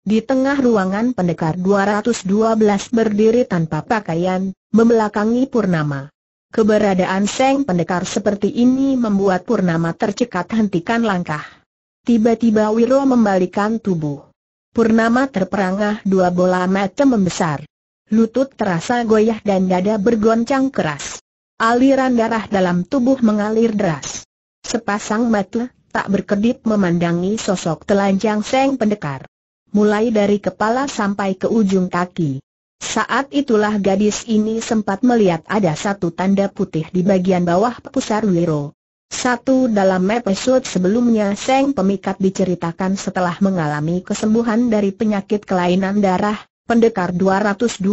Di tengah ruangan pendekar 212 berdiri tanpa pakaian, membelakangi Purnama. Keberadaan Seng Pendekar seperti ini membuat Purnama tercekat hentikan langkah. Tiba-tiba Wiro membalikan tubuh. Purnama terperangah dua bola mata membesar. Lutut terasa goyah dan dada bergoncang keras. Aliran darah dalam tubuh mengalir deras. Sepasang mata, tak berkedip memandangi sosok telanjang Seng Pendekar mulai dari kepala sampai ke ujung kaki. Saat itulah gadis ini sempat melihat ada satu tanda putih di bagian bawah pusar Wiro. Satu dalam episode sebelumnya Seng Pemikat diceritakan setelah mengalami kesembuhan dari penyakit kelainan darah, pendekar 212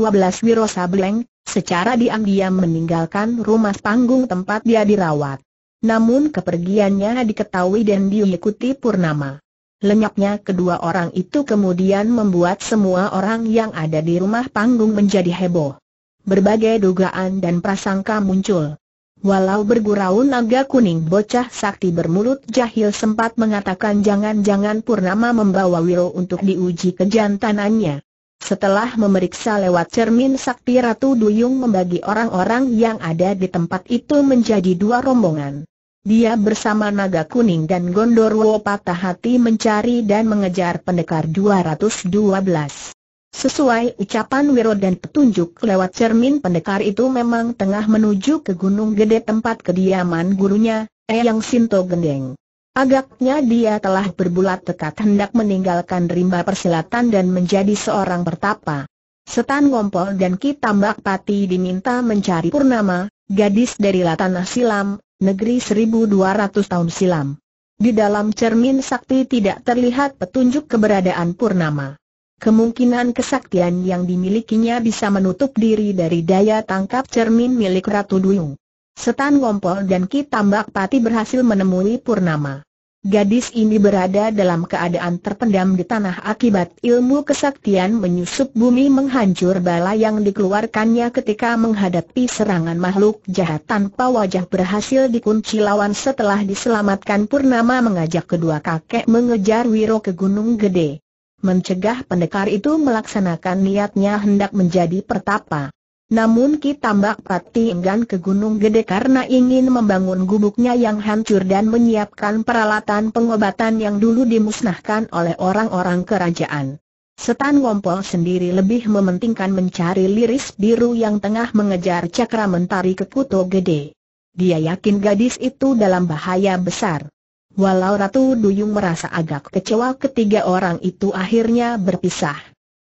Wiro Sableng, secara diam-diam meninggalkan rumah panggung tempat dia dirawat. Namun kepergiannya diketahui dan diikuti Purnama. Lenyapnya kedua orang itu kemudian membuat semua orang yang ada di rumah panggung menjadi heboh. Berbagai dugaan dan prasangka muncul. Walau bergurau naga kuning bocah sakti bermulut jahil sempat mengatakan jangan-jangan Purnama membawa Wiro untuk diuji kejantanannya. Setelah memeriksa lewat cermin sakti Ratu Duyung membagi orang-orang yang ada di tempat itu menjadi dua rombongan. Dia bersama naga kuning dan Gondorwo patah hati mencari dan mengejar pendekar 212. Sesuai ucapan Wiro dan petunjuk lewat cermin pendekar itu memang tengah menuju ke Gunung Gede tempat kediaman gurunya, Eyang Sinto Gendeng. Agaknya dia telah berbulat tekad hendak meninggalkan rimba persilatan dan menjadi seorang pertapa. Setan Ngompol dan Ki Pati diminta mencari Purnama, gadis dari Latanah Silam, negeri 1200 tahun silam. Di dalam cermin sakti tidak terlihat petunjuk keberadaan Purnama. Kemungkinan kesaktian yang dimilikinya bisa menutup diri dari daya tangkap cermin milik Ratu Duyung. Setan Wompol dan Ki Tambak Pati berhasil menemui Purnama. Gadis ini berada dalam keadaan terpendam di tanah akibat ilmu kesaktian menyusup bumi menghancur bala yang dikeluarkannya ketika menghadapi serangan makhluk jahat tanpa wajah berhasil dikunci lawan setelah diselamatkan Purnama mengajak kedua kakek mengejar Wiro ke Gunung Gede. Mencegah pendekar itu melaksanakan niatnya hendak menjadi pertapa. Namun Ki Tambak Pati enggan ke Gunung Gede karena ingin membangun gubuknya yang hancur dan menyiapkan peralatan pengobatan yang dulu dimusnahkan oleh orang-orang kerajaan. Setan Ngompol sendiri lebih mementingkan mencari liris biru yang tengah mengejar cakra mentari ke Kuto Gede. Dia yakin gadis itu dalam bahaya besar. Walau Ratu Duyung merasa agak kecewa ketiga orang itu akhirnya berpisah.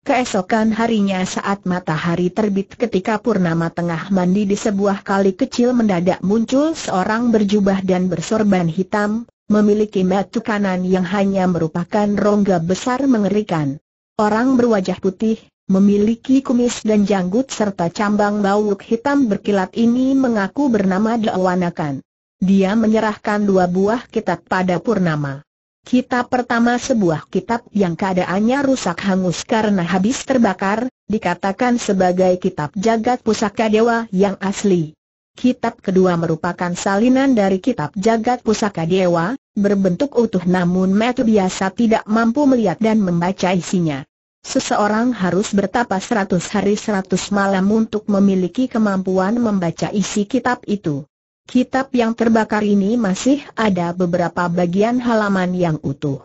Keesokan harinya saat matahari terbit ketika Purnama tengah mandi di sebuah kali kecil mendadak muncul seorang berjubah dan bersorban hitam, memiliki mata kanan yang hanya merupakan rongga besar mengerikan. Orang berwajah putih, memiliki kumis dan janggut serta cambang bauk hitam berkilat ini mengaku bernama Dawanakan. Dia menyerahkan dua buah kitab pada Purnama. Kitab pertama sebuah kitab yang keadaannya rusak hangus karena habis terbakar, dikatakan sebagai kitab jagat pusaka dewa yang asli. Kitab kedua merupakan salinan dari kitab jagat pusaka dewa, berbentuk utuh namun metu biasa tidak mampu melihat dan membaca isinya. Seseorang harus bertapa seratus hari seratus malam untuk memiliki kemampuan membaca isi kitab itu kitab yang terbakar ini masih ada beberapa bagian halaman yang utuh.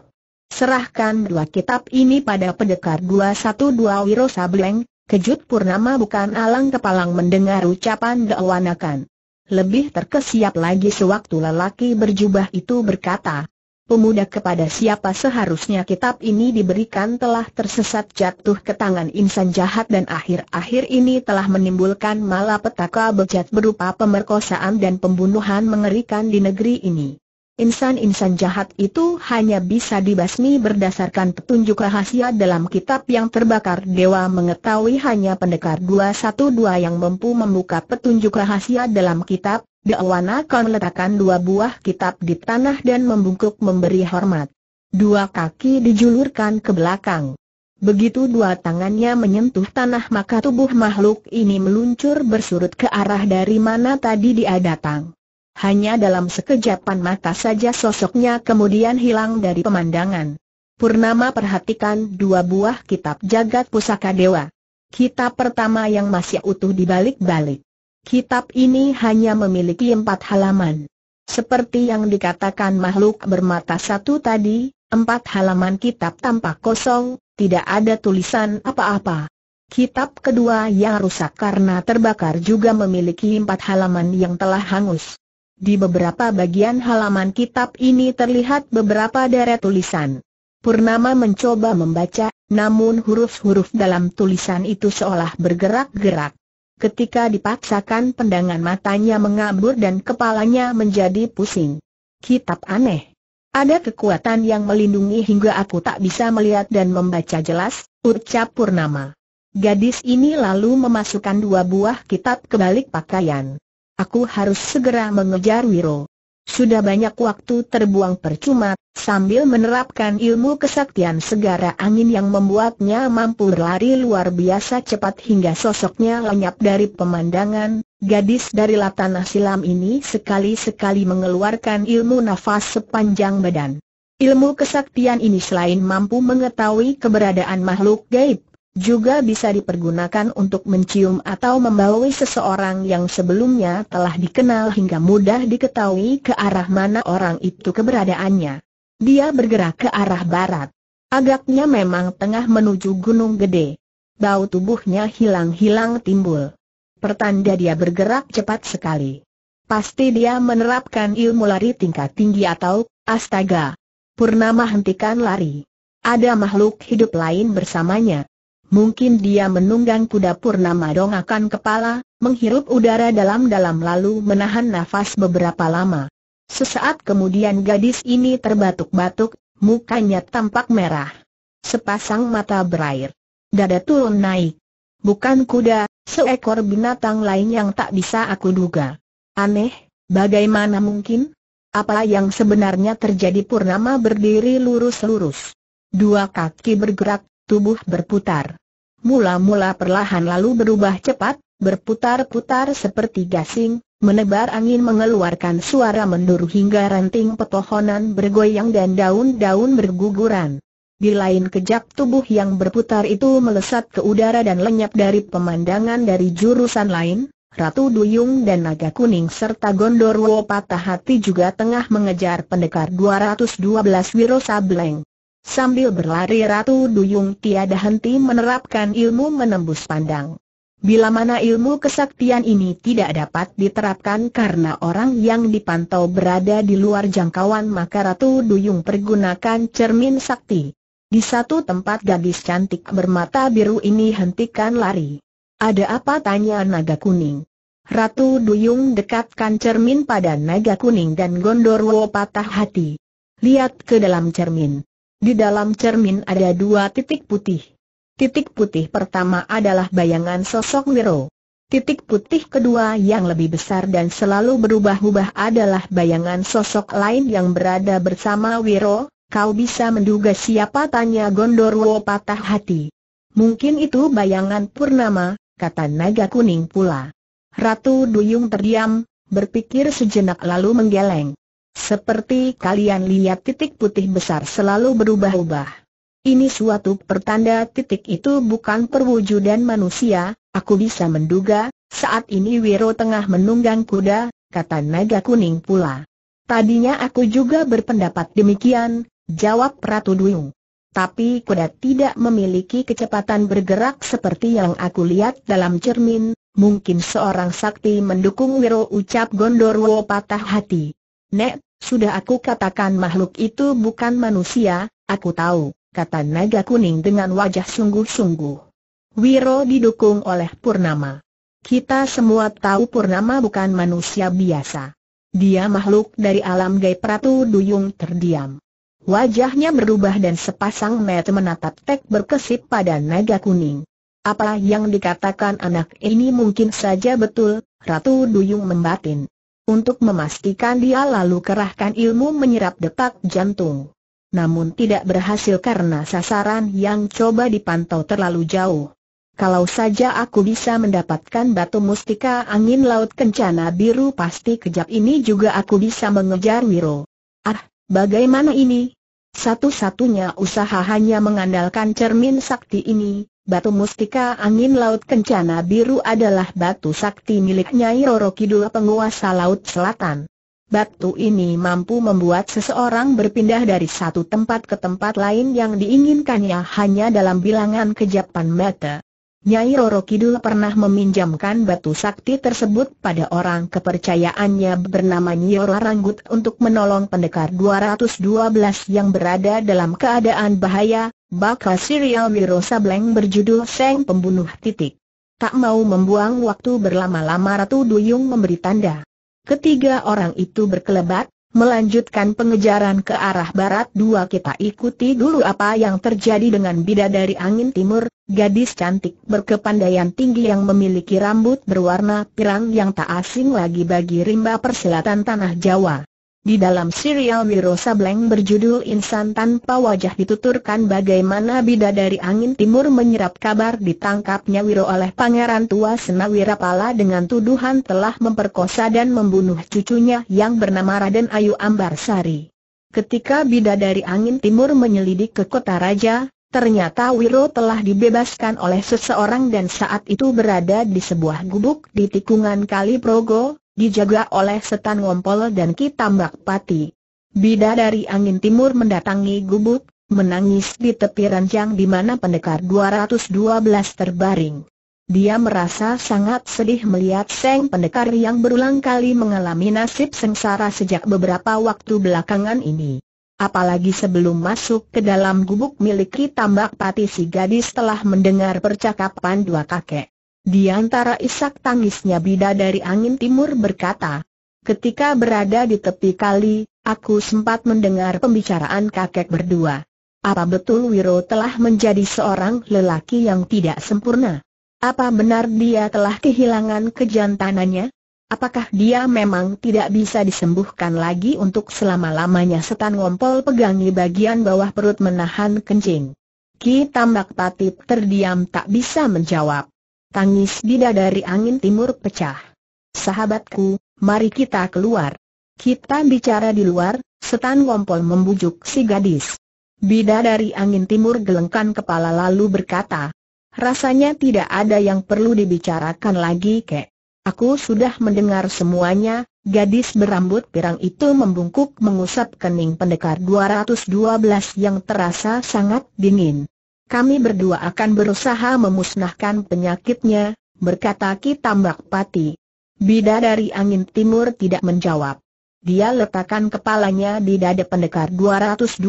Serahkan dua kitab ini pada pendekar 212 Wiro Sableng, kejut Purnama bukan alang kepalang mendengar ucapan Dewanakan. Lebih terkesiap lagi sewaktu lelaki berjubah itu berkata, pemuda kepada siapa seharusnya kitab ini diberikan telah tersesat jatuh ke tangan insan jahat dan akhir-akhir ini telah menimbulkan malapetaka bejat berupa pemerkosaan dan pembunuhan mengerikan di negeri ini. Insan-insan jahat itu hanya bisa dibasmi berdasarkan petunjuk rahasia dalam kitab yang terbakar Dewa mengetahui hanya pendekar 212 yang mampu membuka petunjuk rahasia dalam kitab, Dewan akan meletakkan dua buah kitab di tanah dan membungkuk memberi hormat. Dua kaki dijulurkan ke belakang. Begitu dua tangannya menyentuh tanah maka tubuh makhluk ini meluncur bersurut ke arah dari mana tadi dia datang. Hanya dalam sekejapan mata saja sosoknya kemudian hilang dari pemandangan. Purnama perhatikan dua buah kitab jagat pusaka dewa. Kitab pertama yang masih utuh dibalik-balik. Kitab ini hanya memiliki empat halaman. Seperti yang dikatakan makhluk bermata satu tadi, empat halaman kitab tampak kosong, tidak ada tulisan apa-apa. Kitab kedua yang rusak karena terbakar juga memiliki empat halaman yang telah hangus. Di beberapa bagian halaman kitab ini terlihat beberapa deret tulisan. Purnama mencoba membaca, namun huruf-huruf dalam tulisan itu seolah bergerak-gerak. Ketika dipaksakan pendangan matanya mengabur dan kepalanya menjadi pusing. Kitab aneh. Ada kekuatan yang melindungi hingga aku tak bisa melihat dan membaca jelas, ucap Purnama. Gadis ini lalu memasukkan dua buah kitab ke balik pakaian. Aku harus segera mengejar Wiro. Sudah banyak waktu terbuang percuma, sambil menerapkan ilmu kesaktian segara angin yang membuatnya mampu berlari luar biasa cepat hingga sosoknya lenyap dari pemandangan, gadis dari latanah silam ini sekali-sekali mengeluarkan ilmu nafas sepanjang badan. Ilmu kesaktian ini selain mampu mengetahui keberadaan makhluk gaib, juga bisa dipergunakan untuk mencium atau membawi seseorang yang sebelumnya telah dikenal hingga mudah diketahui ke arah mana orang itu keberadaannya. Dia bergerak ke arah barat. Agaknya memang tengah menuju Gunung Gede. Bau tubuhnya hilang-hilang timbul. Pertanda dia bergerak cepat sekali. Pasti dia menerapkan ilmu lari tingkat tinggi atau, astaga. Purnama hentikan lari. Ada makhluk hidup lain bersamanya. Mungkin dia menunggang kuda purnama dongakan kepala, menghirup udara dalam-dalam lalu menahan nafas beberapa lama. Sesaat kemudian gadis ini terbatuk-batuk, mukanya tampak merah. Sepasang mata berair. Dada turun naik. Bukan kuda, seekor binatang lain yang tak bisa aku duga. Aneh, bagaimana mungkin? Apa yang sebenarnya terjadi Purnama berdiri lurus-lurus. Dua kaki bergerak, tubuh berputar mula-mula perlahan lalu berubah cepat, berputar-putar seperti gasing, menebar angin mengeluarkan suara mendur hingga ranting pepohonan bergoyang dan daun-daun berguguran. Di lain kejap tubuh yang berputar itu melesat ke udara dan lenyap dari pemandangan dari jurusan lain, Ratu Duyung dan Naga Kuning serta Gondorwo Patah Hati juga tengah mengejar pendekar 212 Wiro Sableng. Sambil berlari Ratu Duyung tiada henti menerapkan ilmu menembus pandang. Bila mana ilmu kesaktian ini tidak dapat diterapkan karena orang yang dipantau berada di luar jangkauan maka Ratu Duyung pergunakan cermin sakti. Di satu tempat gadis cantik bermata biru ini hentikan lari. Ada apa tanya naga kuning? Ratu Duyung dekatkan cermin pada naga kuning dan Gondorwo patah hati. Lihat ke dalam cermin. Di dalam cermin ada dua titik putih. Titik putih pertama adalah bayangan sosok Wiro. Titik putih kedua yang lebih besar dan selalu berubah-ubah adalah bayangan sosok lain yang berada bersama Wiro, kau bisa menduga siapa tanya Gondorwo patah hati. Mungkin itu bayangan Purnama, kata naga kuning pula. Ratu Duyung terdiam, berpikir sejenak lalu menggeleng. Seperti kalian lihat titik putih besar selalu berubah-ubah. Ini suatu pertanda titik itu bukan perwujudan manusia, aku bisa menduga, saat ini Wiro tengah menunggang kuda, kata naga kuning pula. Tadinya aku juga berpendapat demikian, jawab Ratu Duyung. Tapi kuda tidak memiliki kecepatan bergerak seperti yang aku lihat dalam cermin, mungkin seorang sakti mendukung Wiro ucap Gondorwo patah hati. Nek, sudah aku katakan makhluk itu bukan manusia, aku tahu, kata naga kuning dengan wajah sungguh-sungguh. Wiro didukung oleh Purnama. Kita semua tahu Purnama bukan manusia biasa. Dia makhluk dari alam gaib Ratu Duyung terdiam. Wajahnya berubah dan sepasang mata menatap tek berkesip pada naga kuning. Apa yang dikatakan anak ini mungkin saja betul, Ratu Duyung membatin. Untuk memastikan dia lalu kerahkan ilmu menyerap detak jantung. Namun tidak berhasil karena sasaran yang coba dipantau terlalu jauh. Kalau saja aku bisa mendapatkan batu mustika angin laut kencana biru pasti kejap ini juga aku bisa mengejar Wiro. Ah, bagaimana ini? Satu-satunya usaha hanya mengandalkan cermin sakti ini, batu mustika angin laut kencana biru adalah batu sakti milik Nyai Roro Kidul penguasa Laut Selatan. Batu ini mampu membuat seseorang berpindah dari satu tempat ke tempat lain yang diinginkannya hanya dalam bilangan kejapan mata. Nyai Roro Kidul pernah meminjamkan batu sakti tersebut pada orang kepercayaannya bernama Nyora Ranggut untuk menolong pendekar 212 yang berada dalam keadaan bahaya, bakal serial Wiro Sableng berjudul Seng Pembunuh Titik. Tak mau membuang waktu berlama-lama Ratu Duyung memberi tanda. Ketiga orang itu berkelebat, melanjutkan pengejaran ke arah barat dua kita ikuti dulu apa yang terjadi dengan bidadari angin timur, gadis cantik berkepandaian tinggi yang memiliki rambut berwarna pirang yang tak asing lagi bagi rimba persilatan tanah Jawa. Di dalam serial Wiro Sableng berjudul Insan Tanpa Wajah dituturkan bagaimana bidadari angin timur menyerap kabar ditangkapnya Wiro oleh Pangeran Tua Senawira Pala dengan tuduhan telah memperkosa dan membunuh cucunya yang bernama Raden Ayu Ambar Sari. Ketika bidadari angin timur menyelidik ke kota raja, ternyata Wiro telah dibebaskan oleh seseorang dan saat itu berada di sebuah gubuk di tikungan Kali Progo, dijaga oleh Setan Ngompol dan Kitambak Pati. Bida dari angin timur mendatangi gubuk, menangis di tepi ranjang di mana pendekar 212 terbaring. Dia merasa sangat sedih melihat Seng Pendekar yang berulang kali mengalami nasib sengsara sejak beberapa waktu belakangan ini. Apalagi sebelum masuk ke dalam gubuk milik Tambak Pati si gadis telah mendengar percakapan dua kakek. Di antara isak tangisnya bida dari angin timur berkata, Ketika berada di tepi kali, aku sempat mendengar pembicaraan kakek berdua. Apa betul Wiro telah menjadi seorang lelaki yang tidak sempurna? Apa benar dia telah kehilangan kejantanannya? Apakah dia memang tidak bisa disembuhkan lagi untuk selama-lamanya setan ngompol pegangi bagian bawah perut menahan kencing? Ki Tambak Patip terdiam tak bisa menjawab. Tangis bidadari angin timur pecah. Sahabatku, mari kita keluar. Kita bicara di luar, setan ngompol membujuk si gadis. Bidadari angin timur gelengkan kepala lalu berkata, Rasanya tidak ada yang perlu dibicarakan lagi kek. Aku sudah mendengar semuanya, gadis berambut pirang itu membungkuk mengusap kening pendekar 212 yang terasa sangat dingin. Kami berdua akan berusaha memusnahkan penyakitnya, berkata Ki Tambak Pati. Bidadari angin timur tidak menjawab. Dia letakkan kepalanya di dada pendekar 212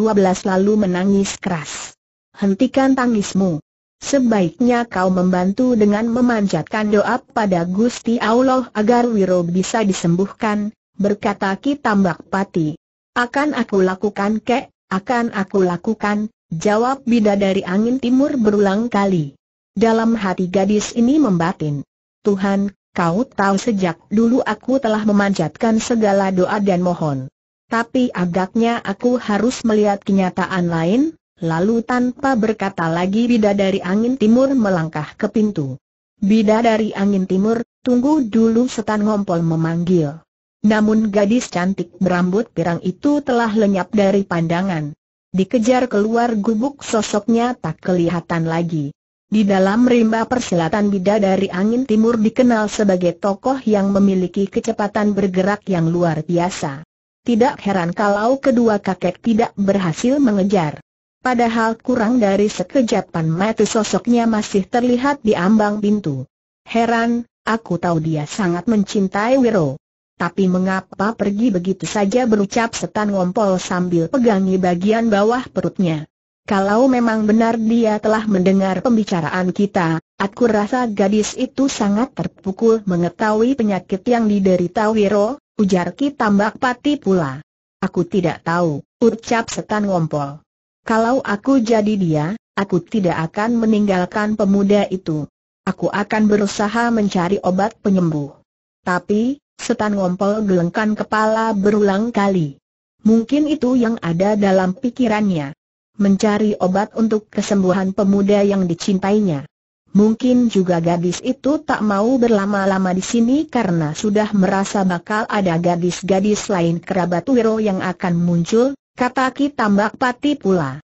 lalu menangis keras. Hentikan tangismu. Sebaiknya kau membantu dengan memanjatkan doa pada Gusti Allah agar Wiro bisa disembuhkan, berkata Ki Tambak Pati. Akan aku lakukan kek, akan aku lakukan, Jawab bida dari angin timur berulang kali. Dalam hati gadis ini membatin. Tuhan, kau tahu sejak dulu aku telah memanjatkan segala doa dan mohon. Tapi agaknya aku harus melihat kenyataan lain, lalu tanpa berkata lagi bida dari angin timur melangkah ke pintu. Bida dari angin timur, tunggu dulu setan ngompol memanggil. Namun gadis cantik berambut pirang itu telah lenyap dari pandangan. Dikejar keluar gubuk sosoknya tak kelihatan lagi. Di dalam rimba persilatan dari angin timur dikenal sebagai tokoh yang memiliki kecepatan bergerak yang luar biasa. Tidak heran kalau kedua kakek tidak berhasil mengejar. Padahal kurang dari sekejapan mata sosoknya masih terlihat di ambang pintu. Heran, aku tahu dia sangat mencintai Wiro. Tapi mengapa pergi begitu saja berucap setan ngompol sambil pegangi bagian bawah perutnya. Kalau memang benar dia telah mendengar pembicaraan kita, aku rasa gadis itu sangat terpukul mengetahui penyakit yang diderita Wiro, ujar Ki Tambak Pati pula. Aku tidak tahu, ucap setan ngompol. Kalau aku jadi dia, aku tidak akan meninggalkan pemuda itu. Aku akan berusaha mencari obat penyembuh. Tapi, Setan ngompol gelengkan kepala berulang kali. Mungkin itu yang ada dalam pikirannya. Mencari obat untuk kesembuhan pemuda yang dicintainya. Mungkin juga gadis itu tak mau berlama-lama di sini karena sudah merasa bakal ada gadis-gadis lain kerabat Wiro yang akan muncul, kata Ki Tambak Pati pula.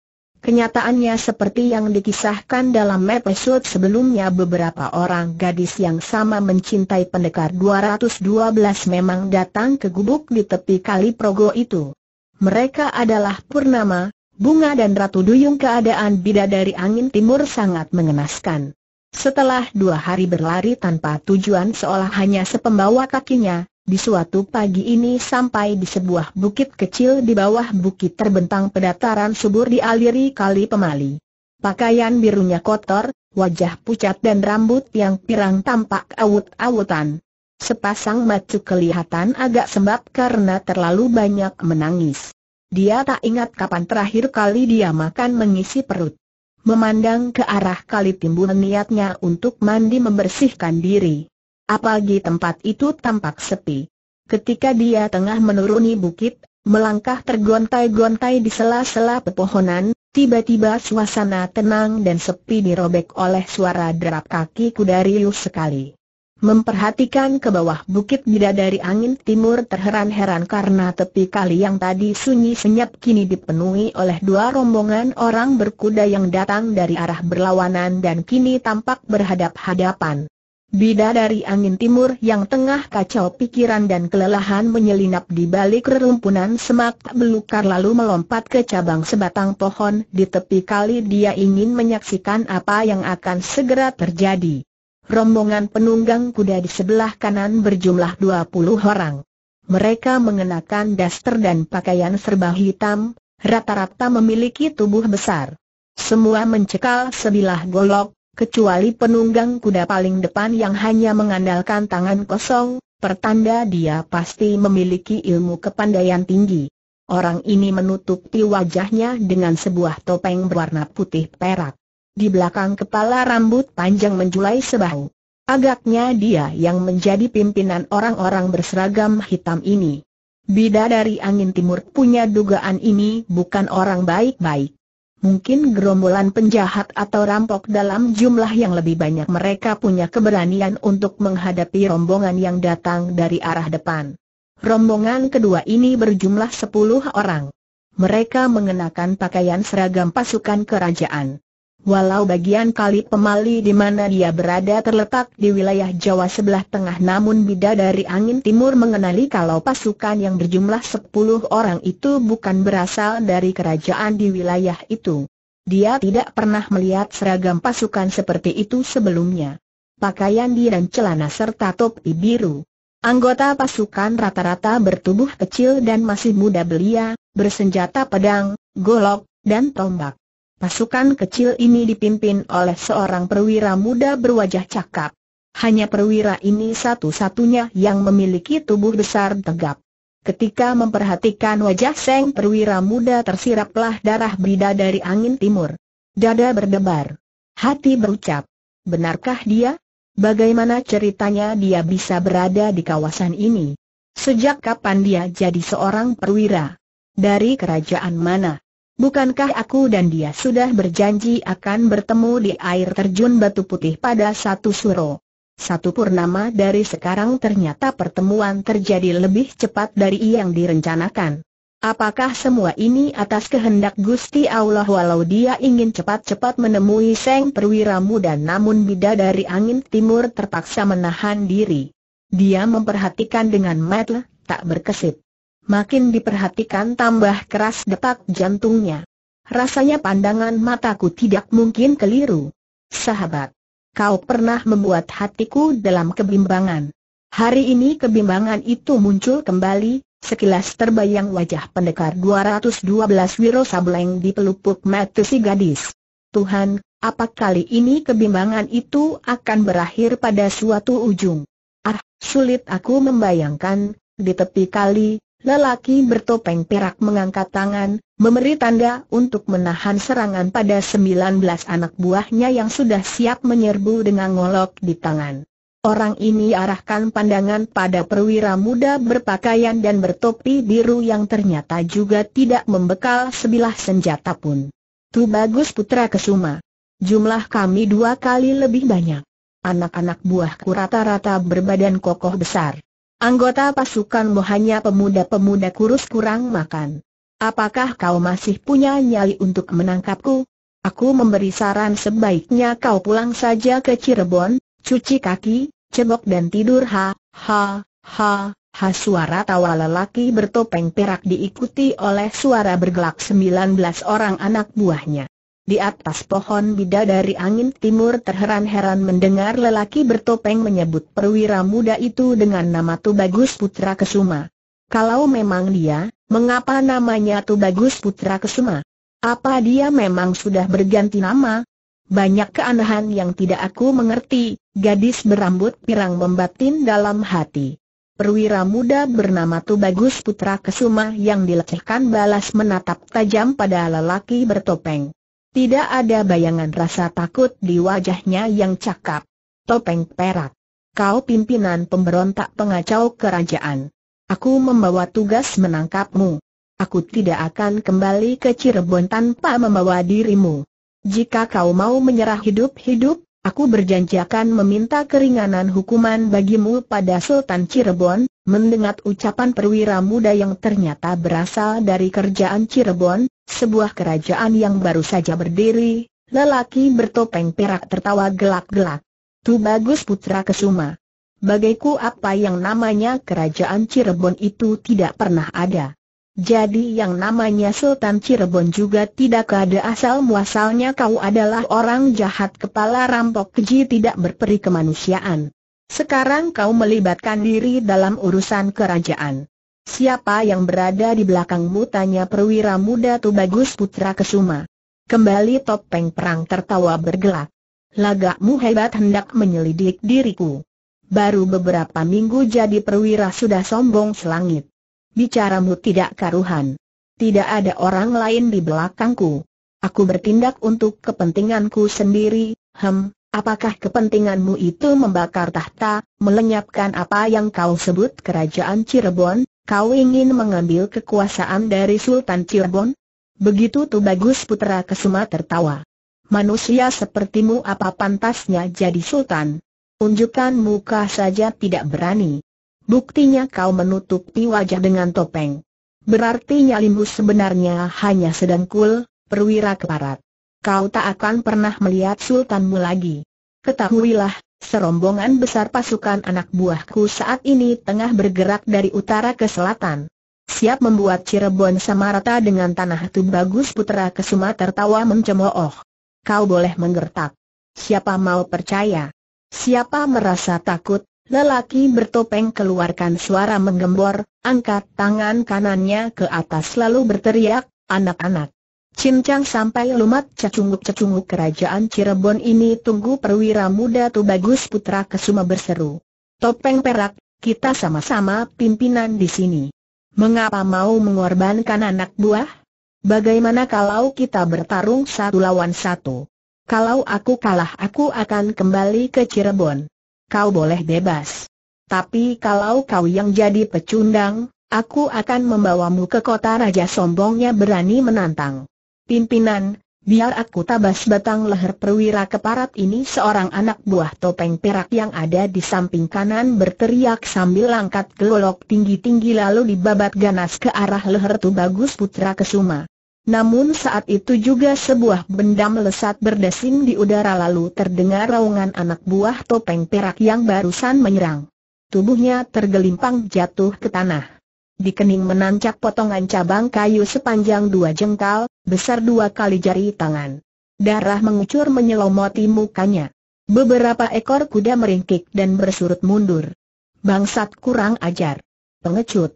Kenyataannya seperti yang dikisahkan dalam episode sebelumnya beberapa orang gadis yang sama mencintai pendekar 212 memang datang ke gubuk di tepi kali Progo itu. Mereka adalah Purnama, Bunga dan Ratu Duyung keadaan bidadari angin timur sangat mengenaskan. Setelah dua hari berlari tanpa tujuan seolah hanya sepembawa kakinya, di suatu pagi ini sampai di sebuah bukit kecil di bawah bukit terbentang pedataran subur dialiri kali pemali. Pakaian birunya kotor, wajah pucat dan rambut yang pirang tampak awut-awutan. Sepasang macu kelihatan agak sembab karena terlalu banyak menangis. Dia tak ingat kapan terakhir kali dia makan mengisi perut. Memandang ke arah kali timbul niatnya untuk mandi membersihkan diri apalagi tempat itu tampak sepi. Ketika dia tengah menuruni bukit, melangkah tergontai-gontai di sela-sela pepohonan, tiba-tiba suasana tenang dan sepi dirobek oleh suara derap kaki kuda Rius sekali. Memperhatikan ke bawah bukit bidadari angin timur terheran-heran karena tepi kali yang tadi sunyi senyap kini dipenuhi oleh dua rombongan orang berkuda yang datang dari arah berlawanan dan kini tampak berhadap-hadapan. Bida dari angin timur yang tengah kacau pikiran dan kelelahan menyelinap di balik rerumpunan semak belukar lalu melompat ke cabang sebatang pohon di tepi kali dia ingin menyaksikan apa yang akan segera terjadi. Rombongan penunggang kuda di sebelah kanan berjumlah 20 orang. Mereka mengenakan daster dan pakaian serba hitam, rata-rata memiliki tubuh besar. Semua mencekal sebilah golok, kecuali penunggang kuda paling depan yang hanya mengandalkan tangan kosong, pertanda dia pasti memiliki ilmu kepandaian tinggi. Orang ini menutupi wajahnya dengan sebuah topeng berwarna putih perak. Di belakang kepala rambut panjang menjulai sebahu. Agaknya dia yang menjadi pimpinan orang-orang berseragam hitam ini. Bida dari angin timur punya dugaan ini bukan orang baik-baik. Mungkin gerombolan penjahat atau rampok dalam jumlah yang lebih banyak mereka punya keberanian untuk menghadapi rombongan yang datang dari arah depan. Rombongan kedua ini berjumlah sepuluh orang. Mereka mengenakan pakaian seragam pasukan kerajaan. Walau bagian kali pemali di mana dia berada terletak di wilayah Jawa sebelah tengah namun bida dari angin timur mengenali kalau pasukan yang berjumlah 10 orang itu bukan berasal dari kerajaan di wilayah itu. Dia tidak pernah melihat seragam pasukan seperti itu sebelumnya. Pakaian dia dan celana serta topi biru. Anggota pasukan rata-rata bertubuh kecil dan masih muda belia, bersenjata pedang, golok, dan tombak. Pasukan kecil ini dipimpin oleh seorang perwira muda berwajah cakap. Hanya perwira ini satu-satunya yang memiliki tubuh besar tegap. Ketika memperhatikan wajah Seng perwira muda tersiraplah darah berida dari angin timur. Dada berdebar. Hati berucap. Benarkah dia? Bagaimana ceritanya dia bisa berada di kawasan ini? Sejak kapan dia jadi seorang perwira? Dari kerajaan mana? Bukankah aku dan dia sudah berjanji akan bertemu di air terjun Batu Putih pada satu suro? Satu purnama dari sekarang ternyata pertemuan terjadi lebih cepat dari yang direncanakan. Apakah semua ini atas kehendak Gusti Allah walau dia ingin cepat-cepat menemui Seng Perwira Muda namun bida dari angin timur terpaksa menahan diri. Dia memperhatikan dengan mata tak berkesit makin diperhatikan tambah keras detak jantungnya. Rasanya pandangan mataku tidak mungkin keliru. Sahabat, kau pernah membuat hatiku dalam kebimbangan. Hari ini kebimbangan itu muncul kembali, sekilas terbayang wajah pendekar 212 Wiro Sableng di pelupuk mata si gadis. Tuhan, apa kali ini kebimbangan itu akan berakhir pada suatu ujung? Ah, sulit aku membayangkan, di tepi kali, Lelaki bertopeng perak mengangkat tangan, memberi tanda untuk menahan serangan pada 19 anak buahnya yang sudah siap menyerbu dengan ngolok di tangan. Orang ini arahkan pandangan pada perwira muda berpakaian dan bertopi biru yang ternyata juga tidak membekal sebilah senjata pun. Tu bagus putra kesuma. Jumlah kami dua kali lebih banyak. Anak-anak buahku rata-rata berbadan kokoh besar. Anggota pasukanmu hanya pemuda-pemuda kurus kurang makan. Apakah kau masih punya nyali untuk menangkapku? Aku memberi saran sebaiknya kau pulang saja ke Cirebon, cuci kaki, cebok dan tidur ha, ha, ha, ha suara tawa lelaki bertopeng perak diikuti oleh suara bergelak 19 orang anak buahnya. Di atas pohon bidadari angin timur terheran-heran mendengar lelaki bertopeng menyebut perwira muda itu dengan nama Tubagus Putra Kesuma. Kalau memang dia, mengapa namanya Tubagus Putra Kesuma? Apa dia memang sudah berganti nama? Banyak keanehan yang tidak aku mengerti, gadis berambut pirang membatin dalam hati. Perwira muda bernama Tubagus Putra Kesuma yang dilecehkan balas menatap tajam pada lelaki bertopeng. Tidak ada bayangan rasa takut di wajahnya yang cakap. Topeng perak. Kau pimpinan pemberontak pengacau kerajaan. Aku membawa tugas menangkapmu. Aku tidak akan kembali ke Cirebon tanpa membawa dirimu. Jika kau mau menyerah hidup-hidup, aku berjanjakan meminta keringanan hukuman bagimu pada Sultan Cirebon, Mendengar ucapan perwira muda yang ternyata berasal dari kerjaan Cirebon, sebuah kerajaan yang baru saja berdiri, lelaki bertopeng perak tertawa gelak-gelak. Tu bagus putra kesuma. Bagaiku apa yang namanya kerajaan Cirebon itu tidak pernah ada. Jadi yang namanya Sultan Cirebon juga tidak ada asal-muasalnya kau adalah orang jahat kepala rampok keji tidak berperi kemanusiaan. Sekarang kau melibatkan diri dalam urusan kerajaan. Siapa yang berada di belakangmu? Tanya perwira muda tu bagus putra Kesuma. Kembali topeng perang tertawa bergelak. Lagakmu hebat hendak menyelidik diriku. Baru beberapa minggu jadi perwira sudah sombong selangit. Bicaramu tidak karuhan. Tidak ada orang lain di belakangku. Aku bertindak untuk kepentinganku sendiri, hem, Apakah kepentinganmu itu membakar tahta, melenyapkan apa yang kau sebut kerajaan Cirebon? Kau ingin mengambil kekuasaan dari Sultan Cirebon? Begitu tuh bagus putera Kesuma tertawa. Manusia sepertimu apa pantasnya jadi sultan? Unjukkan muka saja tidak berani. Buktinya kau menutupi wajah dengan topeng. Berarti nyalimu sebenarnya hanya sedang kul perwira keparat kau tak akan pernah melihat sultanmu lagi. Ketahuilah, serombongan besar pasukan anak buahku saat ini tengah bergerak dari utara ke selatan. Siap membuat Cirebon sama rata dengan tanah itu bagus. Putra Kesuma tertawa mencemooh. Kau boleh menggertak. Siapa mau percaya? Siapa merasa takut? Lelaki bertopeng keluarkan suara menggembor, angkat tangan kanannya ke atas lalu berteriak, anak-anak. Cincang sampai lumat cacunguk, cacunguk kerajaan Cirebon ini tunggu perwira muda tu bagus putra kesuma berseru. Topeng perak, kita sama-sama pimpinan di sini. Mengapa mau mengorbankan anak buah? Bagaimana kalau kita bertarung satu lawan satu? Kalau aku kalah aku akan kembali ke Cirebon. Kau boleh bebas. Tapi kalau kau yang jadi pecundang, aku akan membawamu ke kota Raja Sombongnya berani menantang. Pimpinan, biar aku tabas batang leher perwira keparat ini seorang anak buah topeng perak yang ada di samping kanan berteriak sambil angkat gelolok tinggi-tinggi lalu dibabat ganas ke arah leher tu bagus putra kesuma. Namun saat itu juga sebuah benda melesat berdesing di udara lalu terdengar raungan anak buah topeng perak yang barusan menyerang. Tubuhnya tergelimpang jatuh ke tanah. Di kening menancap potongan cabang kayu sepanjang dua jengkal, besar dua kali jari tangan. Darah mengucur menyelomoti mukanya. Beberapa ekor kuda meringkik dan bersurut mundur. Bangsat kurang ajar. Pengecut.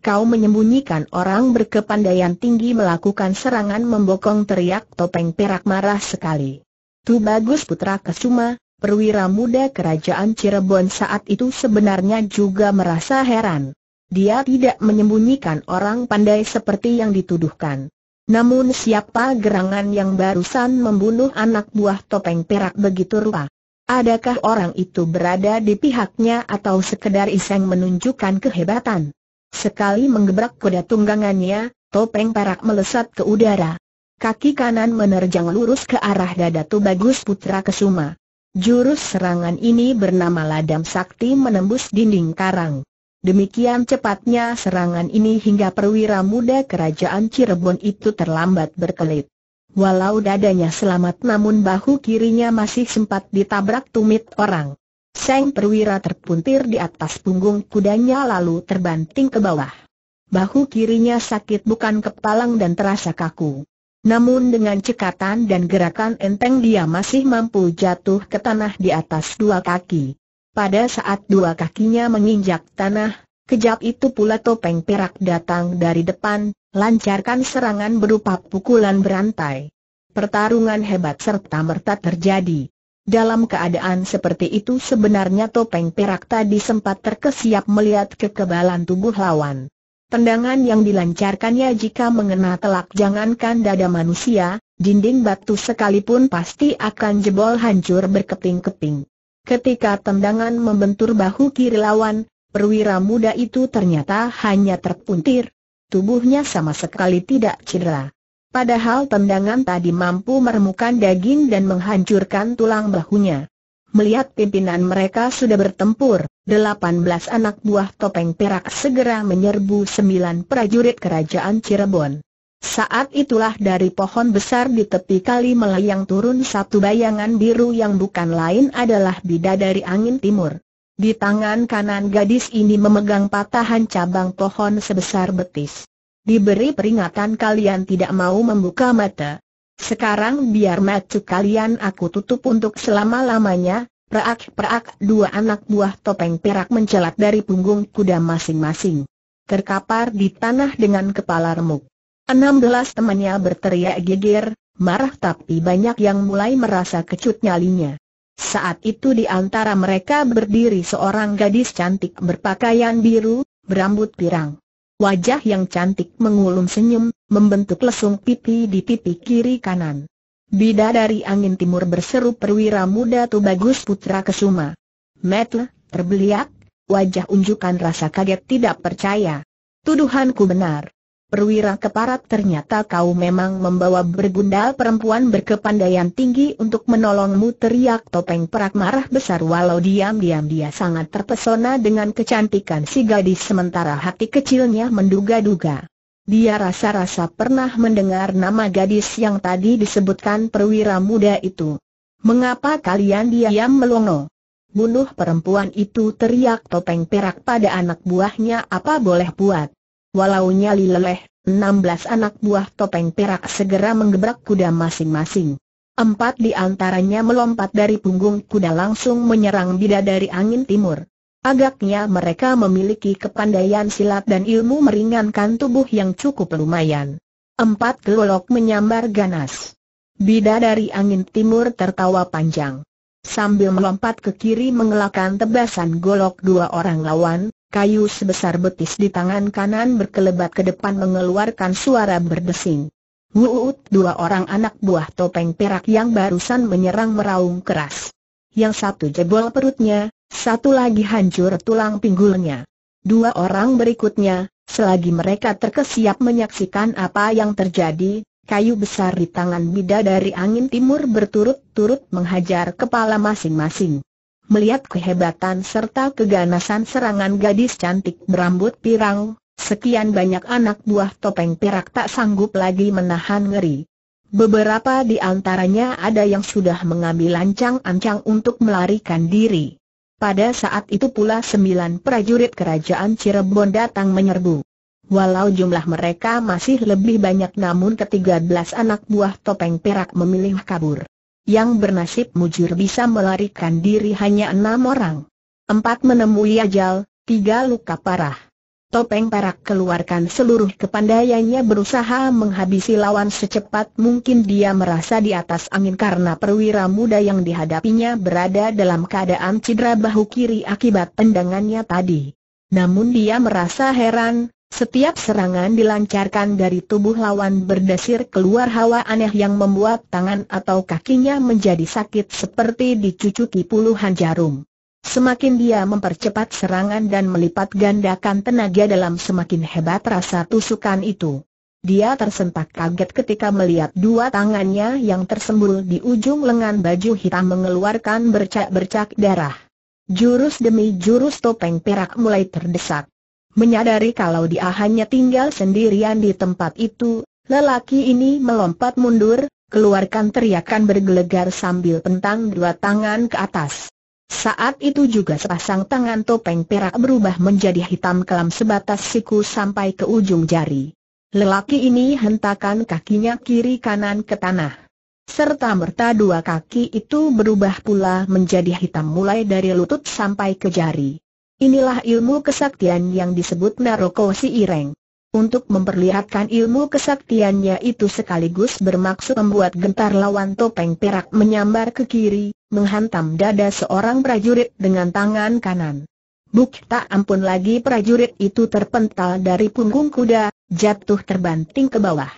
Kau menyembunyikan orang berkepandaian tinggi melakukan serangan membokong teriak topeng perak marah sekali. Tu bagus putra Kesuma, perwira muda kerajaan Cirebon saat itu sebenarnya juga merasa heran. Dia tidak menyembunyikan orang pandai seperti yang dituduhkan. Namun siapa gerangan yang barusan membunuh anak buah topeng perak begitu rupa? Adakah orang itu berada di pihaknya atau sekedar iseng menunjukkan kehebatan? Sekali menggebrak kuda tunggangannya, topeng perak melesat ke udara. Kaki kanan menerjang lurus ke arah dada Tubagus Putra Kesuma. Jurus serangan ini bernama Ladam Sakti menembus dinding karang. Demikian cepatnya serangan ini hingga perwira muda kerajaan Cirebon itu terlambat berkelit. Walau dadanya selamat namun bahu kirinya masih sempat ditabrak tumit orang. Seng perwira terpuntir di atas punggung kudanya lalu terbanting ke bawah. Bahu kirinya sakit bukan kepalang dan terasa kaku. Namun dengan cekatan dan gerakan enteng dia masih mampu jatuh ke tanah di atas dua kaki. Pada saat dua kakinya menginjak tanah, kejap itu pula topeng perak datang dari depan, lancarkan serangan berupa pukulan berantai. Pertarungan hebat serta merta terjadi. Dalam keadaan seperti itu sebenarnya topeng perak tadi sempat terkesiap melihat kekebalan tubuh lawan. Tendangan yang dilancarkannya jika mengena telak jangankan dada manusia, dinding batu sekalipun pasti akan jebol hancur berkeping-keping. Ketika tendangan membentur bahu kiri lawan, perwira muda itu ternyata hanya terpuntir. Tubuhnya sama sekali tidak cedera. Padahal tendangan tadi mampu meremukan daging dan menghancurkan tulang bahunya. Melihat pimpinan mereka sudah bertempur, 18 anak buah topeng perak segera menyerbu 9 prajurit kerajaan Cirebon. Saat itulah dari pohon besar di tepi kali melayang turun satu bayangan biru yang bukan lain adalah bidadari angin timur. Di tangan kanan gadis ini memegang patahan cabang pohon sebesar betis. Diberi peringatan kalian tidak mau membuka mata. Sekarang biar mata kalian aku tutup untuk selama-lamanya, perak-perak dua anak buah topeng perak mencelat dari punggung kuda masing-masing. Terkapar di tanah dengan kepala remuk. 16 temannya berteriak geger, marah tapi banyak yang mulai merasa kecut nyalinya. Saat itu di antara mereka berdiri seorang gadis cantik berpakaian biru, berambut pirang. Wajah yang cantik mengulum senyum, membentuk lesung pipi di pipi kiri kanan. Bida dari angin timur berseru perwira muda tu bagus putra kesuma. Metle, terbeliak, wajah unjukkan rasa kaget tidak percaya. Tuduhanku benar. Perwira keparat ternyata kau memang membawa bergundal perempuan berkepandaian tinggi untuk menolongmu teriak topeng perak marah besar walau diam-diam dia sangat terpesona dengan kecantikan si gadis sementara hati kecilnya menduga-duga. Dia rasa-rasa pernah mendengar nama gadis yang tadi disebutkan perwira muda itu. Mengapa kalian diam melongo? Bunuh perempuan itu teriak topeng perak pada anak buahnya apa boleh buat. Walau nyali leleh, 16 anak buah topeng perak segera menggebrak kuda masing-masing. Empat di antaranya melompat dari punggung kuda langsung menyerang bidadari angin timur. Agaknya mereka memiliki kepandaian silat dan ilmu meringankan tubuh yang cukup lumayan. Empat gelolok menyambar ganas. Bidadari angin timur tertawa panjang. Sambil melompat ke kiri mengelakkan tebasan golok dua orang lawan, Kayu sebesar betis di tangan kanan berkelebat ke depan mengeluarkan suara berdesing. Wuut dua orang anak buah topeng perak yang barusan menyerang meraung keras. Yang satu jebol perutnya, satu lagi hancur tulang pinggulnya. Dua orang berikutnya, selagi mereka terkesiap menyaksikan apa yang terjadi, kayu besar di tangan dari angin timur berturut-turut menghajar kepala masing-masing melihat kehebatan serta keganasan serangan gadis cantik berambut pirang, sekian banyak anak buah topeng perak tak sanggup lagi menahan ngeri. Beberapa di antaranya ada yang sudah mengambil lancang ancang untuk melarikan diri. Pada saat itu pula sembilan prajurit kerajaan Cirebon datang menyerbu. Walau jumlah mereka masih lebih banyak namun ketiga belas anak buah topeng perak memilih kabur yang bernasib mujur bisa melarikan diri hanya enam orang. Empat menemui ajal, tiga luka parah. Topeng Perak keluarkan seluruh kepandaiannya berusaha menghabisi lawan secepat mungkin dia merasa di atas angin karena perwira muda yang dihadapinya berada dalam keadaan cedera bahu kiri akibat tendangannya tadi. Namun dia merasa heran, setiap serangan dilancarkan dari tubuh lawan berdesir keluar hawa aneh yang membuat tangan atau kakinya menjadi sakit seperti dicucuki puluhan jarum. Semakin dia mempercepat serangan dan melipat gandakan tenaga dalam semakin hebat rasa tusukan itu. Dia tersentak kaget ketika melihat dua tangannya yang tersembul di ujung lengan baju hitam mengeluarkan bercak-bercak darah. Jurus demi jurus topeng perak mulai terdesak. Menyadari kalau dia hanya tinggal sendirian di tempat itu, lelaki ini melompat mundur, keluarkan teriakan bergelegar sambil pentang dua tangan ke atas. Saat itu juga sepasang tangan topeng perak berubah menjadi hitam kelam sebatas siku sampai ke ujung jari. Lelaki ini hentakan kakinya kiri kanan ke tanah. Serta merta dua kaki itu berubah pula menjadi hitam mulai dari lutut sampai ke jari. Inilah ilmu kesaktian yang disebut Naroko Si Ireng. Untuk memperlihatkan ilmu kesaktiannya itu sekaligus bermaksud membuat gentar lawan topeng perak menyambar ke kiri, menghantam dada seorang prajurit dengan tangan kanan. Buk tak ampun lagi prajurit itu terpental dari punggung kuda, jatuh terbanting ke bawah.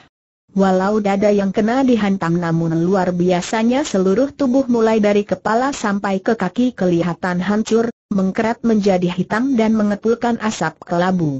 Walau dada yang kena dihantam namun luar biasanya seluruh tubuh mulai dari kepala sampai ke kaki kelihatan hancur, mengkerat menjadi hitam dan mengepulkan asap kelabu.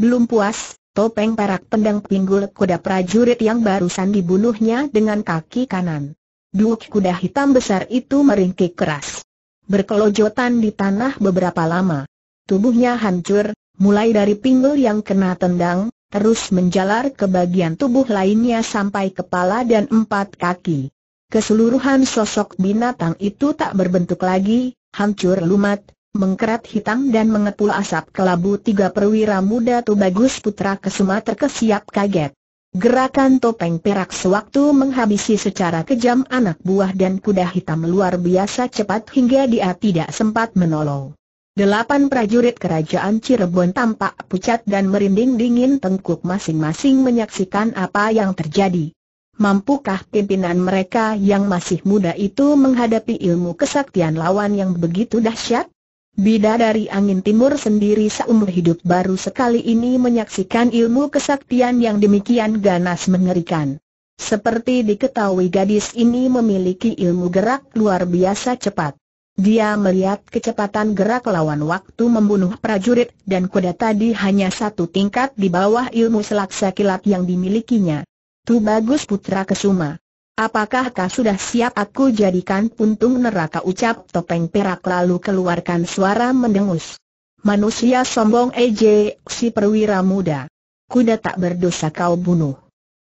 Belum puas, topeng perak pendang pinggul kuda prajurit yang barusan dibunuhnya dengan kaki kanan. Duk kuda hitam besar itu meringkik keras. Berkelojotan di tanah beberapa lama. Tubuhnya hancur, mulai dari pinggul yang kena tendang, terus menjalar ke bagian tubuh lainnya sampai kepala dan empat kaki. Keseluruhan sosok binatang itu tak berbentuk lagi, hancur lumat, mengkerat hitam dan mengepul asap kelabu tiga perwira muda tubagus putra kesuma terkesiap kaget. Gerakan topeng perak sewaktu menghabisi secara kejam anak buah dan kuda hitam luar biasa cepat hingga dia tidak sempat menolong. Delapan prajurit kerajaan Cirebon tampak pucat dan merinding dingin tengkuk masing-masing menyaksikan apa yang terjadi. Mampukah pimpinan mereka yang masih muda itu menghadapi ilmu kesaktian lawan yang begitu dahsyat? Bida dari angin timur sendiri seumur hidup baru sekali ini menyaksikan ilmu kesaktian yang demikian ganas mengerikan. Seperti diketahui gadis ini memiliki ilmu gerak luar biasa cepat. Dia melihat kecepatan gerak lawan waktu membunuh prajurit dan kuda tadi hanya satu tingkat di bawah ilmu selaksa kilat yang dimilikinya. Tu bagus putra kesuma. Apakah kau sudah siap aku jadikan puntung neraka ucap topeng perak lalu keluarkan suara mendengus. Manusia sombong EJ, si perwira muda. Kuda tak berdosa kau bunuh.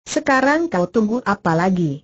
Sekarang kau tunggu apa lagi?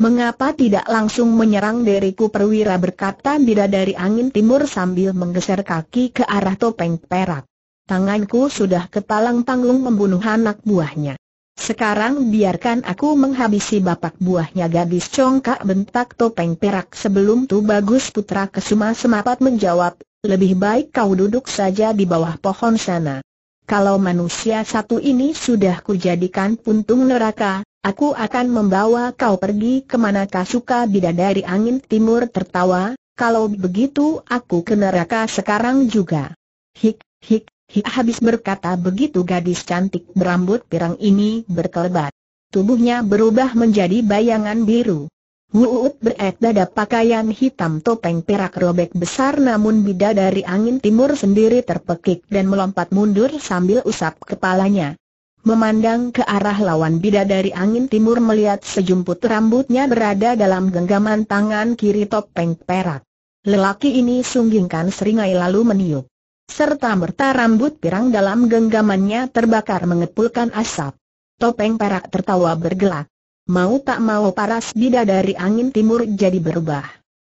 Mengapa tidak langsung menyerang diriku perwira berkata Bida dari angin timur sambil menggeser kaki ke arah topeng perak. Tanganku sudah kepalang tanggung membunuh anak buahnya. Sekarang biarkan aku menghabisi bapak buahnya gadis congkak bentak topeng perak sebelum tu bagus putra kesuma semapat menjawab, lebih baik kau duduk saja di bawah pohon sana. Kalau manusia satu ini sudah kujadikan puntung neraka, Aku akan membawa kau pergi kemana kau suka bidadari angin timur tertawa, kalau begitu aku ke neraka sekarang juga. Hik, hik, hik habis berkata begitu gadis cantik berambut pirang ini berkelebat. Tubuhnya berubah menjadi bayangan biru. Wuut berek dada pakaian hitam topeng perak robek besar namun bidadari angin timur sendiri terpekik dan melompat mundur sambil usap kepalanya. Memandang ke arah lawan bidadari angin timur melihat sejumput rambutnya berada dalam genggaman tangan kiri topeng perak. Lelaki ini sunggingkan seringai lalu meniup. Serta merta rambut pirang dalam genggamannya terbakar mengepulkan asap. Topeng perak tertawa bergelak. Mau tak mau paras bidadari angin timur jadi berubah.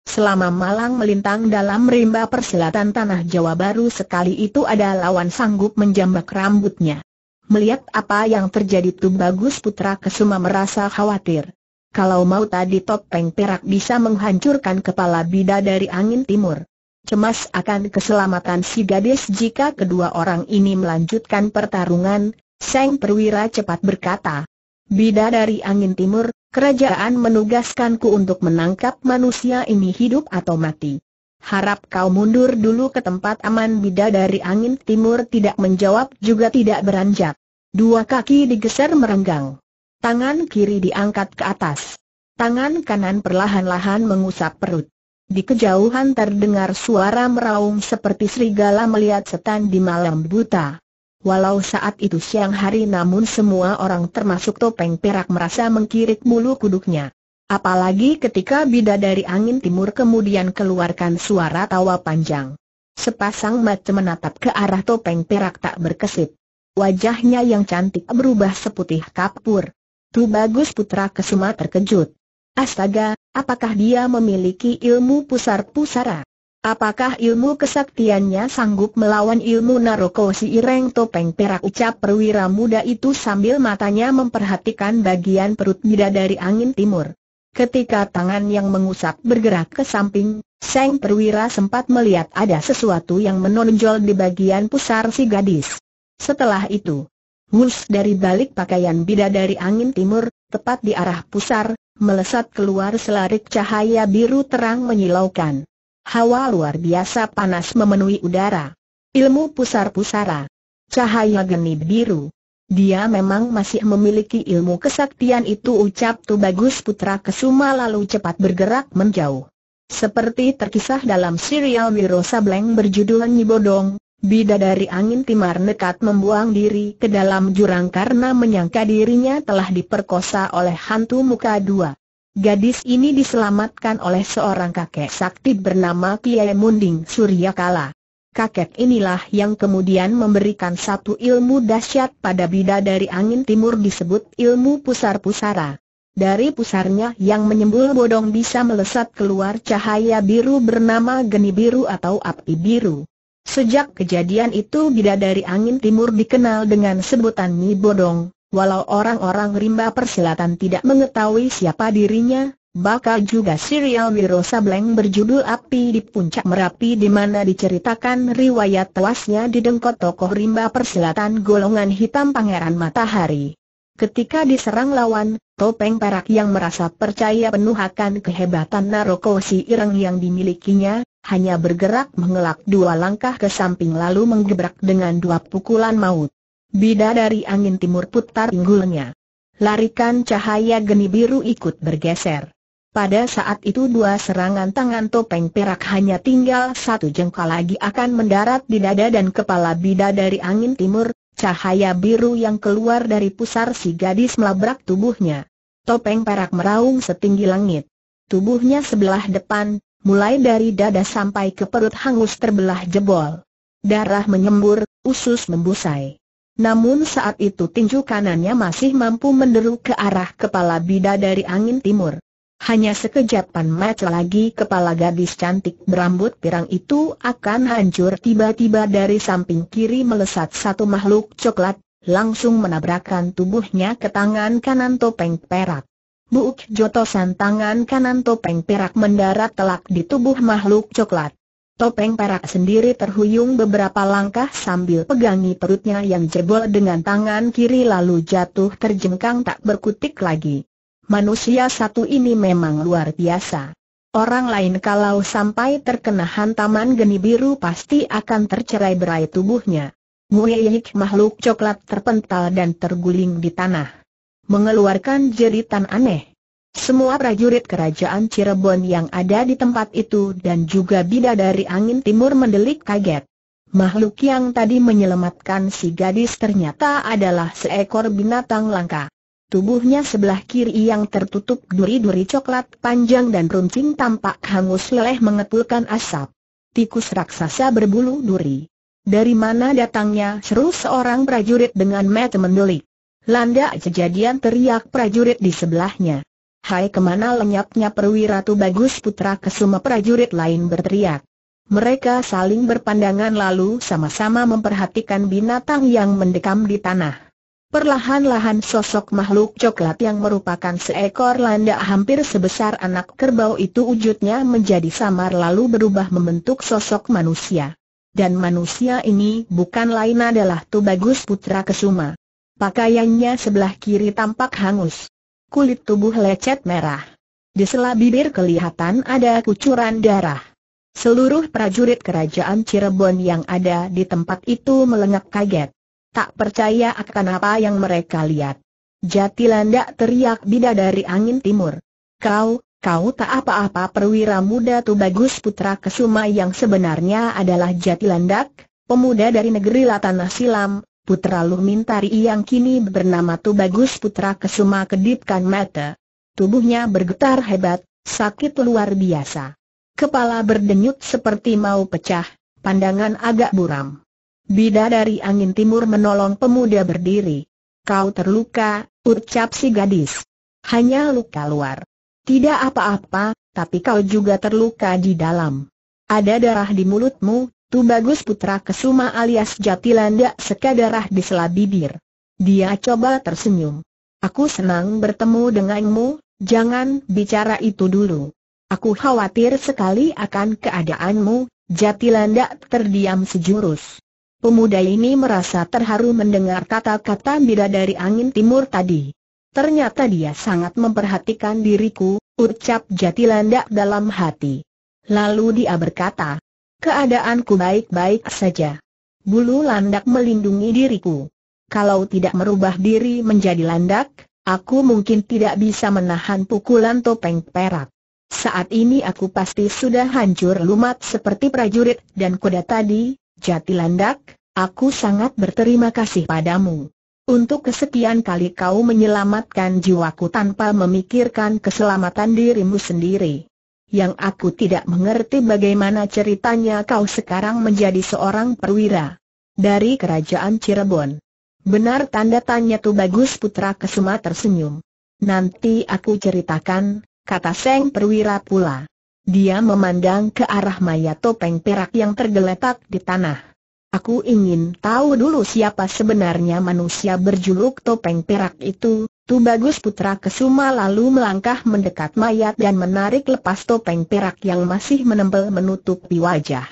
Selama malang melintang dalam rimba persilatan tanah Jawa baru sekali itu ada lawan sanggup menjambak rambutnya. Melihat apa yang terjadi bagus. Putra Kesuma merasa khawatir. Kalau mau tadi topeng perak bisa menghancurkan kepala bida dari angin timur. Cemas akan keselamatan si gadis jika kedua orang ini melanjutkan pertarungan, Seng Perwira cepat berkata. Bida dari angin timur, kerajaan menugaskanku untuk menangkap manusia ini hidup atau mati harap kau mundur dulu ke tempat aman Bida dari angin timur tidak menjawab juga tidak beranjak. Dua kaki digeser merenggang. Tangan kiri diangkat ke atas. Tangan kanan perlahan-lahan mengusap perut. Di kejauhan terdengar suara meraung seperti serigala melihat setan di malam buta. Walau saat itu siang hari namun semua orang termasuk topeng perak merasa mengkirik mulu kuduknya. Apalagi ketika bidadari angin timur kemudian keluarkan suara tawa panjang. Sepasang mata menatap ke arah topeng perak tak berkesip. Wajahnya yang cantik berubah seputih kapur. Tu bagus putra kesuma terkejut. Astaga, apakah dia memiliki ilmu pusar-pusara? Apakah ilmu kesaktiannya sanggup melawan ilmu naroko si ireng topeng perak ucap perwira muda itu sambil matanya memperhatikan bagian perut bidadari angin timur. Ketika tangan yang mengusap bergerak ke samping, Seng Perwira sempat melihat ada sesuatu yang menonjol di bagian pusar si gadis. Setelah itu, wus dari balik pakaian bida dari angin timur, tepat di arah pusar, melesat keluar selarik cahaya biru terang menyilaukan. Hawa luar biasa panas memenuhi udara. Ilmu pusar-pusara. Cahaya geni biru. Dia memang masih memiliki ilmu kesaktian itu ucap tu bagus putra kesuma lalu cepat bergerak menjauh. Seperti terkisah dalam serial Wiro Sableng berjudul Nyibodong, Bidadari angin timar nekat membuang diri ke dalam jurang karena menyangka dirinya telah diperkosa oleh hantu muka dua. Gadis ini diselamatkan oleh seorang kakek sakti bernama Kiai Munding Suryakala kakek inilah yang kemudian memberikan satu ilmu dahsyat pada bidadari angin timur disebut ilmu pusar-pusara. Dari pusarnya yang menyembul bodong bisa melesat keluar cahaya biru bernama geni biru atau api biru. Sejak kejadian itu bidadari angin timur dikenal dengan sebutan Nyi Bodong, walau orang-orang rimba persilatan tidak mengetahui siapa dirinya, Bakal juga serial Wiro Sableng berjudul Api di Puncak Merapi di mana diceritakan riwayat tewasnya didengkot tokoh rimba persilatan golongan hitam Pangeran Matahari. Ketika diserang lawan, topeng perak yang merasa percaya penuh akan kehebatan Naroko si Ireng yang dimilikinya, hanya bergerak mengelak dua langkah ke samping lalu menggebrak dengan dua pukulan maut. Bida dari angin timur putar inggulnya. Larikan cahaya geni biru ikut bergeser. Pada saat itu dua serangan tangan topeng perak hanya tinggal satu jengkal lagi akan mendarat di dada dan kepala bida dari angin timur, cahaya biru yang keluar dari pusar si gadis melabrak tubuhnya. Topeng perak meraung setinggi langit. Tubuhnya sebelah depan, mulai dari dada sampai ke perut hangus terbelah jebol. Darah menyembur, usus membusai. Namun saat itu tinju kanannya masih mampu menderu ke arah kepala bida dari angin timur. Hanya sekejapan mata lagi kepala gadis cantik berambut pirang itu akan hancur tiba-tiba dari samping kiri melesat satu makhluk coklat, langsung menabrakkan tubuhnya ke tangan kanan topeng perak. Buuk jotosan tangan kanan topeng perak mendarat telak di tubuh makhluk coklat. Topeng perak sendiri terhuyung beberapa langkah sambil pegangi perutnya yang jebol dengan tangan kiri lalu jatuh terjengkang tak berkutik lagi manusia satu ini memang luar biasa. Orang lain kalau sampai terkena hantaman geni biru pasti akan tercerai berai tubuhnya. Nguyik makhluk coklat terpental dan terguling di tanah. Mengeluarkan jeritan aneh. Semua prajurit kerajaan Cirebon yang ada di tempat itu dan juga bida dari angin timur mendelik kaget. Makhluk yang tadi menyelamatkan si gadis ternyata adalah seekor binatang langka. Tubuhnya sebelah kiri yang tertutup duri-duri coklat panjang dan runcing tampak hangus leleh mengepulkan asap. Tikus raksasa berbulu duri. Dari mana datangnya seru seorang prajurit dengan mata mendelik. Landa kejadian teriak prajurit di sebelahnya. Hai kemana lenyapnya perwira tu bagus putra kesuma prajurit lain berteriak. Mereka saling berpandangan lalu sama-sama memperhatikan binatang yang mendekam di tanah. Perlahan-lahan sosok makhluk coklat yang merupakan seekor landak hampir sebesar anak kerbau itu wujudnya menjadi samar lalu berubah membentuk sosok manusia. Dan manusia ini bukan lain adalah Tubagus Putra Kesuma. Pakaiannya sebelah kiri tampak hangus. Kulit tubuh lecet merah. Di sela bibir kelihatan ada kucuran darah. Seluruh prajurit kerajaan Cirebon yang ada di tempat itu melengak kaget tak percaya akan apa yang mereka lihat. Jatilanda teriak bida dari angin timur. Kau, kau tak apa-apa perwira muda tu bagus putra kesuma yang sebenarnya adalah Jatilandak, pemuda dari negeri Latana Silam, putra Luhmintari yang kini bernama tu bagus putra kesuma kedipkan mata. Tubuhnya bergetar hebat, sakit luar biasa. Kepala berdenyut seperti mau pecah, pandangan agak buram. Bida dari angin timur menolong pemuda berdiri. Kau terluka, ucap si gadis. Hanya luka luar. Tidak apa-apa, tapi kau juga terluka di dalam. Ada darah di mulutmu, tu bagus putra kesuma alias Jatilanda seka darah di sela bibir. Dia coba tersenyum. Aku senang bertemu denganmu, jangan bicara itu dulu. Aku khawatir sekali akan keadaanmu, Jatilanda terdiam sejurus. Pemuda ini merasa terharu mendengar kata-kata dari angin timur tadi. Ternyata dia sangat memperhatikan diriku, ucap Jatilandak dalam hati. Lalu dia berkata, keadaanku baik-baik saja. Bulu landak melindungi diriku. Kalau tidak merubah diri menjadi landak, aku mungkin tidak bisa menahan pukulan topeng perak. Saat ini aku pasti sudah hancur lumat seperti prajurit dan kuda tadi, Jatilandak, aku sangat berterima kasih padamu. Untuk kesekian kali kau menyelamatkan jiwaku tanpa memikirkan keselamatan dirimu sendiri. Yang aku tidak mengerti bagaimana ceritanya kau sekarang menjadi seorang perwira dari kerajaan Cirebon. Benar tanda tanya tu bagus putra kesuma tersenyum. Nanti aku ceritakan, kata Seng Perwira pula. Dia memandang ke arah mayat topeng perak yang tergeletak di tanah. Aku ingin tahu dulu siapa sebenarnya manusia berjuluk topeng perak itu. Tu bagus putra kesuma lalu melangkah mendekat mayat dan menarik lepas topeng perak yang masih menempel menutupi wajah.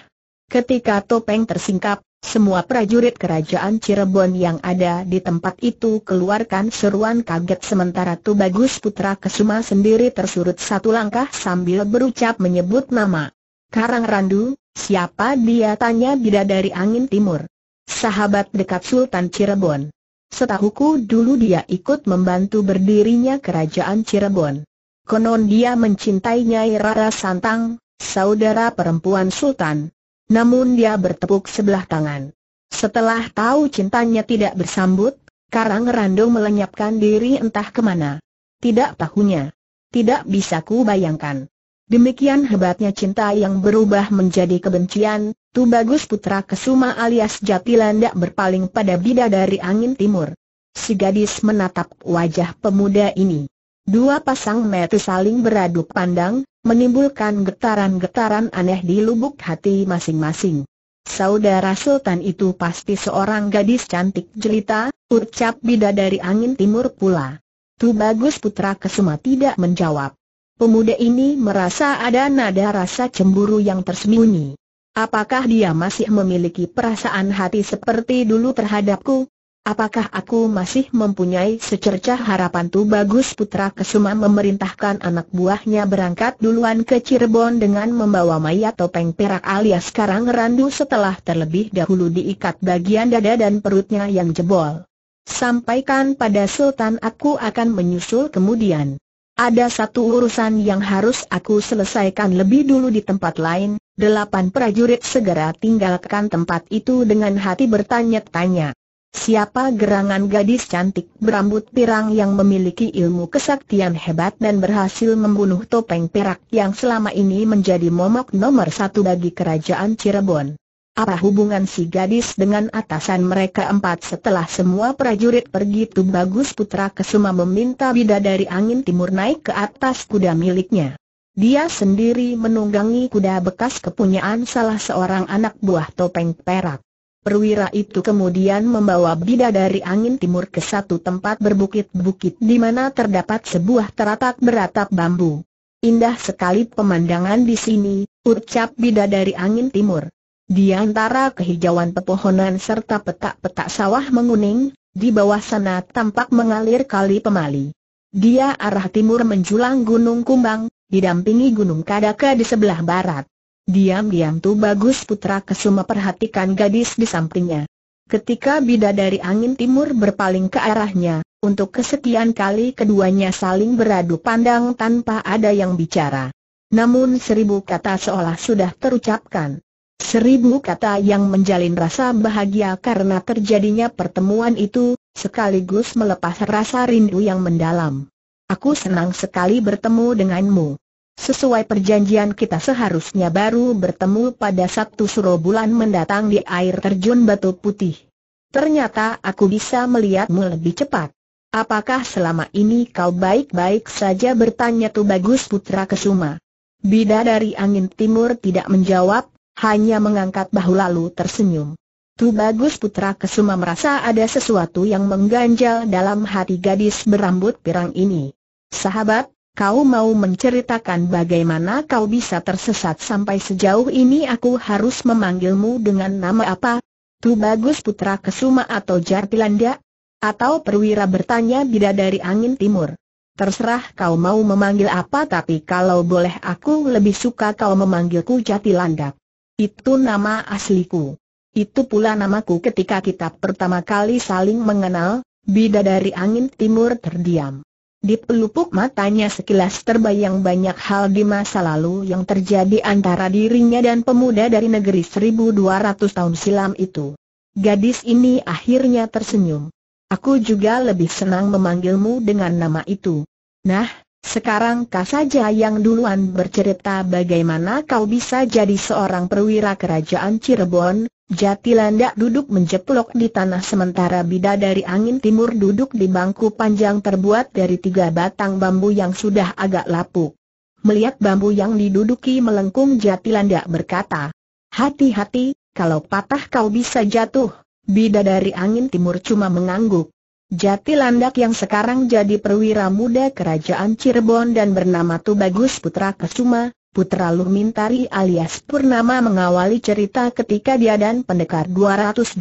Ketika topeng tersingkap, semua prajurit kerajaan Cirebon yang ada di tempat itu keluarkan seruan kaget sementara Tu Bagus Putra Kesuma sendiri tersurut satu langkah sambil berucap menyebut nama. Karang Randu, siapa dia tanya bidadari angin timur. Sahabat dekat Sultan Cirebon. Setahuku dulu dia ikut membantu berdirinya kerajaan Cirebon. Konon dia mencintainya Nyai Rara Santang, saudara perempuan Sultan namun dia bertepuk sebelah tangan. Setelah tahu cintanya tidak bersambut, Karang Rando melenyapkan diri entah kemana. Tidak tahunya. Tidak bisa ku bayangkan. Demikian hebatnya cinta yang berubah menjadi kebencian, Tu Bagus Putra Kesuma alias Jatilanda berpaling pada bidadari angin timur. Si gadis menatap wajah pemuda ini. Dua pasang mata saling beradu pandang, menimbulkan getaran-getaran aneh di lubuk hati masing-masing. Saudara Sultan itu pasti seorang gadis cantik jelita, ucap bida dari angin timur pula. Tu bagus putra kesuma tidak menjawab. Pemuda ini merasa ada nada rasa cemburu yang tersembunyi. Apakah dia masih memiliki perasaan hati seperti dulu terhadapku? Apakah aku masih mempunyai secercah harapan tu bagus putra Kesuma memerintahkan anak buahnya berangkat duluan ke Cirebon dengan membawa mayat topeng perak alias karang randu setelah terlebih dahulu diikat bagian dada dan perutnya yang jebol. Sampaikan pada Sultan aku akan menyusul kemudian. Ada satu urusan yang harus aku selesaikan lebih dulu di tempat lain, delapan prajurit segera tinggalkan tempat itu dengan hati bertanya-tanya. Siapa gerangan gadis cantik berambut pirang yang memiliki ilmu kesaktian hebat dan berhasil membunuh topeng perak yang selama ini menjadi momok nomor satu bagi kerajaan Cirebon? Apa hubungan si gadis dengan atasan mereka empat setelah semua prajurit pergi tu bagus putra kesuma meminta bidadari angin timur naik ke atas kuda miliknya. Dia sendiri menunggangi kuda bekas kepunyaan salah seorang anak buah topeng perak. Perwira itu kemudian membawa Bida dari angin timur ke satu tempat berbukit-bukit di mana terdapat sebuah teratak beratap bambu. Indah sekali pemandangan di sini, ucap Bida dari angin timur. Di antara kehijauan pepohonan serta petak-petak sawah menguning, di bawah sana tampak mengalir kali pemali. Dia arah timur menjulang Gunung Kumbang, didampingi Gunung Kadaka di sebelah barat. Diam-diam Tu Bagus Putra Kesuma perhatikan gadis di sampingnya. Ketika bida dari angin timur berpaling ke arahnya, untuk kesekian kali keduanya saling beradu pandang tanpa ada yang bicara. Namun seribu kata seolah sudah terucapkan. Seribu kata yang menjalin rasa bahagia karena terjadinya pertemuan itu, sekaligus melepas rasa rindu yang mendalam. Aku senang sekali bertemu denganmu. Sesuai perjanjian kita seharusnya baru bertemu pada Sabtu Suro bulan mendatang di air terjun Batu Putih. Ternyata aku bisa melihatmu lebih cepat. Apakah selama ini kau baik-baik saja bertanya tu bagus putra kesuma? Bida dari angin timur tidak menjawab, hanya mengangkat bahu lalu tersenyum. Tu bagus putra kesuma merasa ada sesuatu yang mengganjal dalam hati gadis berambut pirang ini. Sahabat, kau mau menceritakan bagaimana kau bisa tersesat sampai sejauh ini aku harus memanggilmu dengan nama apa? Tu Bagus Putra Kesuma atau Jatilanda? Atau perwira bertanya bidadari angin timur. Terserah kau mau memanggil apa tapi kalau boleh aku lebih suka kau memanggilku Jatilanda. Itu nama asliku. Itu pula namaku ketika kita pertama kali saling mengenal, bidadari angin timur terdiam. Di pelupuk matanya sekilas terbayang banyak hal di masa lalu yang terjadi antara dirinya dan pemuda dari negeri 1200 tahun silam itu. Gadis ini akhirnya tersenyum. Aku juga lebih senang memanggilmu dengan nama itu. Nah, sekarang kau saja yang duluan bercerita bagaimana kau bisa jadi seorang perwira kerajaan Cirebon, Jatilandak duduk menjeplok di tanah sementara Bida dari angin timur duduk di bangku panjang terbuat dari tiga batang bambu yang sudah agak lapuk. Melihat bambu yang diduduki melengkung Jatilandak berkata, Hati-hati, kalau patah kau bisa jatuh. Bida dari angin timur cuma mengangguk. Jatilandak yang sekarang jadi perwira muda kerajaan Cirebon dan bernama Tubagus Putra Kesuma, Putra Lumintari alias Purnama mengawali cerita ketika dia dan pendekar 212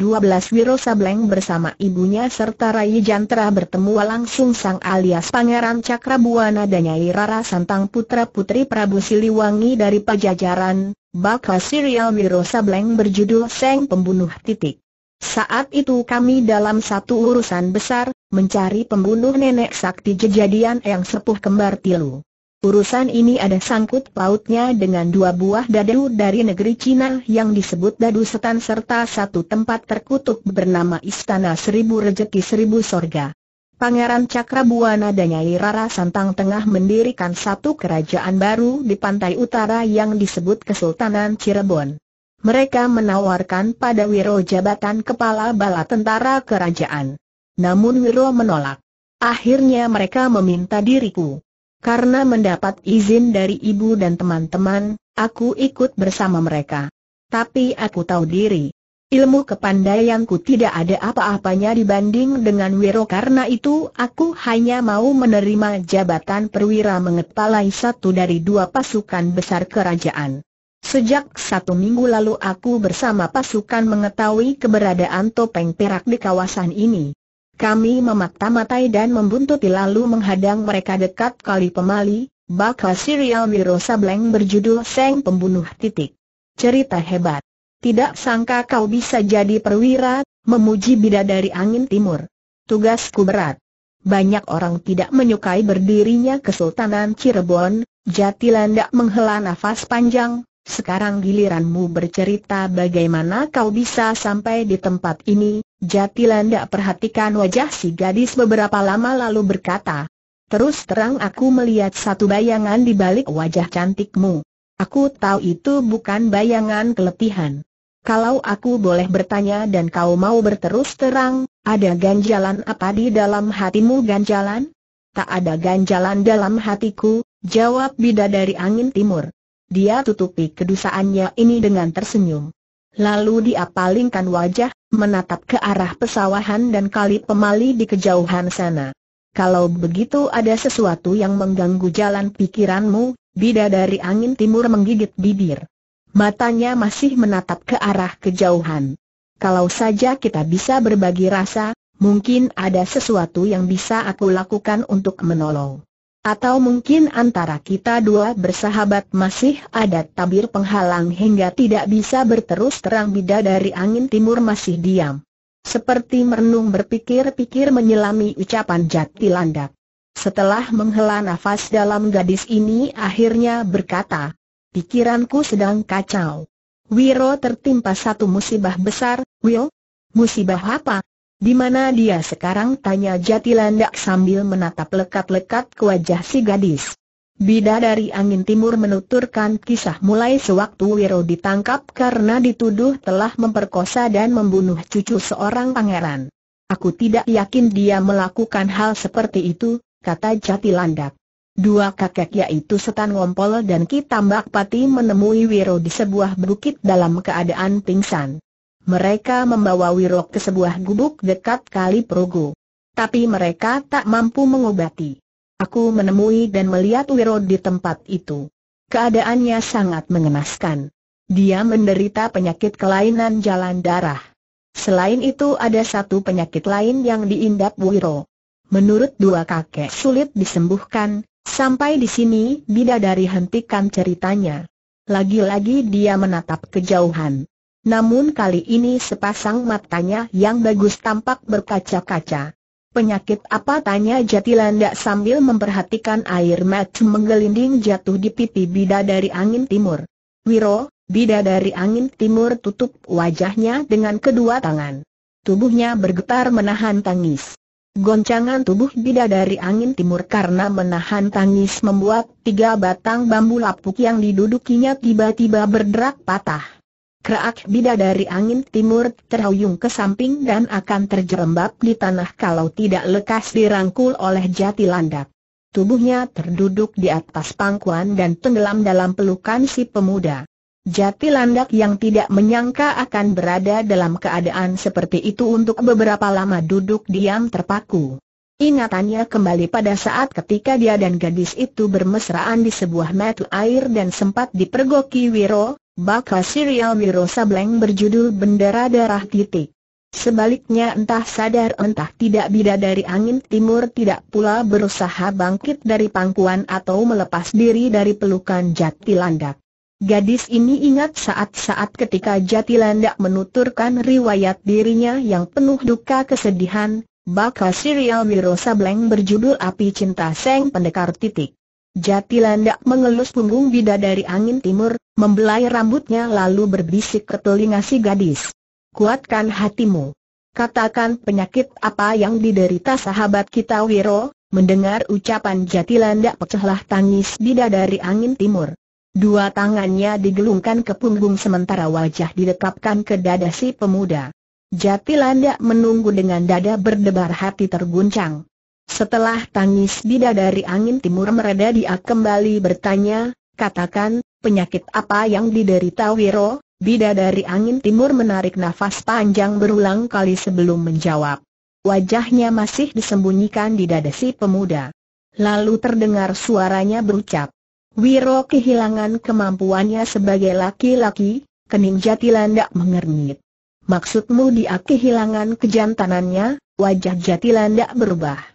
Wiro Sableng bersama ibunya serta Rai Jantra bertemu langsung sang alias Pangeran Cakrabuana dan Nyai Rara Santang putra-putri Prabu Siliwangi dari Pajajaran, bakal serial Wiro Sableng berjudul Seng Pembunuh Titik. Saat itu kami dalam satu urusan besar, mencari pembunuh nenek sakti jejadian yang sepuh kembar tilu. Urusan ini ada sangkut pautnya dengan dua buah dadu dari negeri Cina yang disebut dadu setan serta satu tempat terkutuk bernama Istana Seribu Rezeki Seribu Sorga. Pangeran Cakrabuana dan Nyai Rara Santang tengah mendirikan satu kerajaan baru di pantai utara yang disebut Kesultanan Cirebon. Mereka menawarkan pada Wiro jabatan kepala bala tentara kerajaan. Namun Wiro menolak. Akhirnya mereka meminta diriku. Karena mendapat izin dari ibu dan teman-teman, aku ikut bersama mereka. Tapi aku tahu diri. Ilmu kepandaianku tidak ada apa-apanya dibanding dengan Wiro karena itu aku hanya mau menerima jabatan perwira mengepalai satu dari dua pasukan besar kerajaan. Sejak satu minggu lalu aku bersama pasukan mengetahui keberadaan topeng perak di kawasan ini. Kami memata-matai dan membuntuti lalu menghadang mereka dekat kali pemali, bakal serial Wiro Sableng berjudul Seng Pembunuh Titik. Cerita hebat. Tidak sangka kau bisa jadi perwira, memuji bidadari angin timur. Tugasku berat. Banyak orang tidak menyukai berdirinya Kesultanan Cirebon, Jatilanda menghela nafas panjang, sekarang giliranmu bercerita bagaimana kau bisa sampai di tempat ini, Jatilanda perhatikan wajah si gadis beberapa lama lalu berkata. Terus terang aku melihat satu bayangan di balik wajah cantikmu. Aku tahu itu bukan bayangan keletihan. Kalau aku boleh bertanya dan kau mau berterus terang, ada ganjalan apa di dalam hatimu ganjalan? Tak ada ganjalan dalam hatiku, jawab bidadari angin timur. Dia tutupi kedusaannya ini dengan tersenyum. Lalu dia palingkan wajah, menatap ke arah pesawahan dan kali pemali di kejauhan sana. Kalau begitu ada sesuatu yang mengganggu jalan pikiranmu, bida dari angin timur menggigit bibir. Matanya masih menatap ke arah kejauhan. Kalau saja kita bisa berbagi rasa, mungkin ada sesuatu yang bisa aku lakukan untuk menolong. Atau mungkin antara kita dua bersahabat masih ada tabir penghalang hingga tidak bisa berterus terang bida dari angin timur masih diam. Seperti merenung berpikir-pikir menyelami ucapan jati landak. Setelah menghela nafas dalam gadis ini akhirnya berkata, pikiranku sedang kacau. Wiro tertimpa satu musibah besar, Will? Musibah apa? Di mana dia sekarang tanya Jatilandak sambil menatap lekat-lekat ke wajah si gadis. Bida dari angin timur menuturkan kisah mulai sewaktu Wiro ditangkap karena dituduh telah memperkosa dan membunuh cucu seorang pangeran. Aku tidak yakin dia melakukan hal seperti itu, kata Jatilandak. Dua kakek yaitu Setan Ngompol dan Kitambak Pati menemui Wiro di sebuah bukit dalam keadaan pingsan mereka membawa Wirok ke sebuah gubuk dekat Kali Progo. Tapi mereka tak mampu mengobati. Aku menemui dan melihat Wiro di tempat itu. Keadaannya sangat mengenaskan. Dia menderita penyakit kelainan jalan darah. Selain itu ada satu penyakit lain yang diindap Wiro. Menurut dua kakek sulit disembuhkan, sampai di sini bidadari hentikan ceritanya. Lagi-lagi dia menatap kejauhan. Namun kali ini sepasang matanya yang bagus tampak berkaca-kaca. Penyakit apa tanya Jatilanda sambil memperhatikan air mata menggelinding jatuh di pipi Bida dari angin timur. Wiro, Bida dari angin timur tutup wajahnya dengan kedua tangan. Tubuhnya bergetar menahan tangis. Goncangan tubuh Bida dari angin timur karena menahan tangis membuat tiga batang bambu lapuk yang didudukinya tiba-tiba berderak patah. Kerak bida dari angin timur terhuyung ke samping dan akan terjerembab di tanah kalau tidak lekas dirangkul oleh jati landak. Tubuhnya terduduk di atas pangkuan dan tenggelam dalam pelukan si pemuda. Jati landak yang tidak menyangka akan berada dalam keadaan seperti itu untuk beberapa lama duduk diam terpaku. Ingatannya kembali pada saat ketika dia dan gadis itu bermesraan di sebuah metu air dan sempat dipergoki Wiro, Bakal serial Wiro Sableng berjudul Bendera Darah Titik. Sebaliknya entah sadar entah tidak bida dari angin timur tidak pula berusaha bangkit dari pangkuan atau melepas diri dari pelukan Jatilandak. Gadis ini ingat saat-saat ketika Jatilandak menuturkan riwayat dirinya yang penuh duka kesedihan, bakal serial Wiro Sableng berjudul Api Cinta Seng Pendekar Titik. Jatilandak mengelus punggung bida dari angin timur, membelai rambutnya lalu berbisik ke telinga si gadis. Kuatkan hatimu. Katakan penyakit apa yang diderita sahabat kita Wiro, mendengar ucapan Jatilandak pecahlah tangis bida dari angin timur. Dua tangannya digelungkan ke punggung sementara wajah didekapkan ke dada si pemuda. Jatilandak menunggu dengan dada berdebar hati terguncang. Setelah tangis bidadari angin timur mereda dia kembali bertanya, katakan, penyakit apa yang diderita Wiro? Bidadari angin timur menarik nafas panjang berulang kali sebelum menjawab. Wajahnya masih disembunyikan di dada si pemuda. Lalu terdengar suaranya berucap, Wiro kehilangan kemampuannya sebagai laki-laki, kening Jatilandak mengernyit. Maksudmu dia kehilangan kejantanannya, wajah Jatilandak berubah.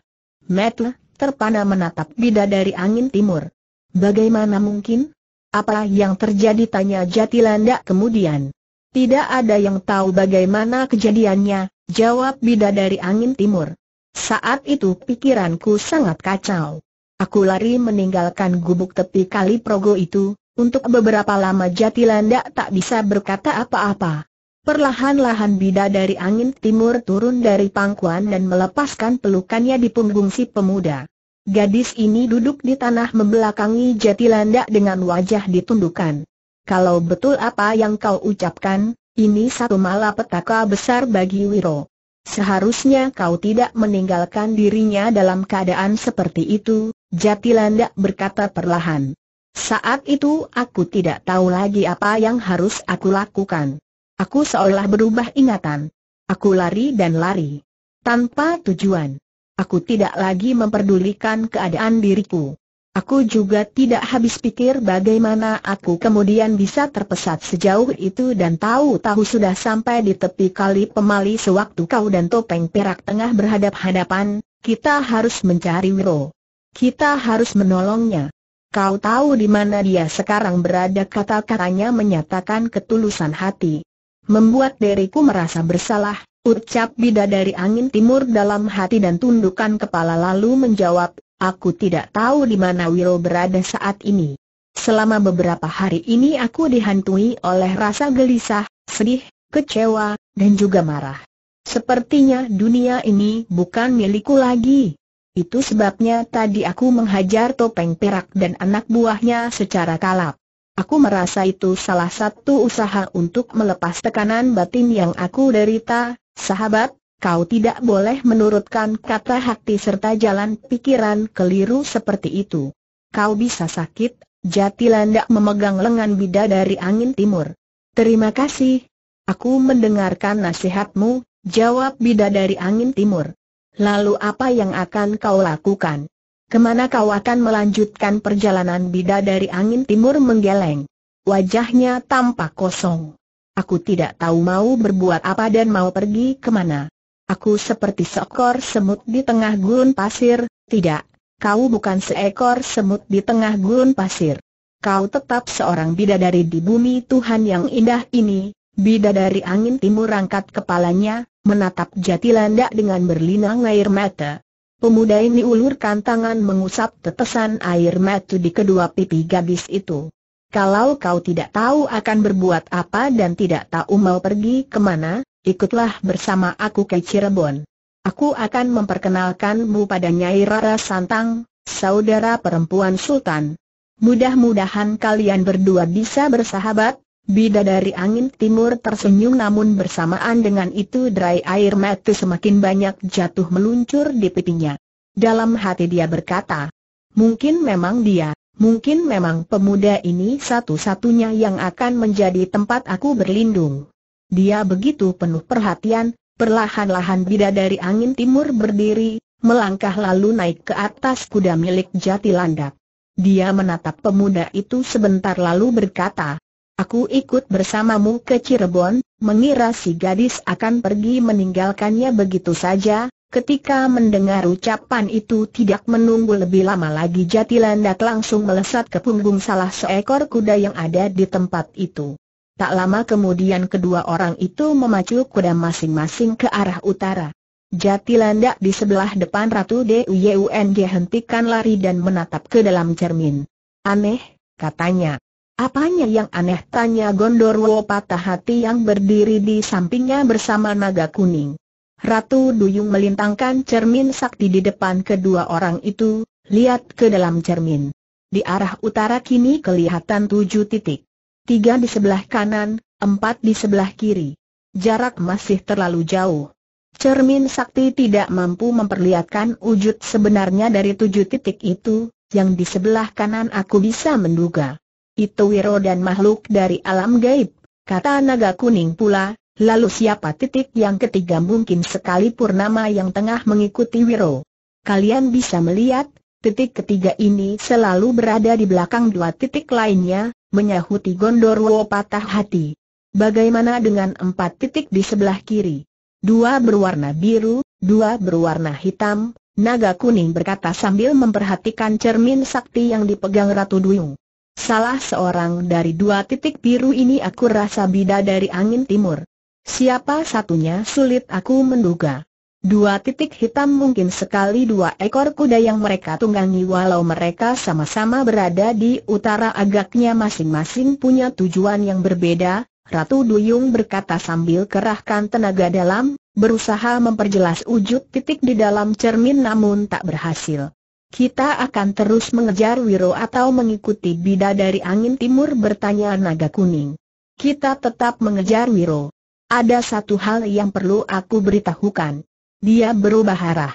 Metle, terpana menatap bida dari angin timur. Bagaimana mungkin? Apa yang terjadi tanya Jatilanda kemudian. Tidak ada yang tahu bagaimana kejadiannya, jawab bida dari angin timur. Saat itu pikiranku sangat kacau. Aku lari meninggalkan gubuk tepi kali progo itu, untuk beberapa lama Jatilanda tak bisa berkata apa-apa. Perlahan-lahan bida dari angin timur turun dari pangkuan dan melepaskan pelukannya di punggung si pemuda. Gadis ini duduk di tanah membelakangi Jatilanda dengan wajah ditundukkan. Kalau betul apa yang kau ucapkan, ini satu malapetaka besar bagi Wiro. Seharusnya kau tidak meninggalkan dirinya dalam keadaan seperti itu, Jatilanda berkata perlahan. Saat itu aku tidak tahu lagi apa yang harus aku lakukan. Aku seolah berubah ingatan. Aku lari dan lari. Tanpa tujuan. Aku tidak lagi memperdulikan keadaan diriku. Aku juga tidak habis pikir bagaimana aku kemudian bisa terpesat sejauh itu dan tahu-tahu sudah sampai di tepi kali pemali sewaktu kau dan topeng perak tengah berhadap-hadapan, kita harus mencari Wiro. Kita harus menolongnya. Kau tahu di mana dia sekarang berada kata-katanya menyatakan ketulusan hati membuat diriku merasa bersalah, ucap bidadari angin timur dalam hati dan tundukkan kepala lalu menjawab, aku tidak tahu di mana Wiro berada saat ini. Selama beberapa hari ini aku dihantui oleh rasa gelisah, sedih, kecewa, dan juga marah. Sepertinya dunia ini bukan milikku lagi. Itu sebabnya tadi aku menghajar topeng perak dan anak buahnya secara kalap. Aku merasa itu salah satu usaha untuk melepas tekanan batin yang aku derita, sahabat, kau tidak boleh menurutkan kata hati serta jalan pikiran keliru seperti itu. Kau bisa sakit, jati landak memegang lengan bida dari angin timur. Terima kasih. Aku mendengarkan nasihatmu, jawab bida dari angin timur. Lalu apa yang akan kau lakukan? Kemana kau akan melanjutkan perjalanan bida dari angin timur menggeleng? Wajahnya tampak kosong. Aku tidak tahu mau berbuat apa dan mau pergi kemana. Aku seperti seekor semut di tengah gurun pasir, tidak, kau bukan seekor semut di tengah gurun pasir. Kau tetap seorang bidadari di bumi Tuhan yang indah ini, bidadari angin timur angkat kepalanya, menatap jatilanda dengan berlinang air mata. Pemuda ini ulurkan tangan mengusap tetesan air mata di kedua pipi gadis itu. Kalau kau tidak tahu akan berbuat apa dan tidak tahu mau pergi kemana, ikutlah bersama aku ke Cirebon. Aku akan memperkenalkanmu pada Nyai Rara Santang, saudara perempuan Sultan. Mudah-mudahan kalian berdua bisa bersahabat, Bida dari angin timur tersenyum namun bersamaan dengan itu dry air mata semakin banyak jatuh meluncur di pipinya. Dalam hati dia berkata, mungkin memang dia, mungkin memang pemuda ini satu-satunya yang akan menjadi tempat aku berlindung. Dia begitu penuh perhatian, perlahan-lahan bida dari angin timur berdiri, melangkah lalu naik ke atas kuda milik Jatilandak. Dia menatap pemuda itu sebentar lalu berkata, Aku ikut bersamamu ke Cirebon, mengira si gadis akan pergi meninggalkannya begitu saja, ketika mendengar ucapan itu tidak menunggu lebih lama lagi Jatilandak langsung melesat ke punggung salah seekor kuda yang ada di tempat itu. Tak lama kemudian kedua orang itu memacu kuda masing-masing ke arah utara. Jatilandak di sebelah depan Ratu Duyung dihentikan lari dan menatap ke dalam cermin. Aneh, katanya. Apanya yang aneh tanya Gondorwo patah hati yang berdiri di sampingnya bersama naga kuning. Ratu Duyung melintangkan cermin sakti di depan kedua orang itu, lihat ke dalam cermin. Di arah utara kini kelihatan tujuh titik. Tiga di sebelah kanan, empat di sebelah kiri. Jarak masih terlalu jauh. Cermin sakti tidak mampu memperlihatkan wujud sebenarnya dari tujuh titik itu, yang di sebelah kanan aku bisa menduga itu wiro dan makhluk dari alam gaib, kata naga kuning pula, lalu siapa titik yang ketiga mungkin sekali Purnama yang tengah mengikuti wiro. Kalian bisa melihat, titik ketiga ini selalu berada di belakang dua titik lainnya, menyahuti Gondorwo patah hati. Bagaimana dengan empat titik di sebelah kiri? Dua berwarna biru, dua berwarna hitam, naga kuning berkata sambil memperhatikan cermin sakti yang dipegang Ratu Duyung. Salah seorang dari dua titik biru ini aku rasa bida dari angin timur. Siapa satunya sulit aku menduga. Dua titik hitam mungkin sekali dua ekor kuda yang mereka tunggangi walau mereka sama-sama berada di utara agaknya masing-masing punya tujuan yang berbeda, Ratu Duyung berkata sambil kerahkan tenaga dalam, berusaha memperjelas wujud titik di dalam cermin namun tak berhasil. Kita akan terus mengejar Wiro atau mengikuti bida dari angin timur bertanya naga kuning. Kita tetap mengejar Wiro. Ada satu hal yang perlu aku beritahukan. Dia berubah arah.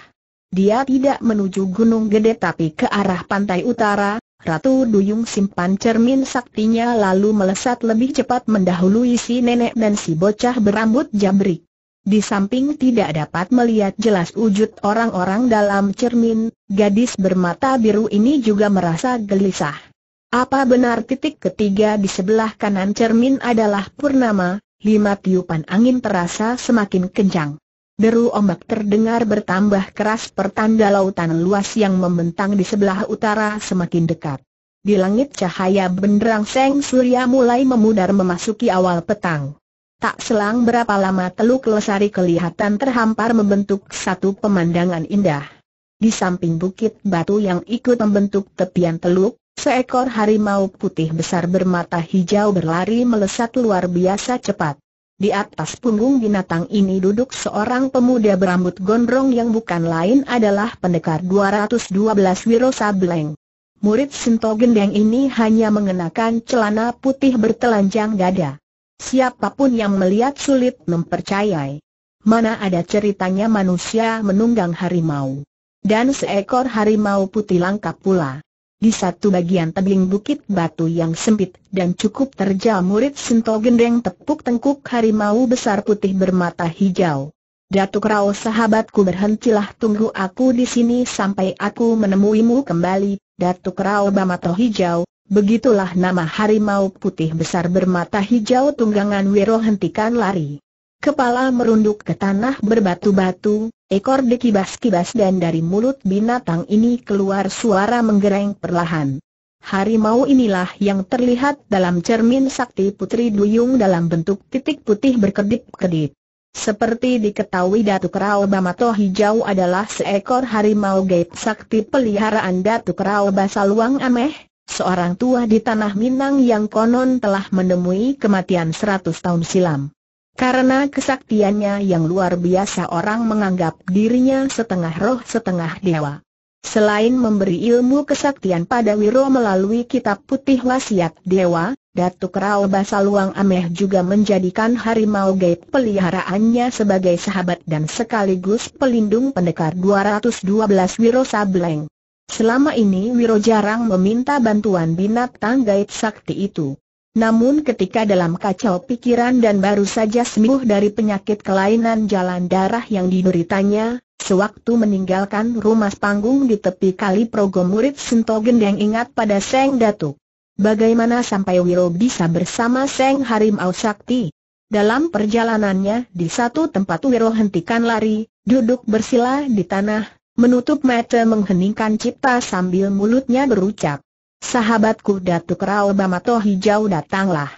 Dia tidak menuju Gunung Gede tapi ke arah pantai utara, Ratu Duyung simpan cermin saktinya lalu melesat lebih cepat mendahului si nenek dan si bocah berambut jabrik. Di samping tidak dapat melihat jelas wujud orang-orang dalam cermin, gadis bermata biru ini juga merasa gelisah. Apa benar titik ketiga di sebelah kanan cermin adalah Purnama, lima tiupan angin terasa semakin kencang. Deru ombak terdengar bertambah keras pertanda lautan luas yang membentang di sebelah utara semakin dekat. Di langit cahaya benderang seng surya mulai memudar memasuki awal petang. Tak selang berapa lama Teluk Lesari kelihatan terhampar membentuk satu pemandangan indah. Di samping bukit batu yang ikut membentuk tepian teluk, seekor harimau putih besar bermata hijau berlari melesat luar biasa cepat. Di atas punggung binatang ini duduk seorang pemuda berambut gondrong yang bukan lain adalah pendekar 212 Wiro Sableng. Murid Sinto Gendeng ini hanya mengenakan celana putih bertelanjang dada. Siapapun yang melihat sulit mempercayai. Mana ada ceritanya manusia menunggang harimau. Dan seekor harimau putih langka pula. Di satu bagian tebing bukit batu yang sempit dan cukup terjal murid Sinto Gendeng tepuk tengkuk harimau besar putih bermata hijau. Datuk Rao sahabatku berhentilah tunggu aku di sini sampai aku menemuimu kembali, Datuk Rao bermata Hijau, Begitulah nama harimau putih besar bermata hijau tunggangan Wiro hentikan lari. Kepala merunduk ke tanah berbatu-batu, ekor dikibas-kibas dan dari mulut binatang ini keluar suara menggereng perlahan. Harimau inilah yang terlihat dalam cermin sakti Putri Duyung dalam bentuk titik putih berkedip-kedip. Seperti diketahui datuk Rao Bamato Hijau adalah seekor harimau gaib sakti peliharaan datuk Rao Basaluang Ameh, seorang tua di tanah Minang yang konon telah menemui kematian seratus tahun silam. Karena kesaktiannya yang luar biasa orang menganggap dirinya setengah roh setengah dewa. Selain memberi ilmu kesaktian pada Wiro melalui kitab putih wasiat dewa, Datuk Rao Basaluang Ameh juga menjadikan harimau gaib peliharaannya sebagai sahabat dan sekaligus pelindung pendekar 212 Wiro Sableng. Selama ini Wiro jarang meminta bantuan binatang gaib sakti itu. Namun ketika dalam kacau pikiran dan baru saja sembuh dari penyakit kelainan jalan darah yang dideritanya, Sewaktu meninggalkan rumah panggung di tepi kali Progo murid Sento Gendeng ingat pada Seng Datuk. Bagaimana sampai Wiro bisa bersama Seng Harimau Sakti? Dalam perjalanannya di satu tempat Wiro hentikan lari, duduk bersila di tanah, menutup mata mengheningkan cipta sambil mulutnya berucap. Sahabatku Datuk Rao Bamato Hijau datanglah.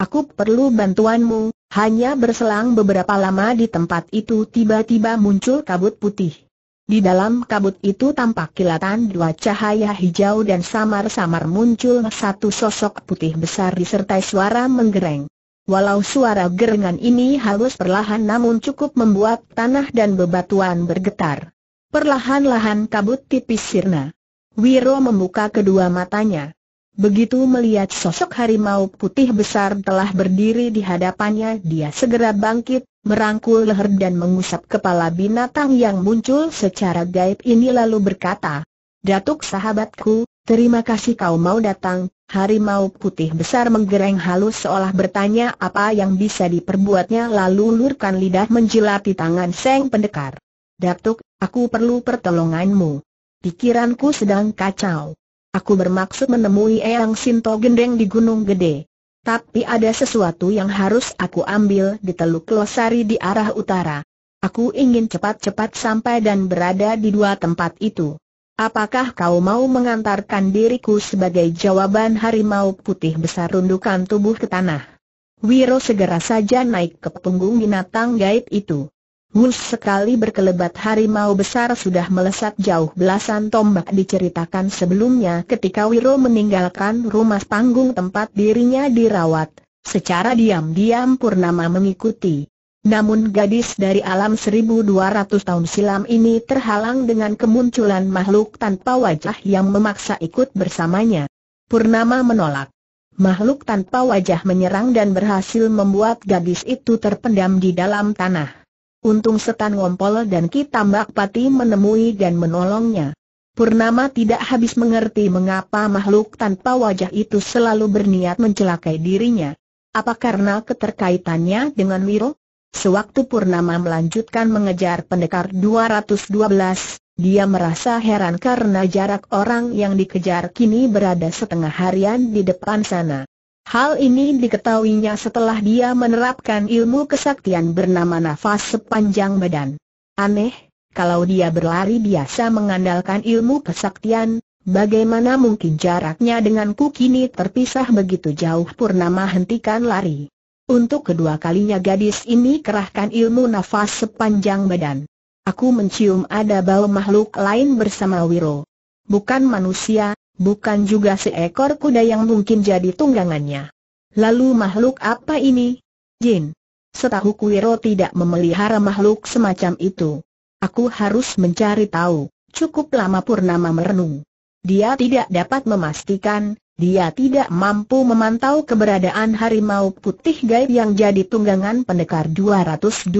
Aku perlu bantuanmu, hanya berselang beberapa lama di tempat itu tiba-tiba muncul kabut putih. Di dalam kabut itu tampak kilatan dua cahaya hijau dan samar-samar muncul satu sosok putih besar disertai suara menggereng. Walau suara gerengan ini halus perlahan namun cukup membuat tanah dan bebatuan bergetar. Perlahan-lahan kabut tipis sirna. Wiro membuka kedua matanya. Begitu melihat sosok harimau putih besar telah berdiri di hadapannya dia segera bangkit, merangkul leher dan mengusap kepala binatang yang muncul secara gaib ini lalu berkata, Datuk sahabatku, terima kasih kau mau datang, harimau putih besar menggereng halus seolah bertanya apa yang bisa diperbuatnya lalu lurkan lidah menjilati tangan Seng Pendekar. Datuk, Aku perlu pertolonganmu. Pikiranku sedang kacau. Aku bermaksud menemui Eyang Sinto Gendeng di Gunung Gede. Tapi ada sesuatu yang harus aku ambil di Teluk Losari di arah utara. Aku ingin cepat-cepat sampai dan berada di dua tempat itu. Apakah kau mau mengantarkan diriku sebagai jawaban harimau putih besar rundukan tubuh ke tanah? Wiro segera saja naik ke punggung binatang gaib itu. Mus sekali berkelebat harimau besar sudah melesat jauh belasan tombak diceritakan sebelumnya ketika Wiro meninggalkan rumah panggung tempat dirinya dirawat. Secara diam-diam Purnama mengikuti. Namun gadis dari alam 1200 tahun silam ini terhalang dengan kemunculan makhluk tanpa wajah yang memaksa ikut bersamanya. Purnama menolak. Makhluk tanpa wajah menyerang dan berhasil membuat gadis itu terpendam di dalam tanah. Untung setan ngompol dan kita Mbak Pati menemui dan menolongnya. Purnama tidak habis mengerti mengapa makhluk tanpa wajah itu selalu berniat mencelakai dirinya. Apa karena keterkaitannya dengan Wiro? Sewaktu Purnama melanjutkan mengejar pendekar 212, dia merasa heran karena jarak orang yang dikejar kini berada setengah harian di depan sana. Hal ini diketahuinya setelah dia menerapkan ilmu kesaktian bernama nafas sepanjang badan. Aneh, kalau dia berlari biasa mengandalkan ilmu kesaktian, bagaimana mungkin jaraknya denganku kini terpisah begitu jauh Purnama hentikan lari. Untuk kedua kalinya gadis ini kerahkan ilmu nafas sepanjang badan. Aku mencium ada bau makhluk lain bersama Wiro. Bukan manusia, bukan juga seekor kuda yang mungkin jadi tunggangannya. Lalu makhluk apa ini? Jin. Setahu Kuiro tidak memelihara makhluk semacam itu. Aku harus mencari tahu. Cukup lama Purnama merenung. Dia tidak dapat memastikan, dia tidak mampu memantau keberadaan harimau putih gaib yang jadi tunggangan pendekar 212.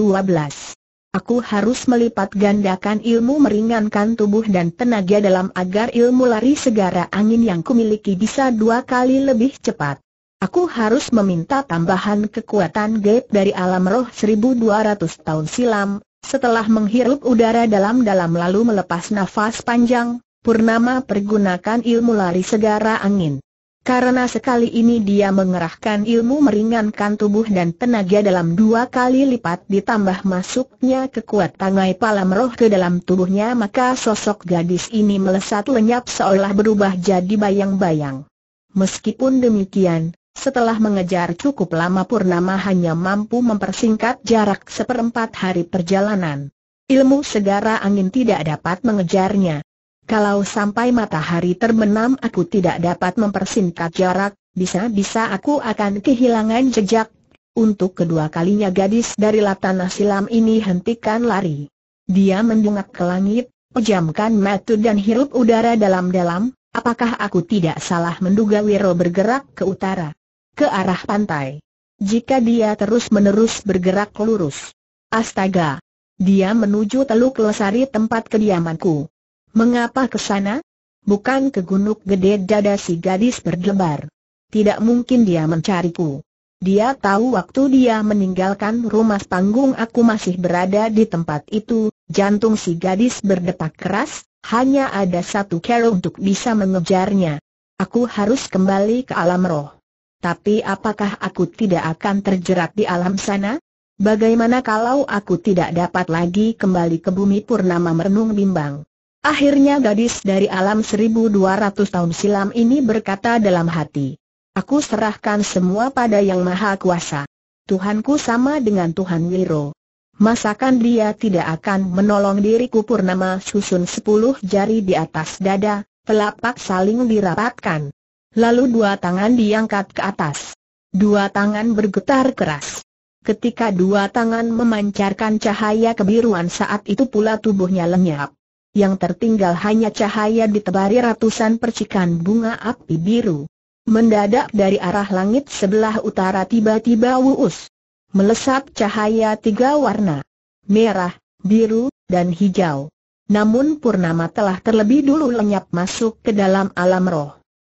Aku harus melipat gandakan ilmu meringankan tubuh dan tenaga dalam agar ilmu lari segara angin yang kumiliki bisa dua kali lebih cepat. Aku harus meminta tambahan kekuatan gaib dari alam roh 1200 tahun silam, setelah menghirup udara dalam-dalam lalu melepas nafas panjang, Purnama pergunakan ilmu lari segara angin. Karena sekali ini dia mengerahkan ilmu meringankan tubuh dan tenaga dalam dua kali lipat ditambah masuknya kekuatan palam roh ke dalam tubuhnya maka sosok gadis ini melesat lenyap seolah berubah jadi bayang-bayang. Meskipun demikian, setelah mengejar cukup lama Purnama hanya mampu mempersingkat jarak seperempat hari perjalanan. Ilmu segara angin tidak dapat mengejarnya. Kalau sampai matahari terbenam aku tidak dapat mempersingkat jarak, bisa-bisa aku akan kehilangan jejak. Untuk kedua kalinya gadis dari tanah silam ini hentikan lari. Dia mendungak ke langit, pejamkan mata dan hirup udara dalam-dalam, apakah aku tidak salah menduga Wiro bergerak ke utara? Ke arah pantai. Jika dia terus-menerus bergerak lurus. Astaga! Dia menuju Teluk Lesari tempat kediamanku. Mengapa ke sana? Bukan ke gunung gede dada si gadis berdebar. Tidak mungkin dia mencariku. Dia tahu waktu dia meninggalkan rumah panggung aku masih berada di tempat itu, jantung si gadis berdetak keras, hanya ada satu cara untuk bisa mengejarnya. Aku harus kembali ke alam roh. Tapi apakah aku tidak akan terjerat di alam sana? Bagaimana kalau aku tidak dapat lagi kembali ke bumi Purnama merenung bimbang? Akhirnya gadis dari alam 1200 tahun silam ini berkata dalam hati. Aku serahkan semua pada yang maha kuasa. Tuhanku sama dengan Tuhan Wiro. Masakan dia tidak akan menolong diriku Purnama susun sepuluh jari di atas dada, telapak saling dirapatkan. Lalu dua tangan diangkat ke atas. Dua tangan bergetar keras. Ketika dua tangan memancarkan cahaya kebiruan saat itu pula tubuhnya lenyap yang tertinggal hanya cahaya ditebari ratusan percikan bunga api biru. Mendadak dari arah langit sebelah utara tiba-tiba wuus. Melesat cahaya tiga warna. Merah, biru, dan hijau. Namun Purnama telah terlebih dulu lenyap masuk ke dalam alam roh.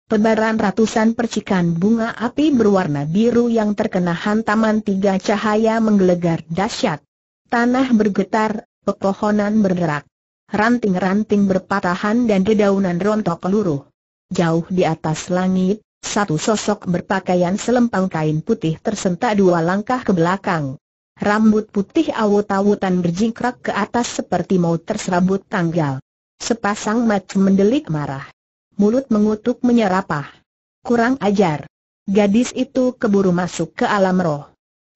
Pebaran ratusan percikan bunga api berwarna biru yang terkena hantaman tiga cahaya menggelegar dahsyat. Tanah bergetar, pepohonan bergerak ranting-ranting berpatahan dan dedaunan rontok peluruh. Jauh di atas langit, satu sosok berpakaian selempang kain putih tersentak dua langkah ke belakang. Rambut putih awut-awutan berjingkrak ke atas seperti mau terserabut tanggal. Sepasang mata mendelik marah. Mulut mengutuk menyerapah. Kurang ajar. Gadis itu keburu masuk ke alam roh.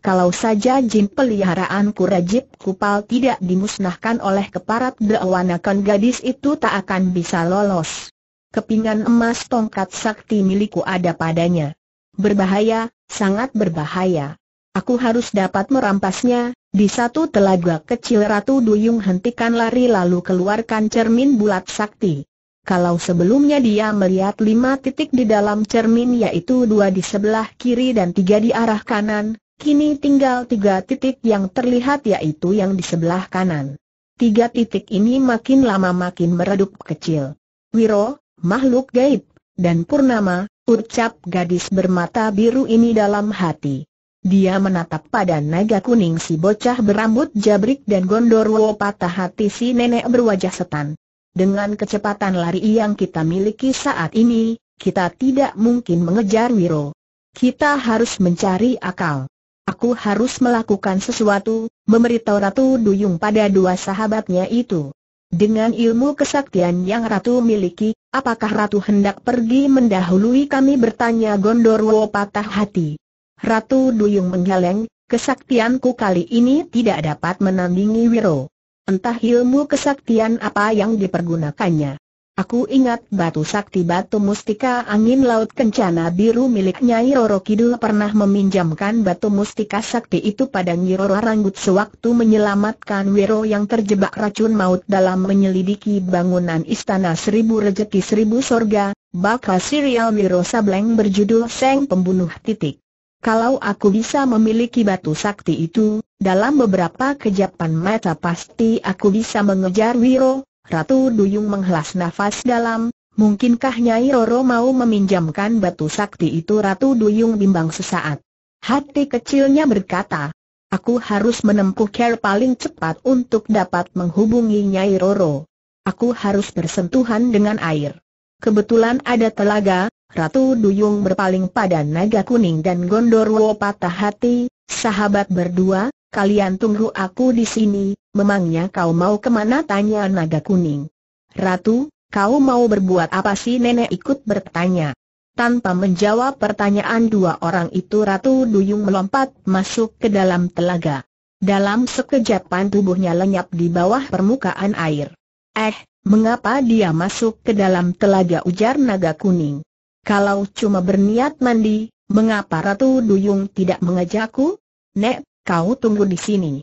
Kalau saja jin peliharaanku Rajib Kupal tidak dimusnahkan oleh keparat dewanakan gadis itu tak akan bisa lolos. Kepingan emas tongkat sakti milikku ada padanya. Berbahaya, sangat berbahaya. Aku harus dapat merampasnya, di satu telaga kecil Ratu Duyung hentikan lari lalu keluarkan cermin bulat sakti. Kalau sebelumnya dia melihat lima titik di dalam cermin yaitu dua di sebelah kiri dan tiga di arah kanan, Kini tinggal tiga titik yang terlihat yaitu yang di sebelah kanan. Tiga titik ini makin lama makin meredup kecil. Wiro, makhluk gaib, dan Purnama, ucap gadis bermata biru ini dalam hati. Dia menatap pada naga kuning si bocah berambut jabrik dan gondorwo patah hati si nenek berwajah setan. Dengan kecepatan lari yang kita miliki saat ini, kita tidak mungkin mengejar Wiro. Kita harus mencari akal. Aku harus melakukan sesuatu, memberitahu Ratu Duyung pada dua sahabatnya itu. Dengan ilmu kesaktian yang Ratu miliki, apakah Ratu hendak pergi mendahului kami bertanya Gondorwo patah hati. Ratu Duyung menggeleng, kesaktianku kali ini tidak dapat menandingi Wiro. Entah ilmu kesaktian apa yang dipergunakannya. Aku ingat batu sakti batu mustika angin laut kencana biru milik Nyai Roro Kidul pernah meminjamkan batu mustika sakti itu pada Nyi Roro Ranggut sewaktu menyelamatkan Wiro yang terjebak racun maut dalam menyelidiki bangunan istana seribu rejeki seribu sorga, bakal serial Wiro Sableng berjudul Seng Pembunuh Titik. Kalau aku bisa memiliki batu sakti itu, dalam beberapa kejapan mata pasti aku bisa mengejar Wiro, Ratu Duyung menghelas nafas dalam, mungkinkah Nyai Roro mau meminjamkan batu sakti itu Ratu Duyung bimbang sesaat. Hati kecilnya berkata, aku harus menempuh care paling cepat untuk dapat menghubungi Nyai Roro. Aku harus bersentuhan dengan air. Kebetulan ada telaga, Ratu Duyung berpaling pada naga kuning dan Gondorwo patah hati, sahabat berdua, Kalian tunggu aku di sini, memangnya kau mau kemana tanya naga kuning. Ratu, kau mau berbuat apa sih nenek ikut bertanya. Tanpa menjawab pertanyaan dua orang itu Ratu Duyung melompat masuk ke dalam telaga. Dalam sekejapan tubuhnya lenyap di bawah permukaan air. Eh, mengapa dia masuk ke dalam telaga ujar naga kuning? Kalau cuma berniat mandi, mengapa Ratu Duyung tidak mengajakku? Nek, kau tunggu di sini.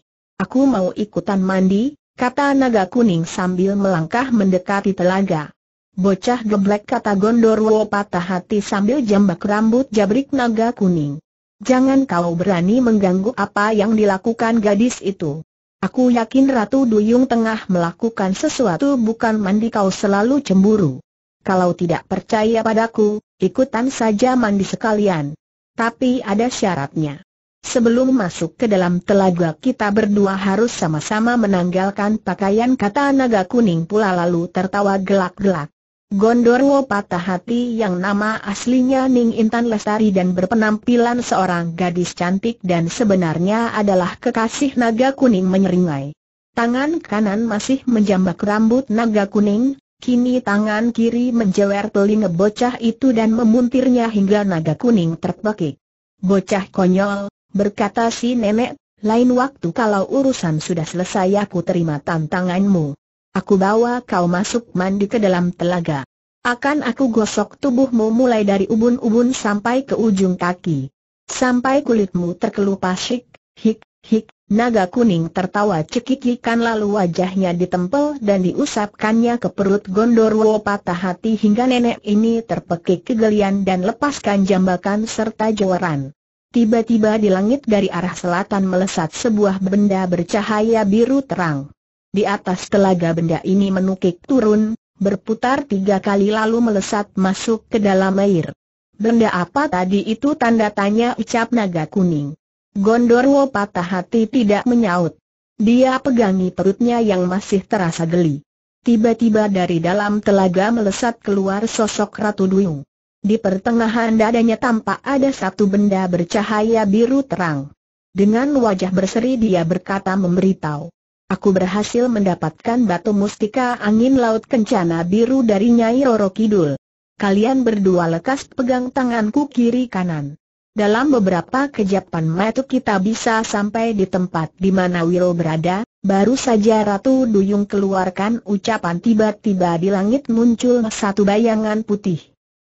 Aku mau ikutan mandi, kata naga kuning sambil melangkah mendekati telaga. Bocah geblek kata Gondorwo patah hati sambil jambak rambut jabrik naga kuning. Jangan kau berani mengganggu apa yang dilakukan gadis itu. Aku yakin Ratu Duyung tengah melakukan sesuatu bukan mandi kau selalu cemburu. Kalau tidak percaya padaku, ikutan saja mandi sekalian. Tapi ada syaratnya. Sebelum masuk ke dalam telaga kita berdua harus sama-sama menanggalkan pakaian kata naga kuning pula lalu tertawa gelak-gelak. Gondorwo patah hati yang nama aslinya Ning Intan Lestari dan berpenampilan seorang gadis cantik dan sebenarnya adalah kekasih naga kuning menyeringai. Tangan kanan masih menjambak rambut naga kuning, kini tangan kiri menjewer telinga bocah itu dan memuntirnya hingga naga kuning terpekik. Bocah konyol, Berkata si nenek, lain waktu kalau urusan sudah selesai aku terima tantanganmu. Aku bawa kau masuk mandi ke dalam telaga. Akan aku gosok tubuhmu mulai dari ubun-ubun sampai ke ujung kaki. Sampai kulitmu terkelupas hik, hik, hik, naga kuning tertawa cekikikan lalu wajahnya ditempel dan diusapkannya ke perut Gondorwo patah hati hingga nenek ini terpekik kegelian dan lepaskan jambakan serta jawaran. Tiba-tiba di langit dari arah selatan melesat sebuah benda bercahaya biru terang. Di atas telaga benda ini menukik turun, berputar tiga kali lalu melesat masuk ke dalam air. Benda apa tadi itu tanda tanya ucap naga kuning. Gondorwo patah hati tidak menyaut. Dia pegangi perutnya yang masih terasa geli. Tiba-tiba dari dalam telaga melesat keluar sosok Ratu Duyung. Di pertengahan dadanya tampak ada satu benda bercahaya biru terang. Dengan wajah berseri dia berkata memberitahu. Aku berhasil mendapatkan batu mustika angin laut kencana biru dari Nyai Roro Kidul. Kalian berdua lekas pegang tanganku kiri kanan. Dalam beberapa kejapan metu kita bisa sampai di tempat di mana Wiro berada, baru saja Ratu Duyung keluarkan ucapan tiba-tiba di langit muncul satu bayangan putih.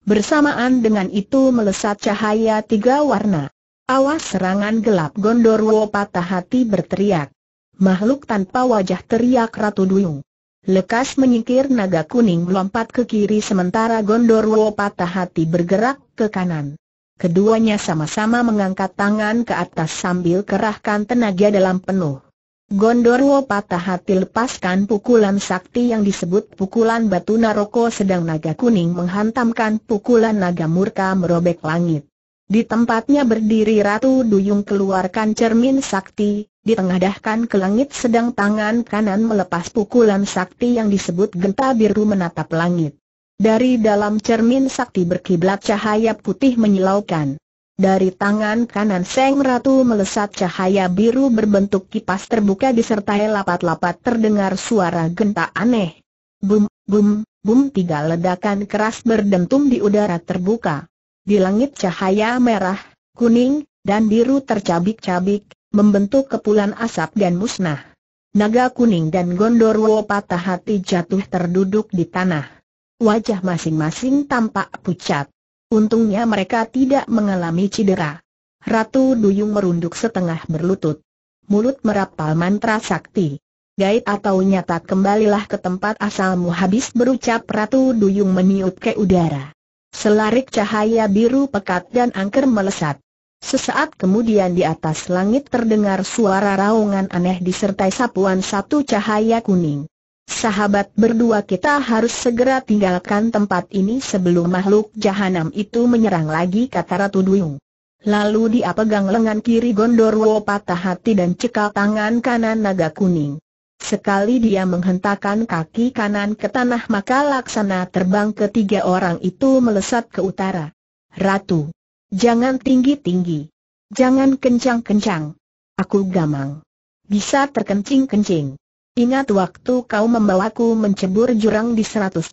Bersamaan dengan itu melesat cahaya tiga warna. Awas serangan gelap Gondorwo patah hati berteriak. Makhluk tanpa wajah teriak Ratu Duyung. Lekas menyingkir naga kuning melompat ke kiri sementara Gondorwo patah hati bergerak ke kanan. Keduanya sama-sama mengangkat tangan ke atas sambil kerahkan tenaga dalam penuh. Gondorwo patah hati lepaskan pukulan sakti yang disebut pukulan batu naroko sedang naga kuning menghantamkan pukulan naga murka merobek langit. Di tempatnya berdiri Ratu Duyung keluarkan cermin sakti, ditengadahkan ke langit sedang tangan kanan melepas pukulan sakti yang disebut genta biru menatap langit. Dari dalam cermin sakti berkiblat cahaya putih menyilaukan. Dari tangan kanan Seng Ratu melesat cahaya biru berbentuk kipas terbuka disertai lapat-lapat terdengar suara genta aneh. Bum, bum, bum tiga ledakan keras berdentum di udara terbuka. Di langit cahaya merah, kuning, dan biru tercabik-cabik, membentuk kepulan asap dan musnah. Naga kuning dan Gondorwo patah hati jatuh terduduk di tanah. Wajah masing-masing tampak pucat. Untungnya mereka tidak mengalami cedera. Ratu Duyung merunduk setengah berlutut. Mulut merapal mantra sakti. Gaib atau nyata kembalilah ke tempat asalmu habis berucap Ratu Duyung meniup ke udara. Selarik cahaya biru pekat dan angker melesat. Sesaat kemudian di atas langit terdengar suara raungan aneh disertai sapuan satu cahaya kuning. Sahabat berdua kita harus segera tinggalkan tempat ini sebelum makhluk jahanam itu menyerang lagi kata Ratu Duyung. Lalu dia pegang lengan kiri Gondorwo patah hati dan cekal tangan kanan naga kuning. Sekali dia menghentakkan kaki kanan ke tanah maka laksana terbang ketiga orang itu melesat ke utara. Ratu, jangan tinggi-tinggi. Jangan kencang-kencang. Aku gamang. Bisa terkencing-kencing. Ingat waktu kau membawaku mencebur jurang di 113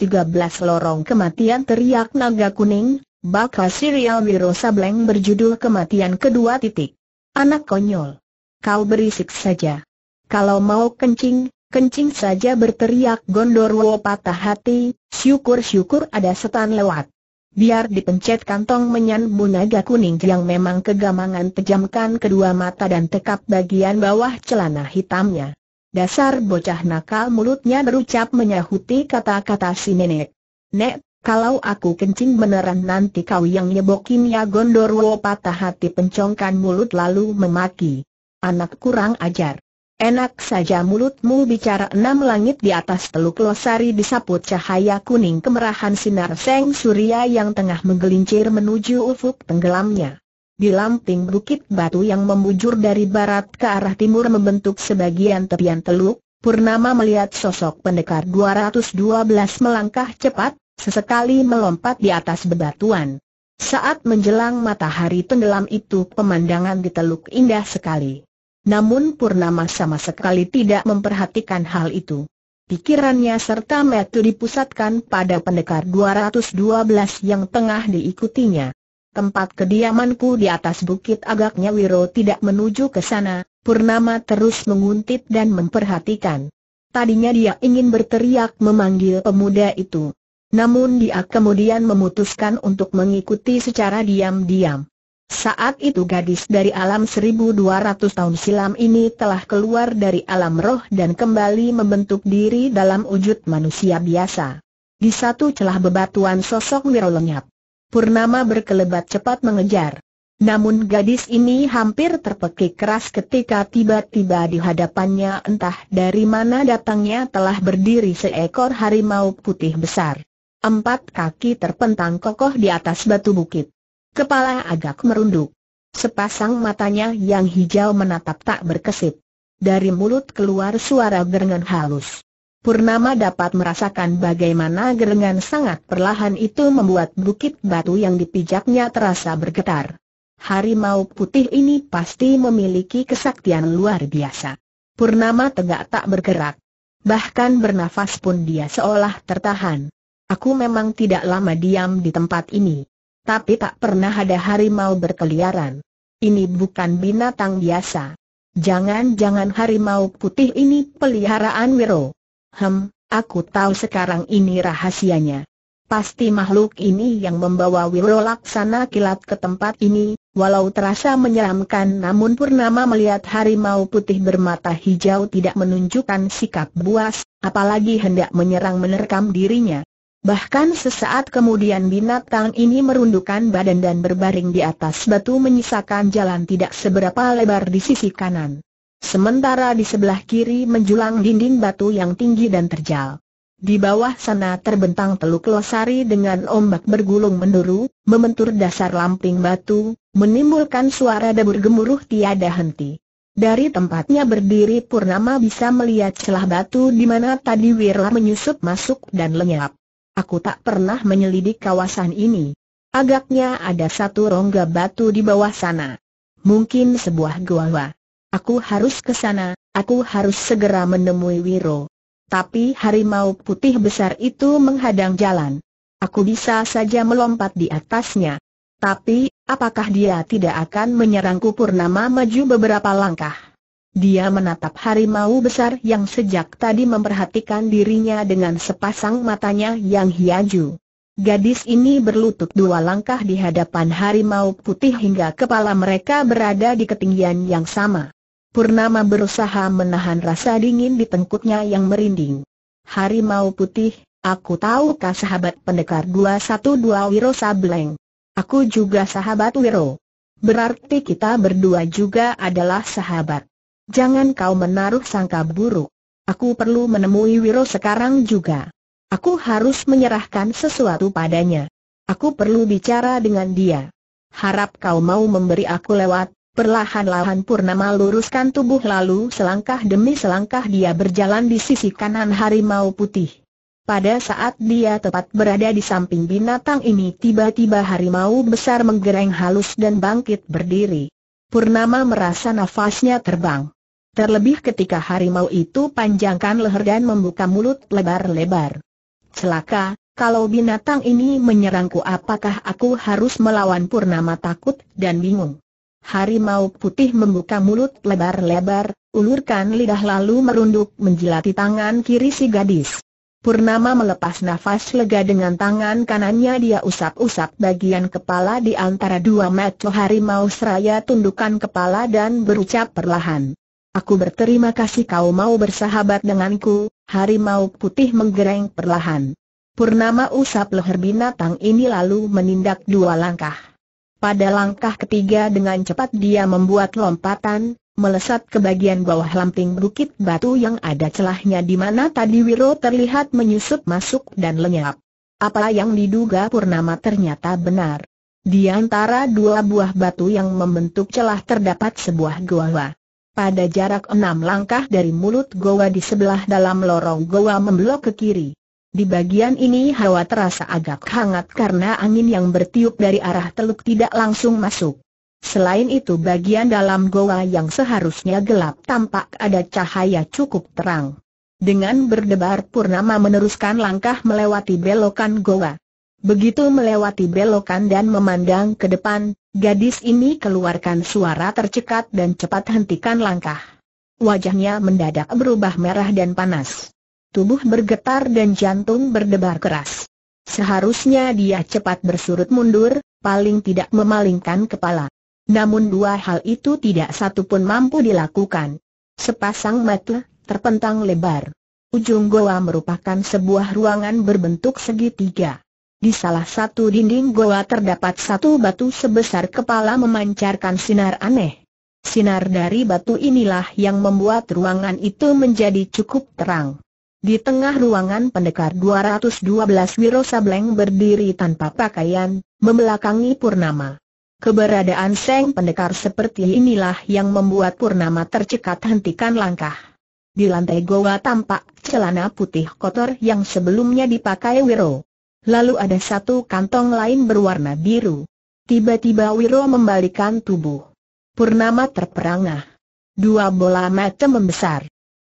lorong kematian teriak naga kuning, bakal serial Wiro Sableng berjudul kematian kedua titik. Anak konyol. Kau berisik saja. Kalau mau kencing, kencing saja berteriak Gondorwo patah hati, syukur-syukur ada setan lewat. Biar dipencet kantong menyambut naga kuning yang memang kegamangan pejamkan kedua mata dan tekap bagian bawah celana hitamnya. Dasar bocah nakal mulutnya berucap menyahuti kata-kata si nenek. Nek, kalau aku kencing beneran nanti kau yang nyebokin ya Gondorwo patah hati pencongkan mulut lalu memaki. Anak kurang ajar. Enak saja mulutmu bicara enam langit di atas teluk losari disaput cahaya kuning kemerahan sinar seng surya yang tengah menggelincir menuju ufuk tenggelamnya. Di lamping bukit batu yang membujur dari barat ke arah timur membentuk sebagian tepian teluk, Purnama melihat sosok pendekar 212 melangkah cepat, sesekali melompat di atas bebatuan. Saat menjelang matahari tenggelam itu pemandangan di teluk indah sekali. Namun Purnama sama sekali tidak memperhatikan hal itu. Pikirannya serta metu dipusatkan pada pendekar 212 yang tengah diikutinya tempat kediamanku di atas bukit agaknya Wiro tidak menuju ke sana, Purnama terus menguntit dan memperhatikan. Tadinya dia ingin berteriak memanggil pemuda itu. Namun dia kemudian memutuskan untuk mengikuti secara diam-diam. Saat itu gadis dari alam 1200 tahun silam ini telah keluar dari alam roh dan kembali membentuk diri dalam wujud manusia biasa. Di satu celah bebatuan sosok Wiro lenyap. Purnama berkelebat cepat mengejar. Namun gadis ini hampir terpekik keras ketika tiba-tiba di hadapannya entah dari mana datangnya telah berdiri seekor harimau putih besar. Empat kaki terpentang kokoh di atas batu bukit. Kepala agak merunduk. Sepasang matanya yang hijau menatap tak berkesip. Dari mulut keluar suara gerengan halus. Purnama dapat merasakan bagaimana gerengan sangat perlahan itu membuat bukit batu yang dipijaknya terasa bergetar. Harimau putih ini pasti memiliki kesaktian luar biasa. Purnama tegak tak bergerak. Bahkan bernafas pun dia seolah tertahan. Aku memang tidak lama diam di tempat ini. Tapi tak pernah ada harimau berkeliaran. Ini bukan binatang biasa. Jangan-jangan harimau putih ini peliharaan Wiro. Hem, aku tahu sekarang ini rahasianya. Pasti makhluk ini yang membawa Wiro Laksana kilat ke tempat ini, walau terasa menyeramkan namun Purnama melihat harimau putih bermata hijau tidak menunjukkan sikap buas, apalagi hendak menyerang menerkam dirinya. Bahkan sesaat kemudian binatang ini merundukkan badan dan berbaring di atas batu menyisakan jalan tidak seberapa lebar di sisi kanan. Sementara di sebelah kiri menjulang dinding batu yang tinggi dan terjal. Di bawah sana terbentang teluk Losari dengan ombak bergulung menduru, membentur dasar lamping batu, menimbulkan suara debur gemuruh tiada henti. Dari tempatnya berdiri Purnama bisa melihat celah batu di mana tadi Wira menyusup masuk dan lenyap. Aku tak pernah menyelidik kawasan ini. Agaknya ada satu rongga batu di bawah sana. Mungkin sebuah gua. Aku harus ke sana, aku harus segera menemui Wiro. Tapi harimau putih besar itu menghadang jalan. Aku bisa saja melompat di atasnya. Tapi, apakah dia tidak akan menyerangku Purnama maju beberapa langkah? Dia menatap harimau besar yang sejak tadi memperhatikan dirinya dengan sepasang matanya yang hiaju. Gadis ini berlutut dua langkah di hadapan harimau putih hingga kepala mereka berada di ketinggian yang sama. Purnama berusaha menahan rasa dingin di tengkuknya yang merinding. Hari mau putih, aku tahu kah sahabat pendekar 212 Wiro Sableng. Aku juga sahabat Wiro. Berarti kita berdua juga adalah sahabat. Jangan kau menaruh sangka buruk. Aku perlu menemui Wiro sekarang juga. Aku harus menyerahkan sesuatu padanya. Aku perlu bicara dengan dia. Harap kau mau memberi aku lewat, Perlahan-lahan Purnama luruskan tubuh lalu selangkah demi selangkah dia berjalan di sisi kanan harimau putih. Pada saat dia tepat berada di samping binatang ini tiba-tiba harimau besar menggereng halus dan bangkit berdiri. Purnama merasa nafasnya terbang. Terlebih ketika harimau itu panjangkan leher dan membuka mulut lebar-lebar. Celaka, kalau binatang ini menyerangku apakah aku harus melawan Purnama takut dan bingung. Harimau putih membuka mulut lebar-lebar, ulurkan lidah lalu merunduk menjilati tangan kiri si gadis. Purnama melepas nafas lega dengan tangan kanannya dia usap-usap bagian kepala di antara dua mata harimau seraya tundukkan kepala dan berucap perlahan. Aku berterima kasih kau mau bersahabat denganku, harimau putih menggereng perlahan. Purnama usap leher binatang ini lalu menindak dua langkah. Pada langkah ketiga dengan cepat dia membuat lompatan, melesat ke bagian bawah lamping bukit batu yang ada celahnya di mana tadi Wiro terlihat menyusup masuk dan lenyap. Apa yang diduga Purnama ternyata benar. Di antara dua buah batu yang membentuk celah terdapat sebuah goa. Pada jarak enam langkah dari mulut goa di sebelah dalam lorong goa membelok ke kiri. Di bagian ini hawa terasa agak hangat karena angin yang bertiup dari arah teluk tidak langsung masuk. Selain itu bagian dalam goa yang seharusnya gelap tampak ada cahaya cukup terang. Dengan berdebar Purnama meneruskan langkah melewati belokan goa. Begitu melewati belokan dan memandang ke depan, gadis ini keluarkan suara tercekat dan cepat hentikan langkah. Wajahnya mendadak berubah merah dan panas tubuh bergetar dan jantung berdebar keras. Seharusnya dia cepat bersurut mundur, paling tidak memalingkan kepala. Namun dua hal itu tidak satu pun mampu dilakukan. Sepasang mata, terpentang lebar. Ujung goa merupakan sebuah ruangan berbentuk segitiga. Di salah satu dinding goa terdapat satu batu sebesar kepala memancarkan sinar aneh. Sinar dari batu inilah yang membuat ruangan itu menjadi cukup terang. Di tengah ruangan pendekar 212 Wiro Sableng berdiri tanpa pakaian, membelakangi Purnama. Keberadaan Seng Pendekar seperti inilah yang membuat Purnama tercekat hentikan langkah. Di lantai goa tampak celana putih kotor yang sebelumnya dipakai Wiro. Lalu ada satu kantong lain berwarna biru. Tiba-tiba Wiro membalikan tubuh. Purnama terperangah. Dua bola mata membesar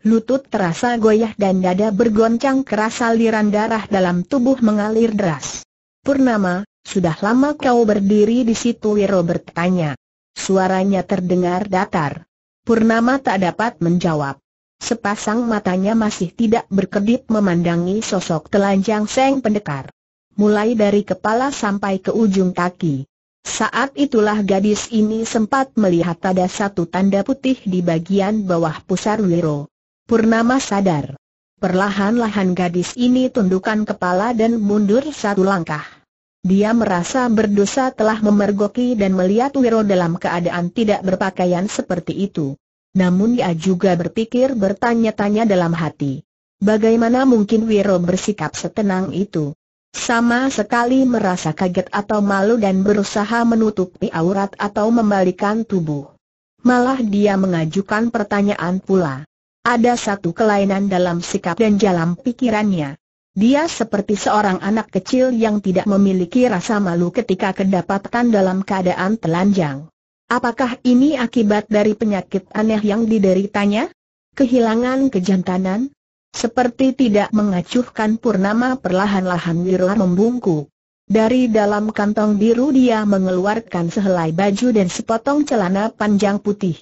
lutut terasa goyah dan dada bergoncang keras aliran darah dalam tubuh mengalir deras. Purnama, sudah lama kau berdiri di situ Wiro bertanya. Suaranya terdengar datar. Purnama tak dapat menjawab. Sepasang matanya masih tidak berkedip memandangi sosok telanjang Seng Pendekar. Mulai dari kepala sampai ke ujung kaki. Saat itulah gadis ini sempat melihat ada satu tanda putih di bagian bawah pusar Wiro. Purnama sadar. Perlahan-lahan gadis ini tundukkan kepala dan mundur satu langkah. Dia merasa berdosa telah memergoki dan melihat Wiro dalam keadaan tidak berpakaian seperti itu. Namun dia juga berpikir bertanya-tanya dalam hati. Bagaimana mungkin Wiro bersikap setenang itu? Sama sekali merasa kaget atau malu dan berusaha menutupi aurat atau membalikan tubuh. Malah dia mengajukan pertanyaan pula. Ada satu kelainan dalam sikap dan jalan pikirannya. Dia seperti seorang anak kecil yang tidak memiliki rasa malu ketika kedapatan dalam keadaan telanjang. Apakah ini akibat dari penyakit aneh yang dideritanya? Kehilangan kejantanan? Seperti tidak mengacuhkan Purnama perlahan-lahan Wirla membungkuk. Dari dalam kantong biru dia mengeluarkan sehelai baju dan sepotong celana panjang putih.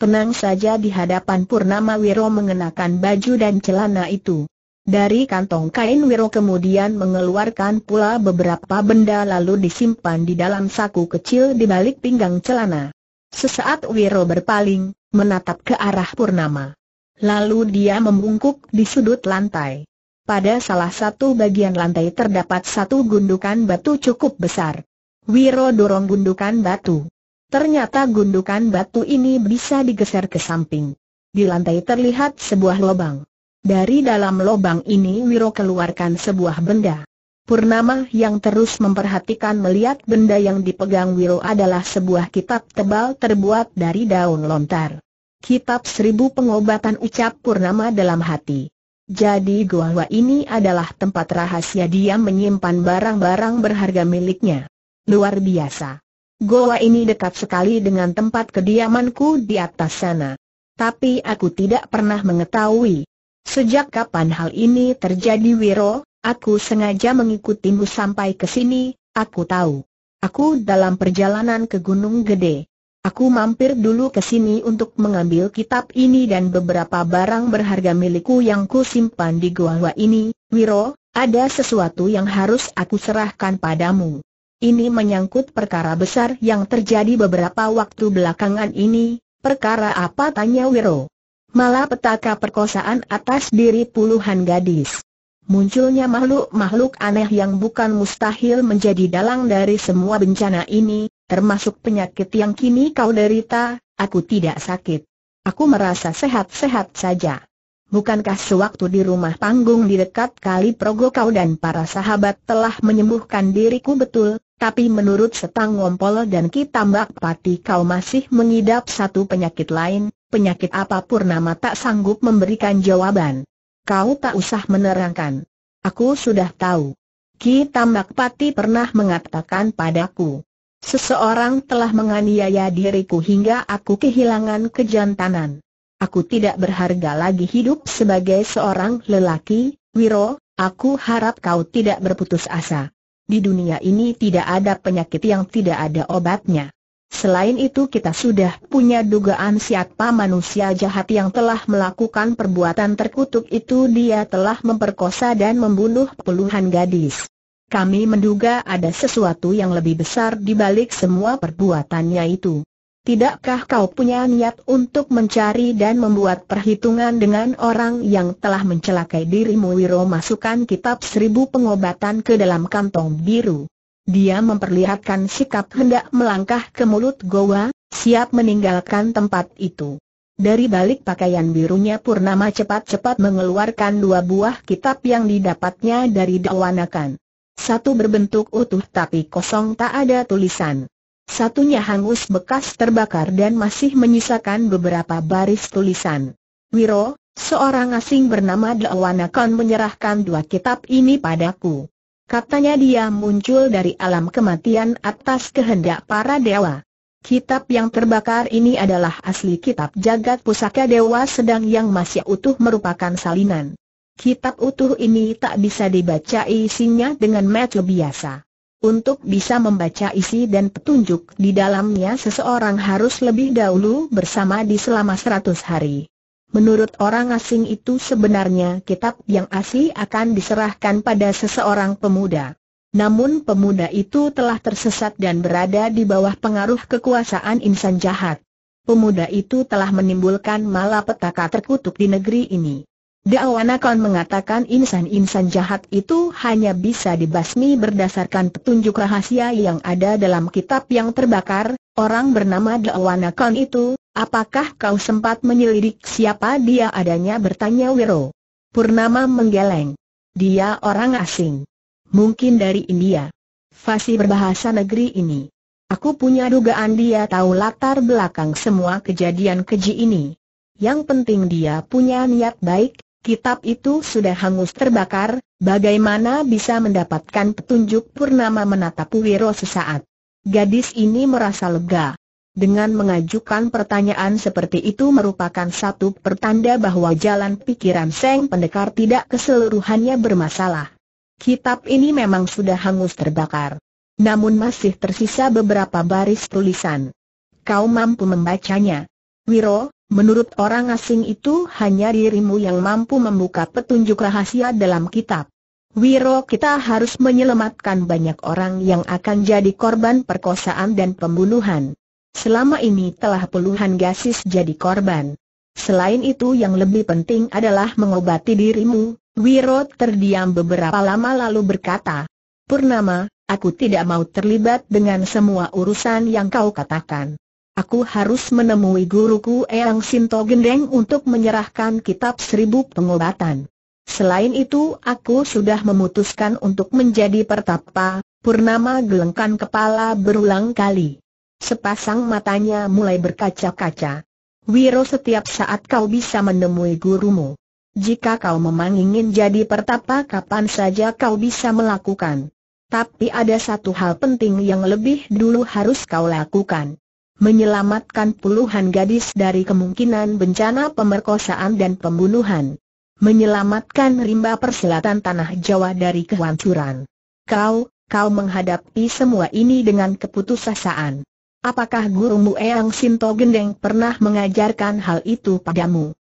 Tenang saja di hadapan Purnama Wiro mengenakan baju dan celana itu. Dari kantong kain Wiro kemudian mengeluarkan pula beberapa benda lalu disimpan di dalam saku kecil di balik pinggang celana. Sesaat Wiro berpaling, menatap ke arah Purnama. Lalu dia membungkuk di sudut lantai. Pada salah satu bagian lantai terdapat satu gundukan batu cukup besar. Wiro dorong gundukan batu. Ternyata gundukan batu ini bisa digeser ke samping. Di lantai terlihat sebuah lubang. Dari dalam lubang ini Wiro keluarkan sebuah benda. Purnama yang terus memperhatikan melihat benda yang dipegang Wiro adalah sebuah kitab tebal terbuat dari daun lontar. Kitab seribu pengobatan ucap Purnama dalam hati. Jadi gua ini adalah tempat rahasia dia menyimpan barang-barang berharga miliknya. Luar biasa. Goa ini dekat sekali dengan tempat kediamanku di atas sana. Tapi aku tidak pernah mengetahui. Sejak kapan hal ini terjadi Wiro, aku sengaja mengikutimu sampai ke sini, aku tahu. Aku dalam perjalanan ke Gunung Gede. Aku mampir dulu ke sini untuk mengambil kitab ini dan beberapa barang berharga milikku yang ku simpan di goa ini, Wiro, ada sesuatu yang harus aku serahkan padamu. Ini menyangkut perkara besar yang terjadi beberapa waktu belakangan ini, perkara apa tanya Wiro. Malah petaka perkosaan atas diri puluhan gadis. Munculnya makhluk-makhluk aneh yang bukan mustahil menjadi dalang dari semua bencana ini, termasuk penyakit yang kini kau derita, aku tidak sakit. Aku merasa sehat-sehat saja. Bukankah sewaktu di rumah panggung di dekat kali Progo kau dan para sahabat telah menyembuhkan diriku betul? Tapi menurut Setang Ngompol dan Kitambak Pati kau masih mengidap satu penyakit lain, penyakit apa Purnama tak sanggup memberikan jawaban. Kau tak usah menerangkan. Aku sudah tahu. Kitambak Pati pernah mengatakan padaku. Seseorang telah menganiaya diriku hingga aku kehilangan kejantanan. Aku tidak berharga lagi hidup sebagai seorang lelaki, Wiro, aku harap kau tidak berputus asa. Di dunia ini tidak ada penyakit yang tidak ada obatnya. Selain itu kita sudah punya dugaan siapa manusia jahat yang telah melakukan perbuatan terkutuk itu dia telah memperkosa dan membunuh puluhan gadis. Kami menduga ada sesuatu yang lebih besar di balik semua perbuatannya itu. Tidakkah kau punya niat untuk mencari dan membuat perhitungan dengan orang yang telah mencelakai dirimu Wiro masukkan kitab seribu pengobatan ke dalam kantong biru. Dia memperlihatkan sikap hendak melangkah ke mulut goa, siap meninggalkan tempat itu. Dari balik pakaian birunya Purnama cepat-cepat mengeluarkan dua buah kitab yang didapatnya dari dawanakan. Satu berbentuk utuh tapi kosong tak ada tulisan satunya hangus bekas terbakar dan masih menyisakan beberapa baris tulisan. Wiro, seorang asing bernama Dewanakon menyerahkan dua kitab ini padaku. Katanya dia muncul dari alam kematian atas kehendak para dewa. Kitab yang terbakar ini adalah asli kitab jagat pusaka dewa sedang yang masih utuh merupakan salinan. Kitab utuh ini tak bisa dibaca isinya dengan mata biasa. Untuk bisa membaca isi dan petunjuk di dalamnya seseorang harus lebih dahulu bersama di selama seratus hari. Menurut orang asing itu sebenarnya kitab yang asli akan diserahkan pada seseorang pemuda. Namun pemuda itu telah tersesat dan berada di bawah pengaruh kekuasaan insan jahat. Pemuda itu telah menimbulkan malapetaka terkutuk di negeri ini. Dawanakon mengatakan insan-insan jahat itu hanya bisa dibasmi berdasarkan petunjuk rahasia yang ada dalam kitab yang terbakar, orang bernama Dawanakon itu, apakah kau sempat menyelidik siapa dia adanya bertanya Wiro. Purnama menggeleng. Dia orang asing. Mungkin dari India. Fasi berbahasa negeri ini. Aku punya dugaan dia tahu latar belakang semua kejadian keji ini. Yang penting dia punya niat baik, Kitab itu sudah hangus terbakar, bagaimana bisa mendapatkan petunjuk Purnama menatap Wiro sesaat. Gadis ini merasa lega. Dengan mengajukan pertanyaan seperti itu merupakan satu pertanda bahwa jalan pikiran Seng Pendekar tidak keseluruhannya bermasalah. Kitab ini memang sudah hangus terbakar. Namun masih tersisa beberapa baris tulisan. Kau mampu membacanya. Wiro, Menurut orang asing itu hanya dirimu yang mampu membuka petunjuk rahasia dalam kitab. Wiro kita harus menyelamatkan banyak orang yang akan jadi korban perkosaan dan pembunuhan. Selama ini telah puluhan gasis jadi korban. Selain itu yang lebih penting adalah mengobati dirimu. Wiro terdiam beberapa lama lalu berkata, Purnama, aku tidak mau terlibat dengan semua urusan yang kau katakan aku harus menemui guruku Eyang Sinto Gendeng untuk menyerahkan kitab seribu pengobatan. Selain itu aku sudah memutuskan untuk menjadi pertapa, Purnama gelengkan kepala berulang kali. Sepasang matanya mulai berkaca-kaca. Wiro setiap saat kau bisa menemui gurumu. Jika kau memang ingin jadi pertapa kapan saja kau bisa melakukan. Tapi ada satu hal penting yang lebih dulu harus kau lakukan menyelamatkan puluhan gadis dari kemungkinan bencana pemerkosaan dan pembunuhan, menyelamatkan rimba perselatan tanah Jawa dari kehancuran. Kau, kau menghadapi semua ini dengan keputusasaan. Apakah gurumu Eyang Sinto Gendeng pernah mengajarkan hal itu padamu?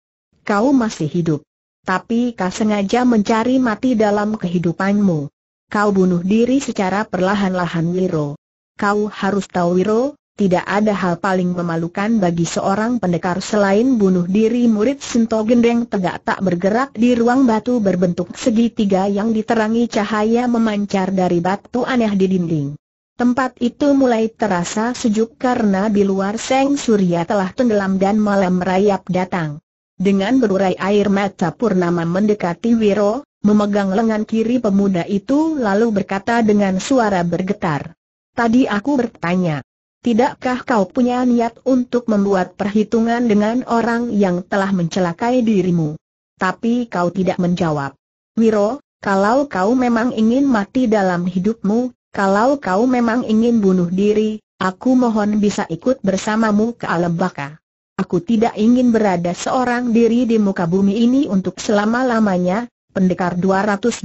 Kau masih hidup. Tapi kau sengaja mencari mati dalam kehidupanmu. Kau bunuh diri secara perlahan-lahan Wiro. Kau harus tahu Wiro, tidak ada hal paling memalukan bagi seorang pendekar selain bunuh diri murid Sinto Gendeng tegak tak bergerak di ruang batu berbentuk segitiga yang diterangi cahaya memancar dari batu aneh di dinding. Tempat itu mulai terasa sejuk karena di luar seng surya telah tenggelam dan malam merayap datang. Dengan berurai air mata Purnama mendekati Wiro, memegang lengan kiri pemuda itu lalu berkata dengan suara bergetar. Tadi aku bertanya, Tidakkah kau punya niat untuk membuat perhitungan dengan orang yang telah mencelakai dirimu? Tapi kau tidak menjawab. Wiro, kalau kau memang ingin mati dalam hidupmu, kalau kau memang ingin bunuh diri, aku mohon bisa ikut bersamamu ke alam baka. Aku tidak ingin berada seorang diri di muka bumi ini untuk selama-lamanya, pendekar 212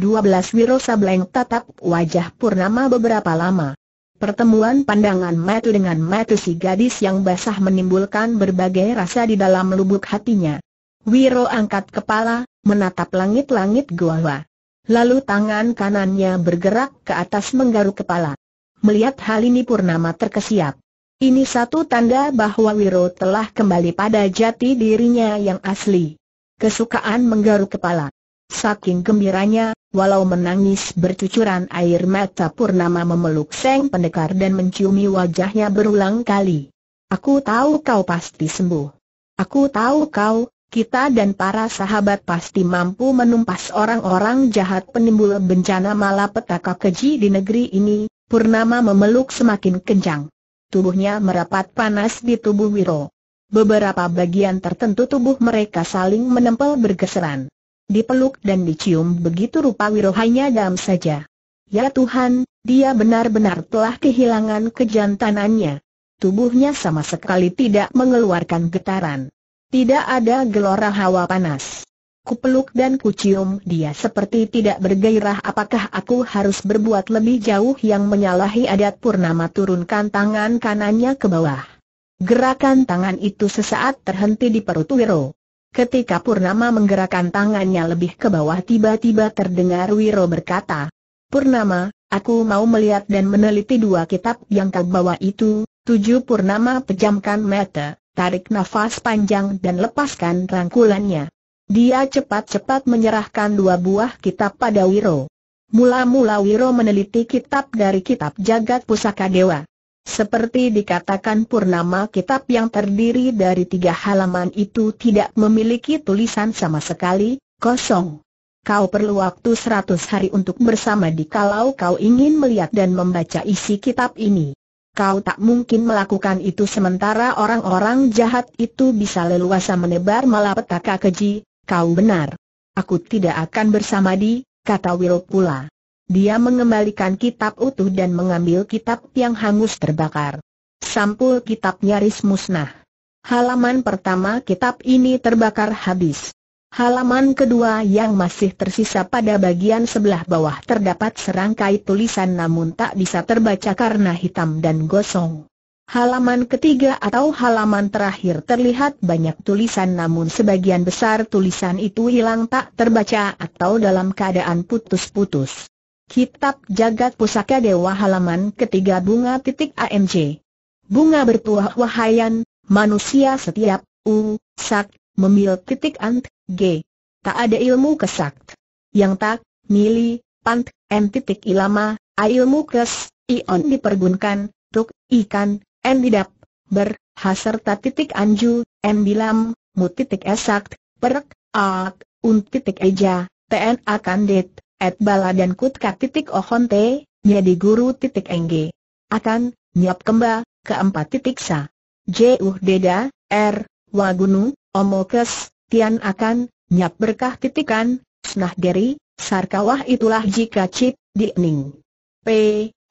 Wiro Sableng tatap wajah Purnama beberapa lama. Pertemuan pandangan metu dengan metu si gadis yang basah menimbulkan berbagai rasa di dalam lubuk hatinya. Wiro angkat kepala, menatap langit-langit gua. Lalu tangan kanannya bergerak ke atas menggaruk kepala. Melihat hal ini Purnama terkesiap. Ini satu tanda bahwa Wiro telah kembali pada jati dirinya yang asli. Kesukaan menggaruk kepala. Saking gembiranya, Walau menangis bercucuran air mata Purnama memeluk Seng Pendekar dan menciumi wajahnya berulang kali. Aku tahu kau pasti sembuh. Aku tahu kau, kita dan para sahabat pasti mampu menumpas orang-orang jahat penimbul bencana malapetaka keji di negeri ini, Purnama memeluk semakin kencang. Tubuhnya merapat panas di tubuh Wiro. Beberapa bagian tertentu tubuh mereka saling menempel bergeseran dipeluk dan dicium begitu rupa wirohanya dam saja. Ya Tuhan, dia benar-benar telah kehilangan kejantanannya. Tubuhnya sama sekali tidak mengeluarkan getaran. Tidak ada gelora hawa panas. Kupeluk dan kucium dia seperti tidak bergairah apakah aku harus berbuat lebih jauh yang menyalahi adat Purnama turunkan tangan kanannya ke bawah. Gerakan tangan itu sesaat terhenti di perut Wiro. Ketika Purnama menggerakkan tangannya lebih ke bawah tiba-tiba terdengar Wiro berkata, Purnama, aku mau melihat dan meneliti dua kitab yang kau bawa itu, tujuh Purnama pejamkan mata, tarik nafas panjang dan lepaskan rangkulannya. Dia cepat-cepat menyerahkan dua buah kitab pada Wiro. Mula-mula Wiro meneliti kitab dari kitab jagat pusaka dewa. Seperti dikatakan Purnama kitab yang terdiri dari tiga halaman itu tidak memiliki tulisan sama sekali, kosong. Kau perlu waktu seratus hari untuk bersama di kalau kau ingin melihat dan membaca isi kitab ini. Kau tak mungkin melakukan itu sementara orang-orang jahat itu bisa leluasa menebar malapetaka keji, kau benar. Aku tidak akan bersama di, kata Will pula. Dia mengembalikan kitab utuh dan mengambil kitab yang hangus terbakar. Sampul kitab nyaris musnah. Halaman pertama kitab ini terbakar habis. Halaman kedua yang masih tersisa pada bagian sebelah bawah terdapat serangkai tulisan namun tak bisa terbaca karena hitam dan gosong. Halaman ketiga atau halaman terakhir terlihat banyak tulisan namun sebagian besar tulisan itu hilang tak terbaca atau dalam keadaan putus-putus. Kitab Jagat Pusaka Dewa halaman ketiga bunga titik AMJ Bunga bertuah wahayan, manusia setiap, u, sak, memil titik ant, g. Tak ada ilmu kesakt. Yang tak, mili, pant, n titik ilama, a ilmu kes, i on dipergunkan, tuk, ikan, n didap, ber, haserta titik anju, n bilam, mu titik esakt, perk ak, un titik eja, tn akan det, At bala dan kutka titik ohonte, nyadi guru titik engge. Akan, nyap kemba, keempat titik sa. Uh deda, r, er, wagunu, omokes, tian akan, nyap berkah titikan, snah geri, sarkawah itulah jika cip, Ening. P,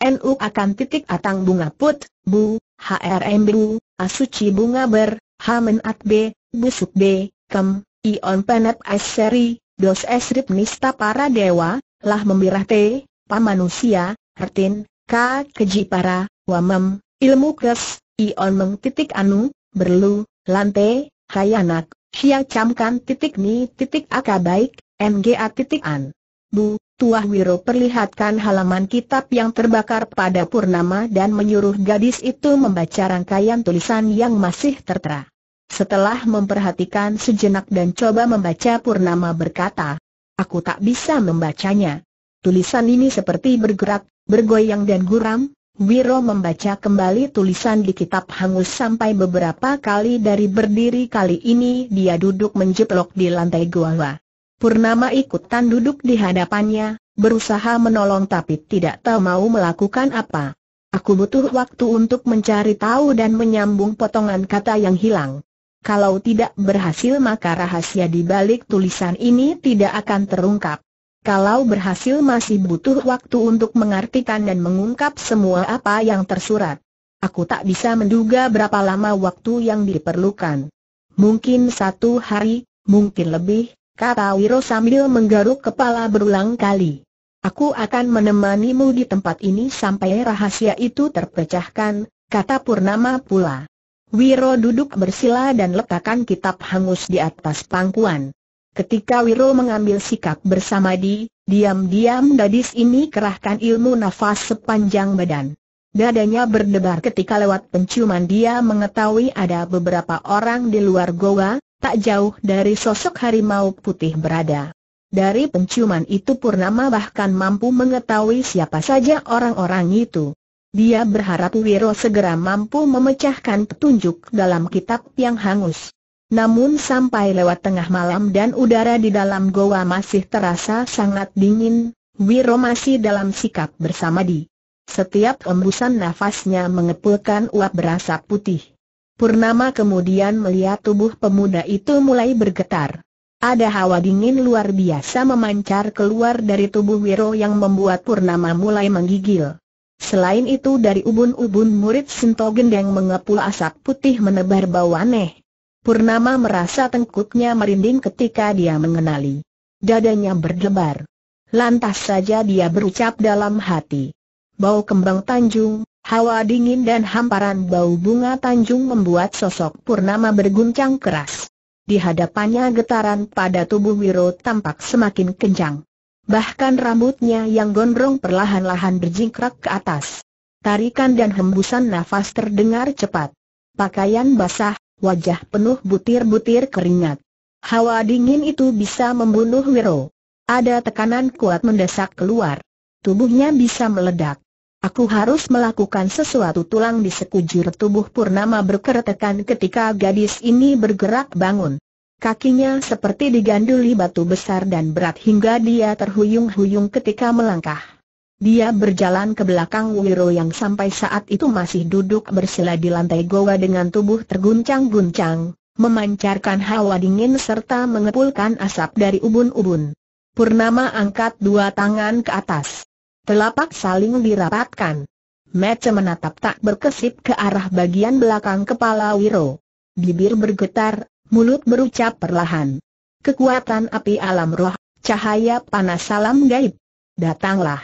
NU akan titik atang bunga put, bu, HRM bu, asuci bunga ber, hamen at b, busuk b, kem, ion penep as seri, dos esrip nista para dewa, lah membirah te, pamanusia, hertin, ka keji para, wamem, ilmu kes, on meng titik anu, berlu, lante, hayanak, siang camkan titik ni titik aka baik, mga titik an. Bu, Tuah Wiro perlihatkan halaman kitab yang terbakar pada Purnama dan menyuruh gadis itu membaca rangkaian tulisan yang masih tertera. Setelah memperhatikan sejenak dan coba membaca Purnama berkata, Aku tak bisa membacanya. Tulisan ini seperti bergerak, bergoyang dan guram. Wiro membaca kembali tulisan di kitab hangus sampai beberapa kali dari berdiri kali ini dia duduk menjeplok di lantai gua. Purnama ikutan duduk di hadapannya, berusaha menolong tapi tidak tahu mau melakukan apa. Aku butuh waktu untuk mencari tahu dan menyambung potongan kata yang hilang. Kalau tidak berhasil maka rahasia di balik tulisan ini tidak akan terungkap. Kalau berhasil masih butuh waktu untuk mengartikan dan mengungkap semua apa yang tersurat. Aku tak bisa menduga berapa lama waktu yang diperlukan. Mungkin satu hari, mungkin lebih, kata Wiro sambil menggaruk kepala berulang kali. Aku akan menemanimu di tempat ini sampai rahasia itu terpecahkan, kata Purnama pula. Wiro duduk bersila dan letakkan kitab hangus di atas pangkuan. Ketika Wiro mengambil sikap bersama di, diam-diam gadis ini kerahkan ilmu nafas sepanjang badan. Dadanya berdebar ketika lewat penciuman dia mengetahui ada beberapa orang di luar goa, tak jauh dari sosok harimau putih berada. Dari penciuman itu Purnama bahkan mampu mengetahui siapa saja orang-orang itu. Dia berharap Wiro segera mampu memecahkan petunjuk dalam kitab yang hangus. Namun sampai lewat tengah malam dan udara di dalam goa masih terasa sangat dingin, Wiro masih dalam sikap bersama di. Setiap embusan nafasnya mengepulkan uap berasap putih. Purnama kemudian melihat tubuh pemuda itu mulai bergetar. Ada hawa dingin luar biasa memancar keluar dari tubuh Wiro yang membuat Purnama mulai menggigil. Selain itu dari ubun-ubun murid Sinto Gendeng mengepul asap putih menebar bau aneh. Purnama merasa tengkuknya merinding ketika dia mengenali. Dadanya berdebar. Lantas saja dia berucap dalam hati. Bau kembang Tanjung, hawa dingin dan hamparan bau bunga Tanjung membuat sosok Purnama berguncang keras. Di hadapannya getaran pada tubuh Wiro tampak semakin kencang. Bahkan rambutnya yang gondrong perlahan-lahan berjingkrak ke atas. Tarikan dan hembusan nafas terdengar cepat. Pakaian basah, wajah penuh butir-butir keringat. Hawa dingin itu bisa membunuh Wiro. Ada tekanan kuat mendesak keluar. Tubuhnya bisa meledak. Aku harus melakukan sesuatu tulang di sekujur tubuh Purnama berkeretekan ketika gadis ini bergerak bangun. Kakinya seperti diganduli batu besar dan berat hingga dia terhuyung-huyung ketika melangkah. Dia berjalan ke belakang Wiro yang sampai saat itu masih duduk bersila di lantai goa dengan tubuh terguncang-guncang, memancarkan hawa dingin serta mengepulkan asap dari ubun-ubun. Purnama angkat dua tangan ke atas. Telapak saling dirapatkan. Mece menatap tak berkesip ke arah bagian belakang kepala Wiro. Bibir bergetar, mulut berucap perlahan. Kekuatan api alam roh, cahaya panas salam gaib. Datanglah.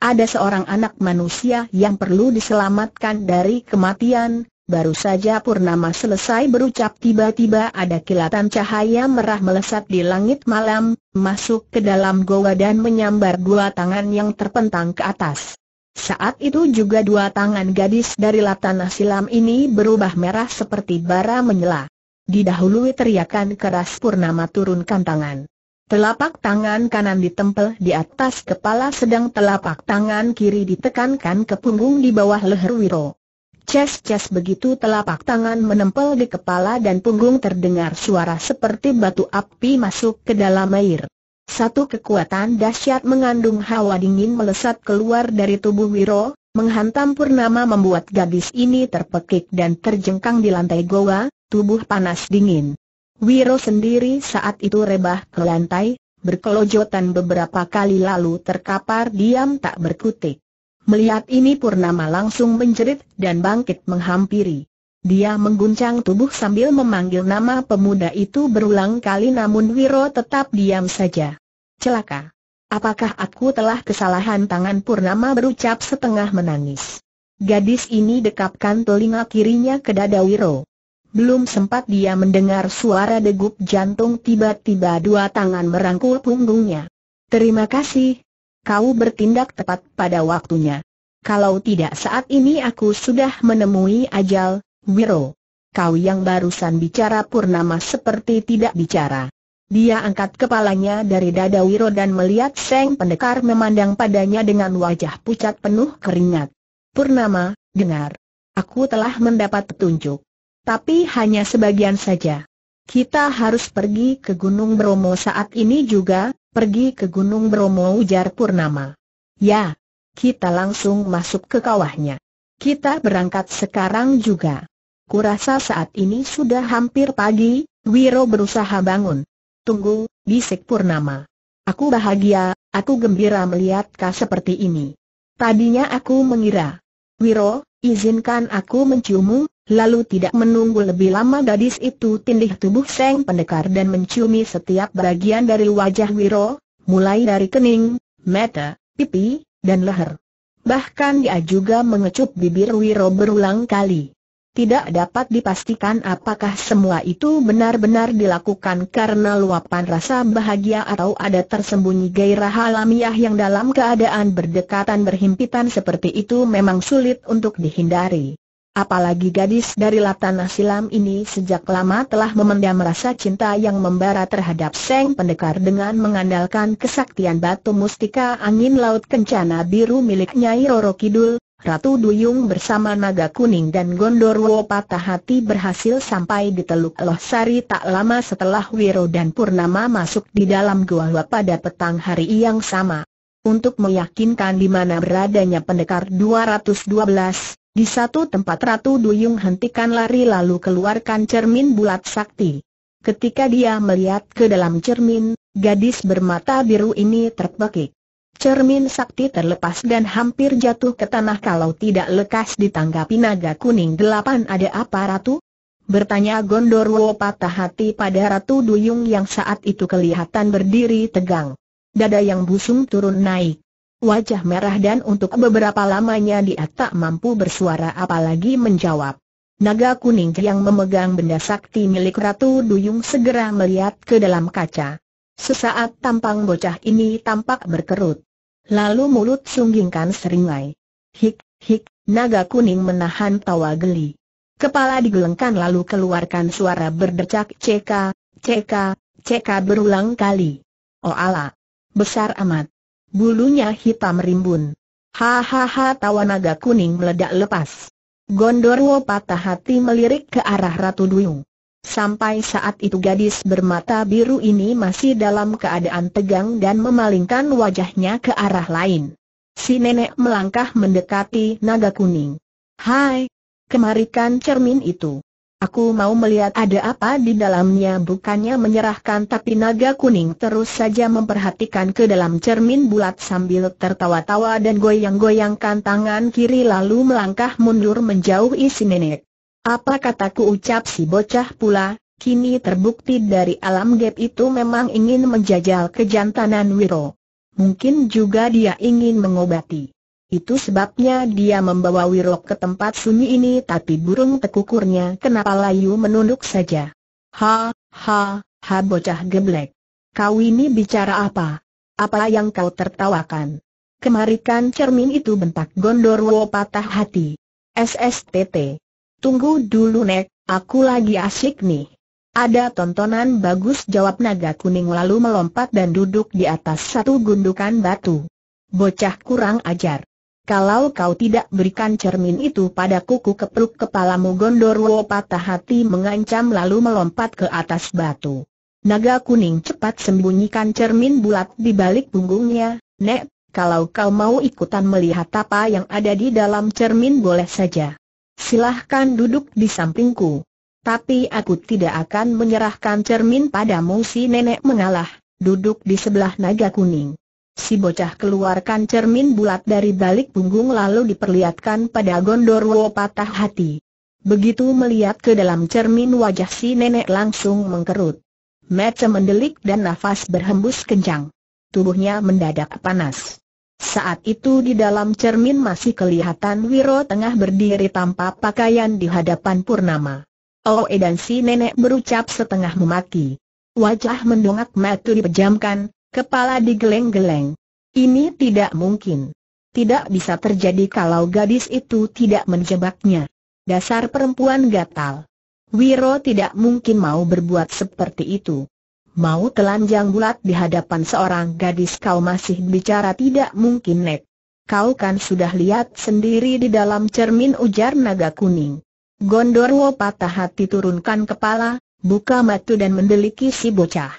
Ada seorang anak manusia yang perlu diselamatkan dari kematian, baru saja Purnama selesai berucap tiba-tiba ada kilatan cahaya merah melesat di langit malam, masuk ke dalam goa dan menyambar dua tangan yang terpentang ke atas. Saat itu juga dua tangan gadis dari latanah silam ini berubah merah seperti bara menyela. Didahului teriakan keras Purnama turunkan tangan. Telapak tangan kanan ditempel di atas kepala sedang telapak tangan kiri ditekankan ke punggung di bawah leher Wiro. Ces-ces begitu telapak tangan menempel di kepala dan punggung terdengar suara seperti batu api masuk ke dalam air. Satu kekuatan dahsyat mengandung hawa dingin melesat keluar dari tubuh Wiro, Menghantam Purnama membuat gadis ini terpekik dan terjengkang di lantai goa, tubuh panas dingin. Wiro sendiri saat itu rebah ke lantai, berkelojotan beberapa kali lalu terkapar diam tak berkutik. Melihat ini Purnama langsung menjerit dan bangkit menghampiri. Dia mengguncang tubuh sambil memanggil nama pemuda itu berulang kali namun Wiro tetap diam saja. Celaka. Apakah aku telah kesalahan tangan Purnama berucap setengah menangis. Gadis ini dekapkan telinga kirinya ke dada Wiro. Belum sempat dia mendengar suara degup jantung tiba-tiba dua tangan merangkul punggungnya. Terima kasih. Kau bertindak tepat pada waktunya. Kalau tidak saat ini aku sudah menemui ajal, Wiro. Kau yang barusan bicara Purnama seperti tidak bicara. Dia angkat kepalanya dari dada Wiro dan melihat Seng Pendekar memandang padanya dengan wajah pucat penuh keringat. Purnama, dengar. Aku telah mendapat petunjuk. Tapi hanya sebagian saja. Kita harus pergi ke Gunung Bromo saat ini juga, pergi ke Gunung Bromo ujar Purnama. Ya, kita langsung masuk ke kawahnya. Kita berangkat sekarang juga. Kurasa saat ini sudah hampir pagi, Wiro berusaha bangun. Tunggu, bisik Purnama. Aku bahagia, aku gembira melihat kau seperti ini. Tadinya aku mengira. Wiro, izinkan aku menciummu, lalu tidak menunggu lebih lama gadis itu tindih tubuh Seng Pendekar dan menciumi setiap bagian dari wajah Wiro, mulai dari kening, mata, pipi, dan leher. Bahkan dia juga mengecup bibir Wiro berulang kali tidak dapat dipastikan apakah semua itu benar-benar dilakukan karena luapan rasa bahagia atau ada tersembunyi gairah alamiah yang dalam keadaan berdekatan berhimpitan seperti itu memang sulit untuk dihindari. Apalagi gadis dari Latana Silam ini sejak lama telah memendam rasa cinta yang membara terhadap Seng Pendekar dengan mengandalkan kesaktian batu mustika angin laut kencana biru milik Nyai Roro Kidul, Ratu Duyung bersama Naga Kuning dan Gondorwo Patah Hati berhasil sampai di Teluk Lohsari tak lama setelah Wiro dan Purnama masuk di dalam Gua Hua pada petang hari yang sama. Untuk meyakinkan di mana beradanya pendekar 212, di satu tempat Ratu Duyung hentikan lari lalu keluarkan cermin bulat sakti. Ketika dia melihat ke dalam cermin, gadis bermata biru ini terpekik. Cermin sakti terlepas dan hampir jatuh ke tanah kalau tidak lekas ditanggapi naga kuning delapan ada apa ratu? Bertanya Gondorwo patah hati pada Ratu Duyung yang saat itu kelihatan berdiri tegang. Dada yang busung turun naik. Wajah merah dan untuk beberapa lamanya dia tak mampu bersuara apalagi menjawab. Naga kuning yang memegang benda sakti milik Ratu Duyung segera melihat ke dalam kaca. Sesaat tampang bocah ini tampak berkerut. Lalu mulut sunggingkan seringai. Hik, hik, naga kuning menahan tawa geli. Kepala digelengkan lalu keluarkan suara berdecak ceka, ceka, ceka berulang kali. Oh ala, besar amat. Bulunya hitam rimbun. Hahaha tawa naga kuning meledak lepas. Gondorwo patah hati melirik ke arah Ratu Duyung. Sampai saat itu gadis bermata biru ini masih dalam keadaan tegang dan memalingkan wajahnya ke arah lain. Si nenek melangkah mendekati naga kuning. Hai, kemarikan cermin itu. Aku mau melihat ada apa di dalamnya bukannya menyerahkan tapi naga kuning terus saja memperhatikan ke dalam cermin bulat sambil tertawa-tawa dan goyang-goyangkan tangan kiri lalu melangkah mundur menjauhi si nenek. Apa kataku ucap si bocah pula, kini terbukti dari alam gap itu memang ingin menjajal kejantanan Wiro. Mungkin juga dia ingin mengobati. Itu sebabnya dia membawa Wiro ke tempat sunyi ini tapi burung tekukurnya kenapa layu menunduk saja. Ha, ha, ha bocah geblek. Kau ini bicara apa? Apa yang kau tertawakan? Kemarikan cermin itu bentak Gondorwo patah hati. SSTT Tunggu dulu Nek, aku lagi asik nih. Ada tontonan bagus jawab naga kuning lalu melompat dan duduk di atas satu gundukan batu. Bocah kurang ajar. Kalau kau tidak berikan cermin itu pada kuku kepruk kepalamu Gondorwo patah hati mengancam lalu melompat ke atas batu. Naga kuning cepat sembunyikan cermin bulat di balik punggungnya, Nek, kalau kau mau ikutan melihat apa yang ada di dalam cermin boleh saja. Silahkan duduk di sampingku. Tapi aku tidak akan menyerahkan cermin padamu si nenek mengalah, duduk di sebelah naga kuning. Si bocah keluarkan cermin bulat dari balik punggung lalu diperlihatkan pada Gondorwo patah hati. Begitu melihat ke dalam cermin wajah si nenek langsung mengkerut. Mata mendelik dan nafas berhembus kencang. Tubuhnya mendadak panas. Saat itu di dalam cermin masih kelihatan Wiro tengah berdiri tanpa pakaian di hadapan Purnama. Oe oh, eh, dan si nenek berucap setengah memaki. Wajah mendongak mata dipejamkan, kepala digeleng-geleng. Ini tidak mungkin. Tidak bisa terjadi kalau gadis itu tidak menjebaknya. Dasar perempuan gatal. Wiro tidak mungkin mau berbuat seperti itu mau telanjang bulat di hadapan seorang gadis kau masih bicara tidak mungkin nek. Kau kan sudah lihat sendiri di dalam cermin ujar naga kuning. Gondorwo patah hati turunkan kepala, buka mata dan mendeliki si bocah.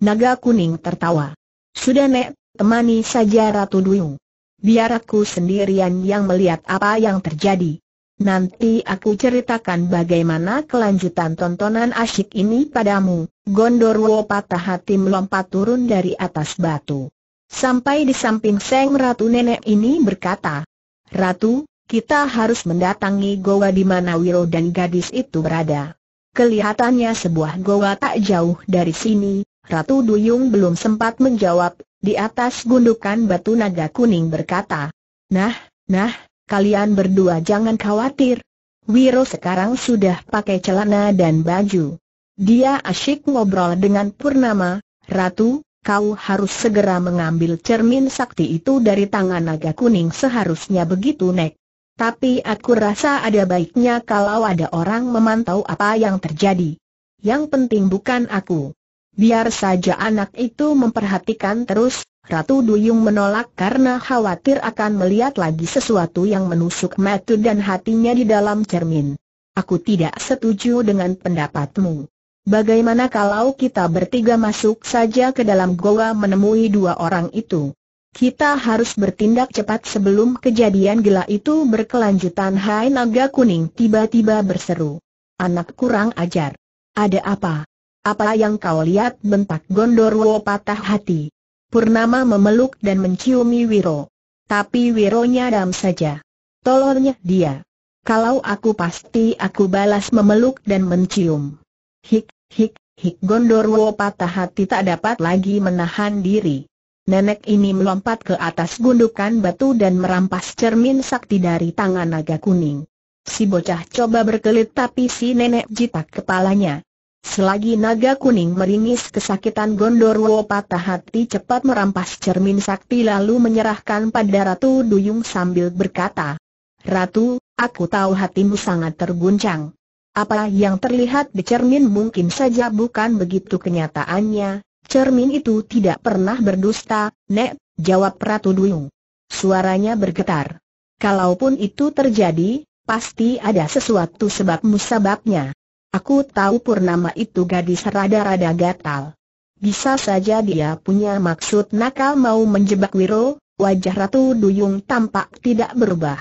Naga kuning tertawa. Sudah nek, temani saja Ratu Duyung. Biar aku sendirian yang melihat apa yang terjadi. Nanti aku ceritakan bagaimana kelanjutan tontonan asyik ini padamu. Gondorwo patah hati melompat turun dari atas batu. Sampai di samping Seng Ratu Nenek ini berkata, Ratu, kita harus mendatangi goa di mana Wiro dan gadis itu berada. Kelihatannya sebuah goa tak jauh dari sini, Ratu Duyung belum sempat menjawab, di atas gundukan batu naga kuning berkata, Nah, nah, kalian berdua jangan khawatir. Wiro sekarang sudah pakai celana dan baju. Dia asyik ngobrol dengan Purnama, Ratu, kau harus segera mengambil cermin sakti itu dari tangan naga kuning seharusnya begitu Nek. Tapi aku rasa ada baiknya kalau ada orang memantau apa yang terjadi. Yang penting bukan aku. Biar saja anak itu memperhatikan terus, Ratu Duyung menolak karena khawatir akan melihat lagi sesuatu yang menusuk mata dan hatinya di dalam cermin. Aku tidak setuju dengan pendapatmu. Bagaimana kalau kita bertiga masuk saja ke dalam goa menemui dua orang itu? Kita harus bertindak cepat sebelum kejadian gila itu berkelanjutan Hai Naga Kuning tiba-tiba berseru. Anak kurang ajar. Ada apa? Apa yang kau lihat bentak Gondorwo patah hati? Purnama memeluk dan menciumi Wiro. Tapi Wironya dam saja. Tolornya dia. Kalau aku pasti aku balas memeluk dan mencium. Hik, hik, hik Gondorwo patah hati tak dapat lagi menahan diri. Nenek ini melompat ke atas gundukan batu dan merampas cermin sakti dari tangan naga kuning. Si bocah coba berkelit tapi si nenek jitak kepalanya. Selagi naga kuning meringis kesakitan Gondorwo patah hati cepat merampas cermin sakti lalu menyerahkan pada Ratu Duyung sambil berkata, Ratu, aku tahu hatimu sangat terguncang. Apa yang terlihat di cermin mungkin saja bukan begitu kenyataannya, cermin itu tidak pernah berdusta, Nek, jawab Ratu Duyung. Suaranya bergetar. Kalaupun itu terjadi, pasti ada sesuatu sebab musababnya. Aku tahu Purnama itu gadis rada-rada gatal. Bisa saja dia punya maksud nakal mau menjebak Wiro, wajah Ratu Duyung tampak tidak berubah.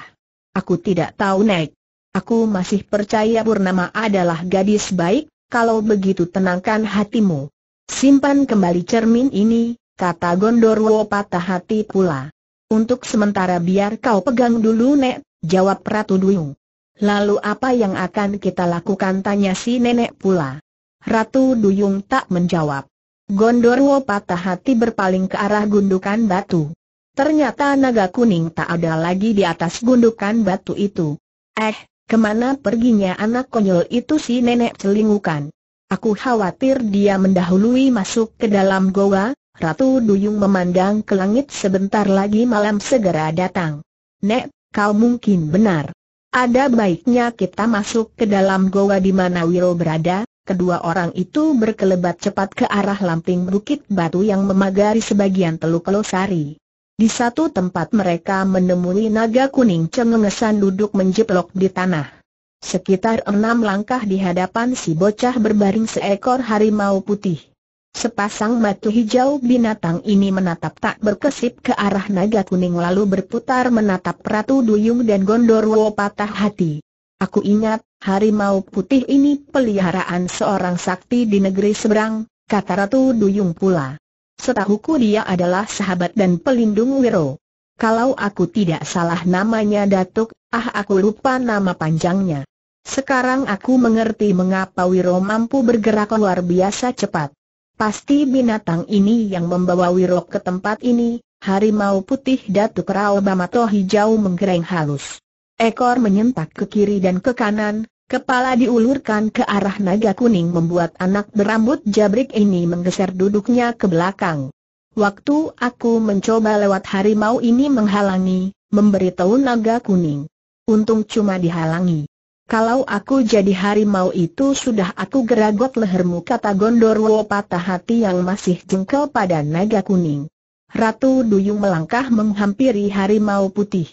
Aku tidak tahu naik. Aku masih percaya Purnama adalah gadis baik, kalau begitu tenangkan hatimu. Simpan kembali cermin ini, kata Gondorwo patah hati pula. Untuk sementara biar kau pegang dulu Nek, jawab Ratu Duyung. Lalu apa yang akan kita lakukan tanya si nenek pula. Ratu Duyung tak menjawab. Gondorwo patah hati berpaling ke arah gundukan batu. Ternyata naga kuning tak ada lagi di atas gundukan batu itu. Eh, kemana perginya anak konyol itu si nenek celingukan. Aku khawatir dia mendahului masuk ke dalam goa, Ratu Duyung memandang ke langit sebentar lagi malam segera datang. Nek, kau mungkin benar. Ada baiknya kita masuk ke dalam goa di mana Wiro berada, Kedua orang itu berkelebat cepat ke arah lamping bukit batu yang memagari sebagian teluk Losari. Di satu tempat mereka menemui naga kuning cengengesan duduk menjeplok di tanah. Sekitar enam langkah di hadapan si bocah berbaring seekor harimau putih. Sepasang mata hijau binatang ini menatap tak berkesip ke arah naga kuning lalu berputar menatap Ratu Duyung dan Gondorwo patah hati. Aku ingat, harimau putih ini peliharaan seorang sakti di negeri seberang, kata Ratu Duyung pula. Setahuku dia adalah sahabat dan pelindung Wiro. Kalau aku tidak salah namanya Datuk, ah aku lupa nama panjangnya. Sekarang aku mengerti mengapa Wiro mampu bergerak luar biasa cepat. Pasti binatang ini yang membawa Wirok ke tempat ini, harimau putih Datuk Rao Bamato hijau menggereng halus. Ekor menyentak ke kiri dan ke kanan, kepala diulurkan ke arah naga kuning membuat anak berambut jabrik ini menggeser duduknya ke belakang. Waktu aku mencoba lewat harimau ini menghalangi, memberitahu naga kuning. Untung cuma dihalangi. Kalau aku jadi harimau itu sudah aku geragot lehermu kata Gondorwo patah hati yang masih jengkel pada naga kuning. Ratu Duyung melangkah menghampiri harimau putih.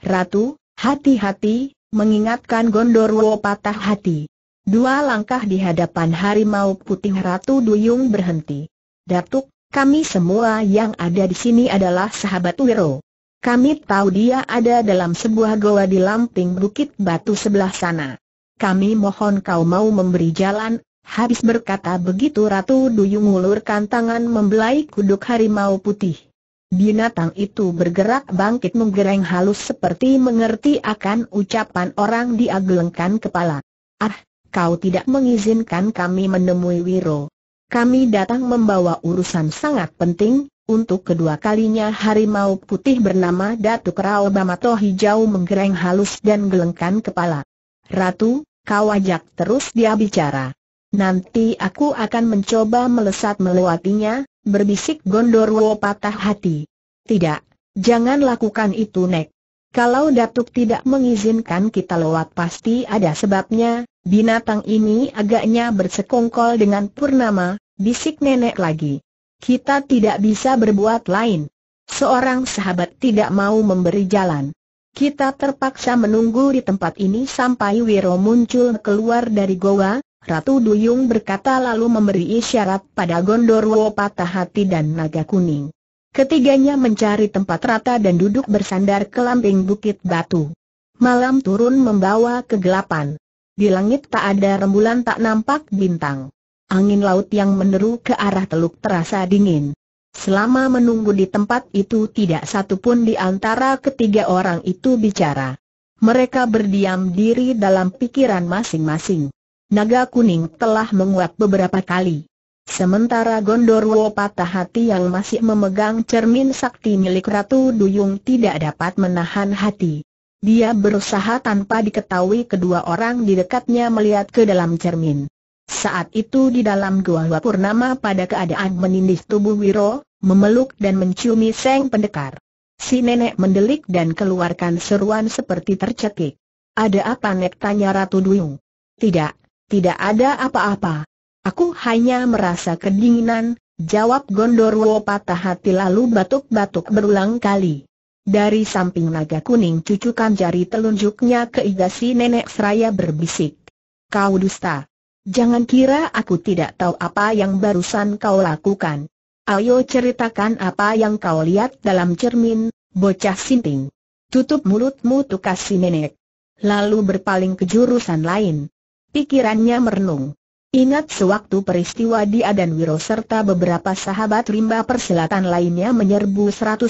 Ratu, hati-hati, mengingatkan Gondorwo patah hati. Dua langkah di hadapan harimau putih Ratu Duyung berhenti. Datuk, kami semua yang ada di sini adalah sahabat Wiro. Kami tahu dia ada dalam sebuah goa di lamping bukit batu sebelah sana. Kami mohon kau mau memberi jalan, habis berkata begitu Ratu Duyung ulurkan tangan membelai kuduk harimau putih. Binatang itu bergerak bangkit menggereng halus seperti mengerti akan ucapan orang diagelengkan kepala. Ah, kau tidak mengizinkan kami menemui Wiro. Kami datang membawa urusan sangat penting, untuk kedua kalinya harimau putih bernama Datuk Rao Bamato Hijau menggereng halus dan gelengkan kepala. Ratu, kau ajak terus dia bicara. Nanti aku akan mencoba melesat melewatinya, berbisik Gondorwo patah hati. Tidak, jangan lakukan itu Nek. Kalau Datuk tidak mengizinkan kita lewat pasti ada sebabnya, binatang ini agaknya bersekongkol dengan Purnama, bisik nenek lagi. Kita tidak bisa berbuat lain. Seorang sahabat tidak mau memberi jalan. Kita terpaksa menunggu di tempat ini sampai Wiro muncul keluar dari goa, Ratu Duyung berkata lalu memberi isyarat pada Gondorwo patah hati dan naga kuning. Ketiganya mencari tempat rata dan duduk bersandar ke lamping bukit batu. Malam turun membawa kegelapan. Di langit tak ada rembulan tak nampak bintang angin laut yang meneru ke arah teluk terasa dingin. Selama menunggu di tempat itu tidak satu pun di antara ketiga orang itu bicara. Mereka berdiam diri dalam pikiran masing-masing. Naga kuning telah menguap beberapa kali. Sementara Gondorwo patah hati yang masih memegang cermin sakti milik Ratu Duyung tidak dapat menahan hati. Dia berusaha tanpa diketahui kedua orang di dekatnya melihat ke dalam cermin. Saat itu di dalam Gua gua Purnama pada keadaan menindih tubuh Wiro, memeluk dan menciumi Seng Pendekar. Si nenek mendelik dan keluarkan seruan seperti tercekik. Ada apa nek tanya Ratu Duyung? Tidak, tidak ada apa-apa. Aku hanya merasa kedinginan, jawab Gondorwo patah hati lalu batuk-batuk berulang kali. Dari samping naga kuning cucukan jari telunjuknya ke iga si nenek seraya berbisik. Kau dusta. Jangan kira aku tidak tahu apa yang barusan kau lakukan. Ayo ceritakan apa yang kau lihat dalam cermin, bocah sinting. Tutup mulutmu tukas si nenek. Lalu berpaling ke jurusan lain. Pikirannya merenung. Ingat sewaktu peristiwa dia dan Wiro serta beberapa sahabat rimba persilatan lainnya menyerbu 113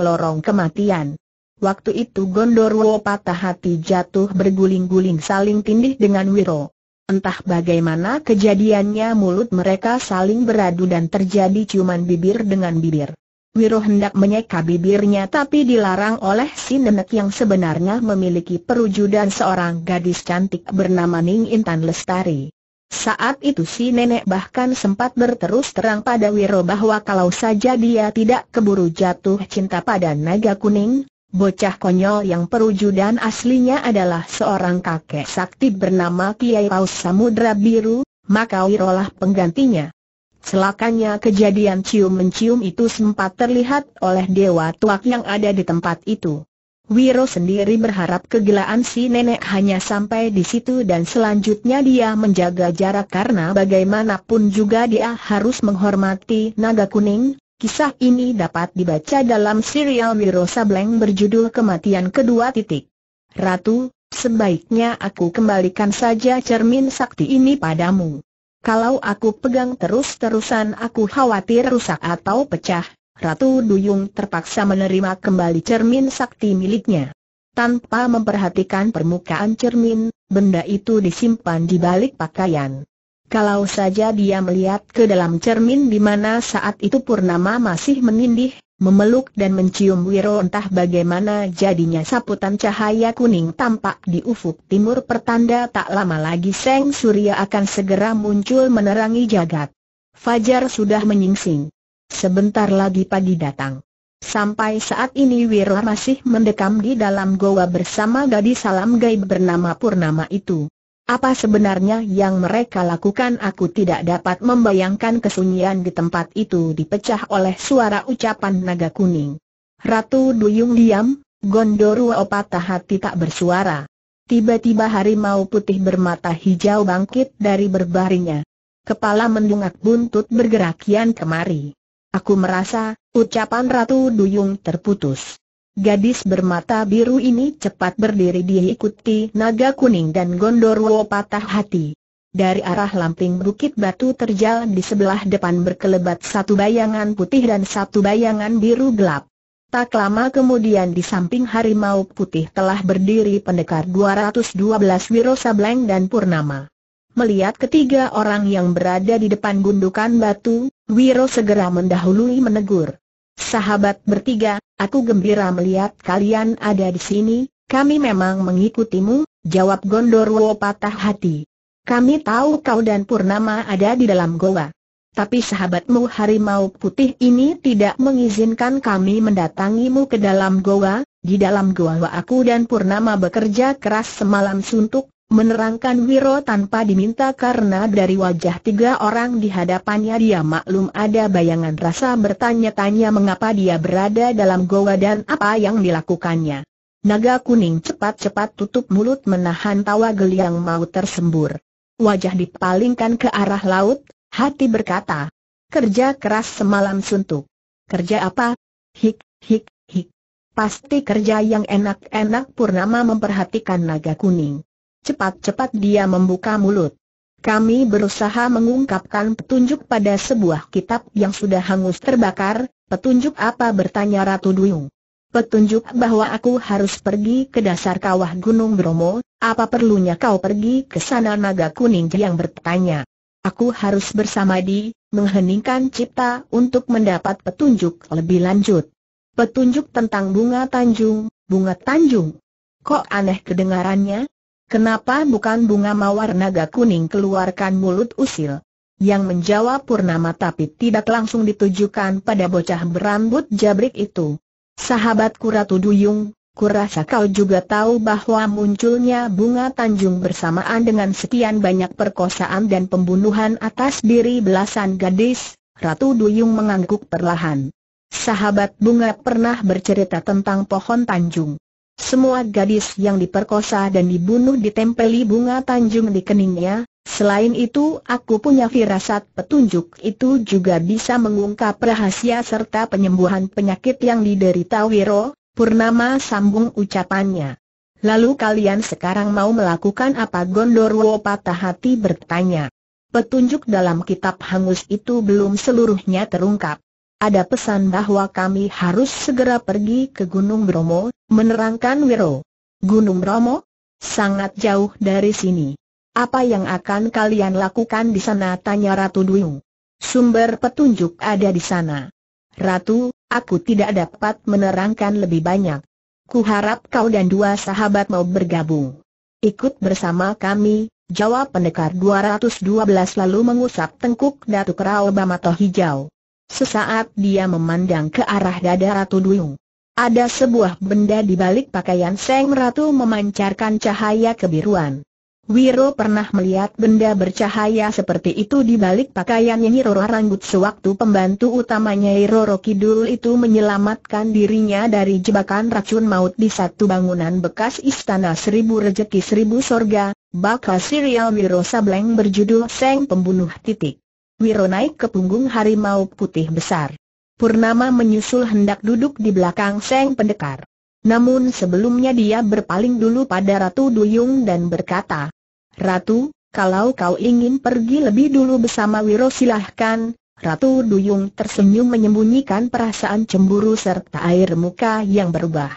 lorong kematian. Waktu itu Gondorwo patah hati jatuh berguling-guling saling tindih dengan Wiro. Entah bagaimana kejadiannya mulut mereka saling beradu dan terjadi ciuman bibir dengan bibir. Wiro hendak menyeka bibirnya tapi dilarang oleh si nenek yang sebenarnya memiliki perwujudan seorang gadis cantik bernama Ning Intan Lestari. Saat itu si nenek bahkan sempat berterus terang pada Wiro bahwa kalau saja dia tidak keburu jatuh cinta pada naga kuning, Bocah konyol yang perujudan aslinya adalah seorang kakek sakti bernama Kiai Paus Samudra Biru, maka Wirolah penggantinya. Celakanya kejadian cium-mencium itu sempat terlihat oleh Dewa Tuak yang ada di tempat itu. Wiro sendiri berharap kegilaan si nenek hanya sampai di situ dan selanjutnya dia menjaga jarak karena bagaimanapun juga dia harus menghormati naga kuning, Kisah ini dapat dibaca dalam serial Wiro Sableng berjudul Kematian Kedua Titik. Ratu, sebaiknya aku kembalikan saja cermin sakti ini padamu. Kalau aku pegang terus-terusan aku khawatir rusak atau pecah, Ratu Duyung terpaksa menerima kembali cermin sakti miliknya. Tanpa memperhatikan permukaan cermin, benda itu disimpan di balik pakaian. Kalau saja dia melihat ke dalam cermin di mana saat itu Purnama masih menindih, memeluk dan mencium Wiro entah bagaimana jadinya saputan cahaya kuning tampak di ufuk timur pertanda tak lama lagi Seng Surya akan segera muncul menerangi jagat. Fajar sudah menyingsing. Sebentar lagi pagi datang. Sampai saat ini Wiro masih mendekam di dalam goa bersama gadis salam gaib bernama Purnama itu. Apa sebenarnya yang mereka lakukan aku tidak dapat membayangkan kesunyian di tempat itu dipecah oleh suara ucapan naga kuning. Ratu Duyung diam, Gondoruo patah hati tak bersuara. Tiba-tiba harimau putih bermata hijau bangkit dari berbaringnya. Kepala mendungak buntut bergerakian kemari. Aku merasa, ucapan Ratu Duyung terputus. Gadis bermata biru ini cepat berdiri diikuti naga kuning dan gondorwo patah hati. Dari arah lamping bukit batu terjal di sebelah depan berkelebat satu bayangan putih dan satu bayangan biru gelap. Tak lama kemudian di samping harimau putih telah berdiri pendekar 212 Wiro Sableng dan Purnama. Melihat ketiga orang yang berada di depan gundukan batu, Wiro segera mendahului menegur. Sahabat bertiga, Aku gembira melihat kalian ada di sini, kami memang mengikutimu, jawab Gondorwo patah hati. Kami tahu kau dan Purnama ada di dalam goa. Tapi sahabatmu harimau putih ini tidak mengizinkan kami mendatangimu ke dalam goa, di dalam goa aku dan Purnama bekerja keras semalam suntuk, Menerangkan Wiro tanpa diminta karena dari wajah tiga orang di hadapannya dia maklum ada bayangan rasa bertanya-tanya mengapa dia berada dalam goa dan apa yang dilakukannya. Naga kuning cepat-cepat tutup mulut menahan tawa geli yang mau tersembur. Wajah dipalingkan ke arah laut, hati berkata, kerja keras semalam suntuk. Kerja apa? Hik, hik, hik. Pasti kerja yang enak-enak Purnama memperhatikan naga kuning. Cepat-cepat dia membuka mulut. Kami berusaha mengungkapkan petunjuk pada sebuah kitab yang sudah hangus terbakar, petunjuk apa bertanya Ratu Duyung. Petunjuk bahwa aku harus pergi ke dasar kawah Gunung Bromo, apa perlunya kau pergi ke sana naga kuning yang bertanya. Aku harus bersama di, mengheningkan cipta untuk mendapat petunjuk lebih lanjut. Petunjuk tentang bunga tanjung, bunga tanjung. Kok aneh kedengarannya? Kenapa bukan bunga mawar naga kuning keluarkan mulut usil? Yang menjawab Purnama tapi tidak langsung ditujukan pada bocah berambut jabrik itu. Sahabatku Ratu Duyung, kurasa kau juga tahu bahwa munculnya bunga Tanjung bersamaan dengan sekian banyak perkosaan dan pembunuhan atas diri belasan gadis, Ratu Duyung mengangguk perlahan. Sahabat bunga pernah bercerita tentang pohon Tanjung. Semua gadis yang diperkosa dan dibunuh ditempeli bunga tanjung di keningnya, selain itu aku punya firasat petunjuk itu juga bisa mengungkap rahasia serta penyembuhan penyakit yang diderita Wiro, Purnama sambung ucapannya. Lalu kalian sekarang mau melakukan apa Gondorwo patah hati bertanya. Petunjuk dalam kitab hangus itu belum seluruhnya terungkap ada pesan bahwa kami harus segera pergi ke Gunung Bromo, menerangkan Wiro. Gunung Bromo? Sangat jauh dari sini. Apa yang akan kalian lakukan di sana? Tanya Ratu Duyung. Sumber petunjuk ada di sana. Ratu, aku tidak dapat menerangkan lebih banyak. Kuharap kau dan dua sahabat mau bergabung. Ikut bersama kami, jawab pendekar 212 lalu mengusap tengkuk Datuk Rao Bamato Hijau. Sesaat dia memandang ke arah dada Ratu Duyung. Ada sebuah benda di balik pakaian Seng Ratu memancarkan cahaya kebiruan. Wiro pernah melihat benda bercahaya seperti itu di balik pakaian Nyiroro Ranggut sewaktu pembantu utamanya Iroro Kidul itu menyelamatkan dirinya dari jebakan racun maut di satu bangunan bekas Istana Seribu Rejeki Seribu Sorga, bakal serial Wiro Sableng berjudul Seng Pembunuh Titik. Wiro naik ke punggung harimau putih besar. Purnama menyusul hendak duduk di belakang Seng Pendekar. Namun sebelumnya dia berpaling dulu pada Ratu Duyung dan berkata, Ratu, kalau kau ingin pergi lebih dulu bersama Wiro silahkan. Ratu Duyung tersenyum menyembunyikan perasaan cemburu serta air muka yang berubah.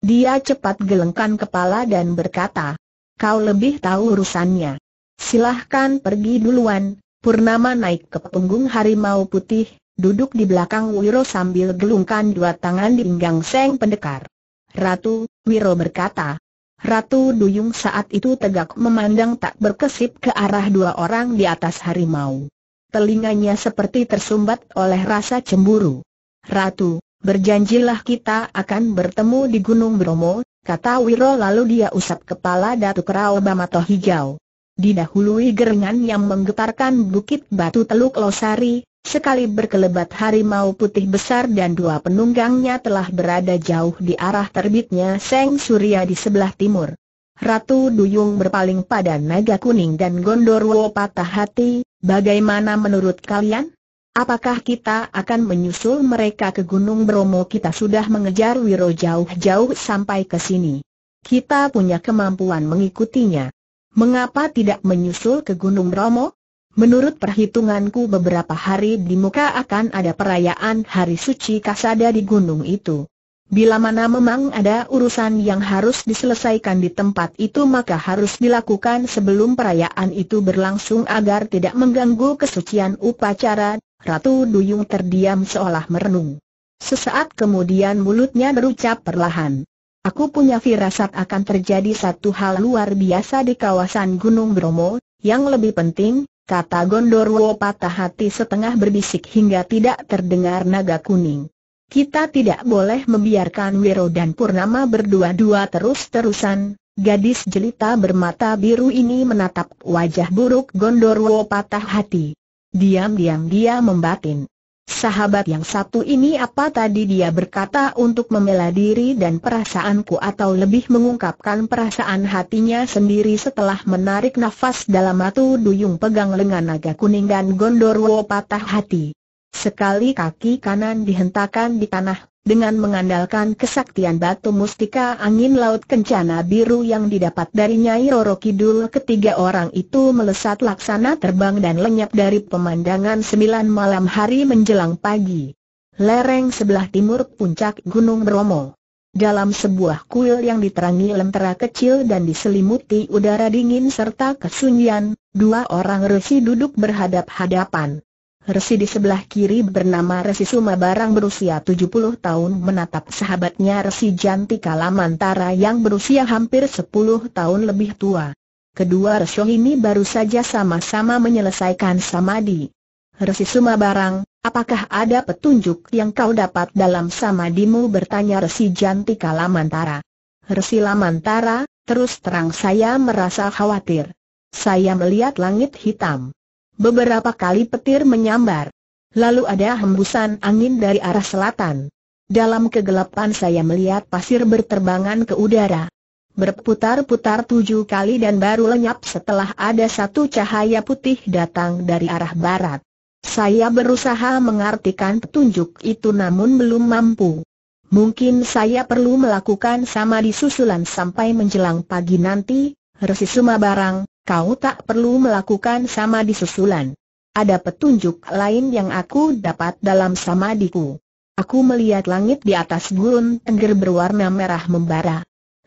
Dia cepat gelengkan kepala dan berkata, kau lebih tahu urusannya. Silahkan pergi duluan, Purnama naik ke punggung harimau putih, duduk di belakang Wiro sambil gelungkan dua tangan di pinggang Seng Pendekar. Ratu, Wiro berkata. Ratu Duyung saat itu tegak memandang tak berkesip ke arah dua orang di atas harimau. Telinganya seperti tersumbat oleh rasa cemburu. Ratu, berjanjilah kita akan bertemu di Gunung Bromo, kata Wiro lalu dia usap kepala Datuk Rao Bamato Hijau didahului gerengan yang menggetarkan bukit batu teluk Losari, sekali berkelebat harimau putih besar dan dua penunggangnya telah berada jauh di arah terbitnya Seng Surya di sebelah timur. Ratu Duyung berpaling pada naga kuning dan Gondorwo patah hati, bagaimana menurut kalian? Apakah kita akan menyusul mereka ke Gunung Bromo? Kita sudah mengejar Wiro jauh-jauh sampai ke sini. Kita punya kemampuan mengikutinya. Mengapa tidak menyusul ke Gunung Bromo? Menurut perhitunganku beberapa hari di muka akan ada perayaan Hari Suci Kasada di gunung itu. Bila mana memang ada urusan yang harus diselesaikan di tempat itu maka harus dilakukan sebelum perayaan itu berlangsung agar tidak mengganggu kesucian upacara, Ratu Duyung terdiam seolah merenung. Sesaat kemudian mulutnya berucap perlahan. Aku punya firasat akan terjadi satu hal luar biasa di kawasan Gunung Bromo, yang lebih penting, kata Gondorwo patah hati setengah berbisik hingga tidak terdengar naga kuning. Kita tidak boleh membiarkan Wiro dan Purnama berdua-dua terus-terusan, Gadis jelita bermata biru ini menatap wajah buruk Gondorwo patah hati. Diam-diam dia membatin. Sahabat yang satu ini apa tadi dia berkata untuk membela diri dan perasaanku atau lebih mengungkapkan perasaan hatinya sendiri setelah menarik nafas dalam atu duyung pegang lengan naga kuning dan gondorwo patah hati. Sekali kaki kanan dihentakan di tanah, dengan mengandalkan kesaktian batu mustika angin laut kencana biru yang didapat dari Nyai Roro Kidul ketiga orang itu melesat laksana terbang dan lenyap dari pemandangan sembilan malam hari menjelang pagi. Lereng sebelah timur puncak Gunung Bromo. Dalam sebuah kuil yang diterangi lentera kecil dan diselimuti udara dingin serta kesunyian, dua orang resi duduk berhadap-hadapan. Resi di sebelah kiri bernama Resi Suma Barang berusia 70 tahun menatap sahabatnya Resi Jantika Lamantara yang berusia hampir 10 tahun lebih tua. Kedua Resi ini baru saja sama-sama menyelesaikan samadi. Resi Suma Barang, apakah ada petunjuk yang kau dapat dalam samadimu bertanya Resi Jantika Lamantara. Resi Lamantara, terus terang saya merasa khawatir. Saya melihat langit hitam. Beberapa kali petir menyambar. Lalu ada hembusan angin dari arah selatan. Dalam kegelapan saya melihat pasir berterbangan ke udara. Berputar-putar tujuh kali dan baru lenyap setelah ada satu cahaya putih datang dari arah barat. Saya berusaha mengartikan petunjuk itu namun belum mampu. Mungkin saya perlu melakukan sama di susulan sampai menjelang pagi nanti, Resi Sumabarang, kau tak perlu melakukan sama di susulan. Ada petunjuk lain yang aku dapat dalam samadiku. Aku melihat langit di atas gurun tengger berwarna merah membara.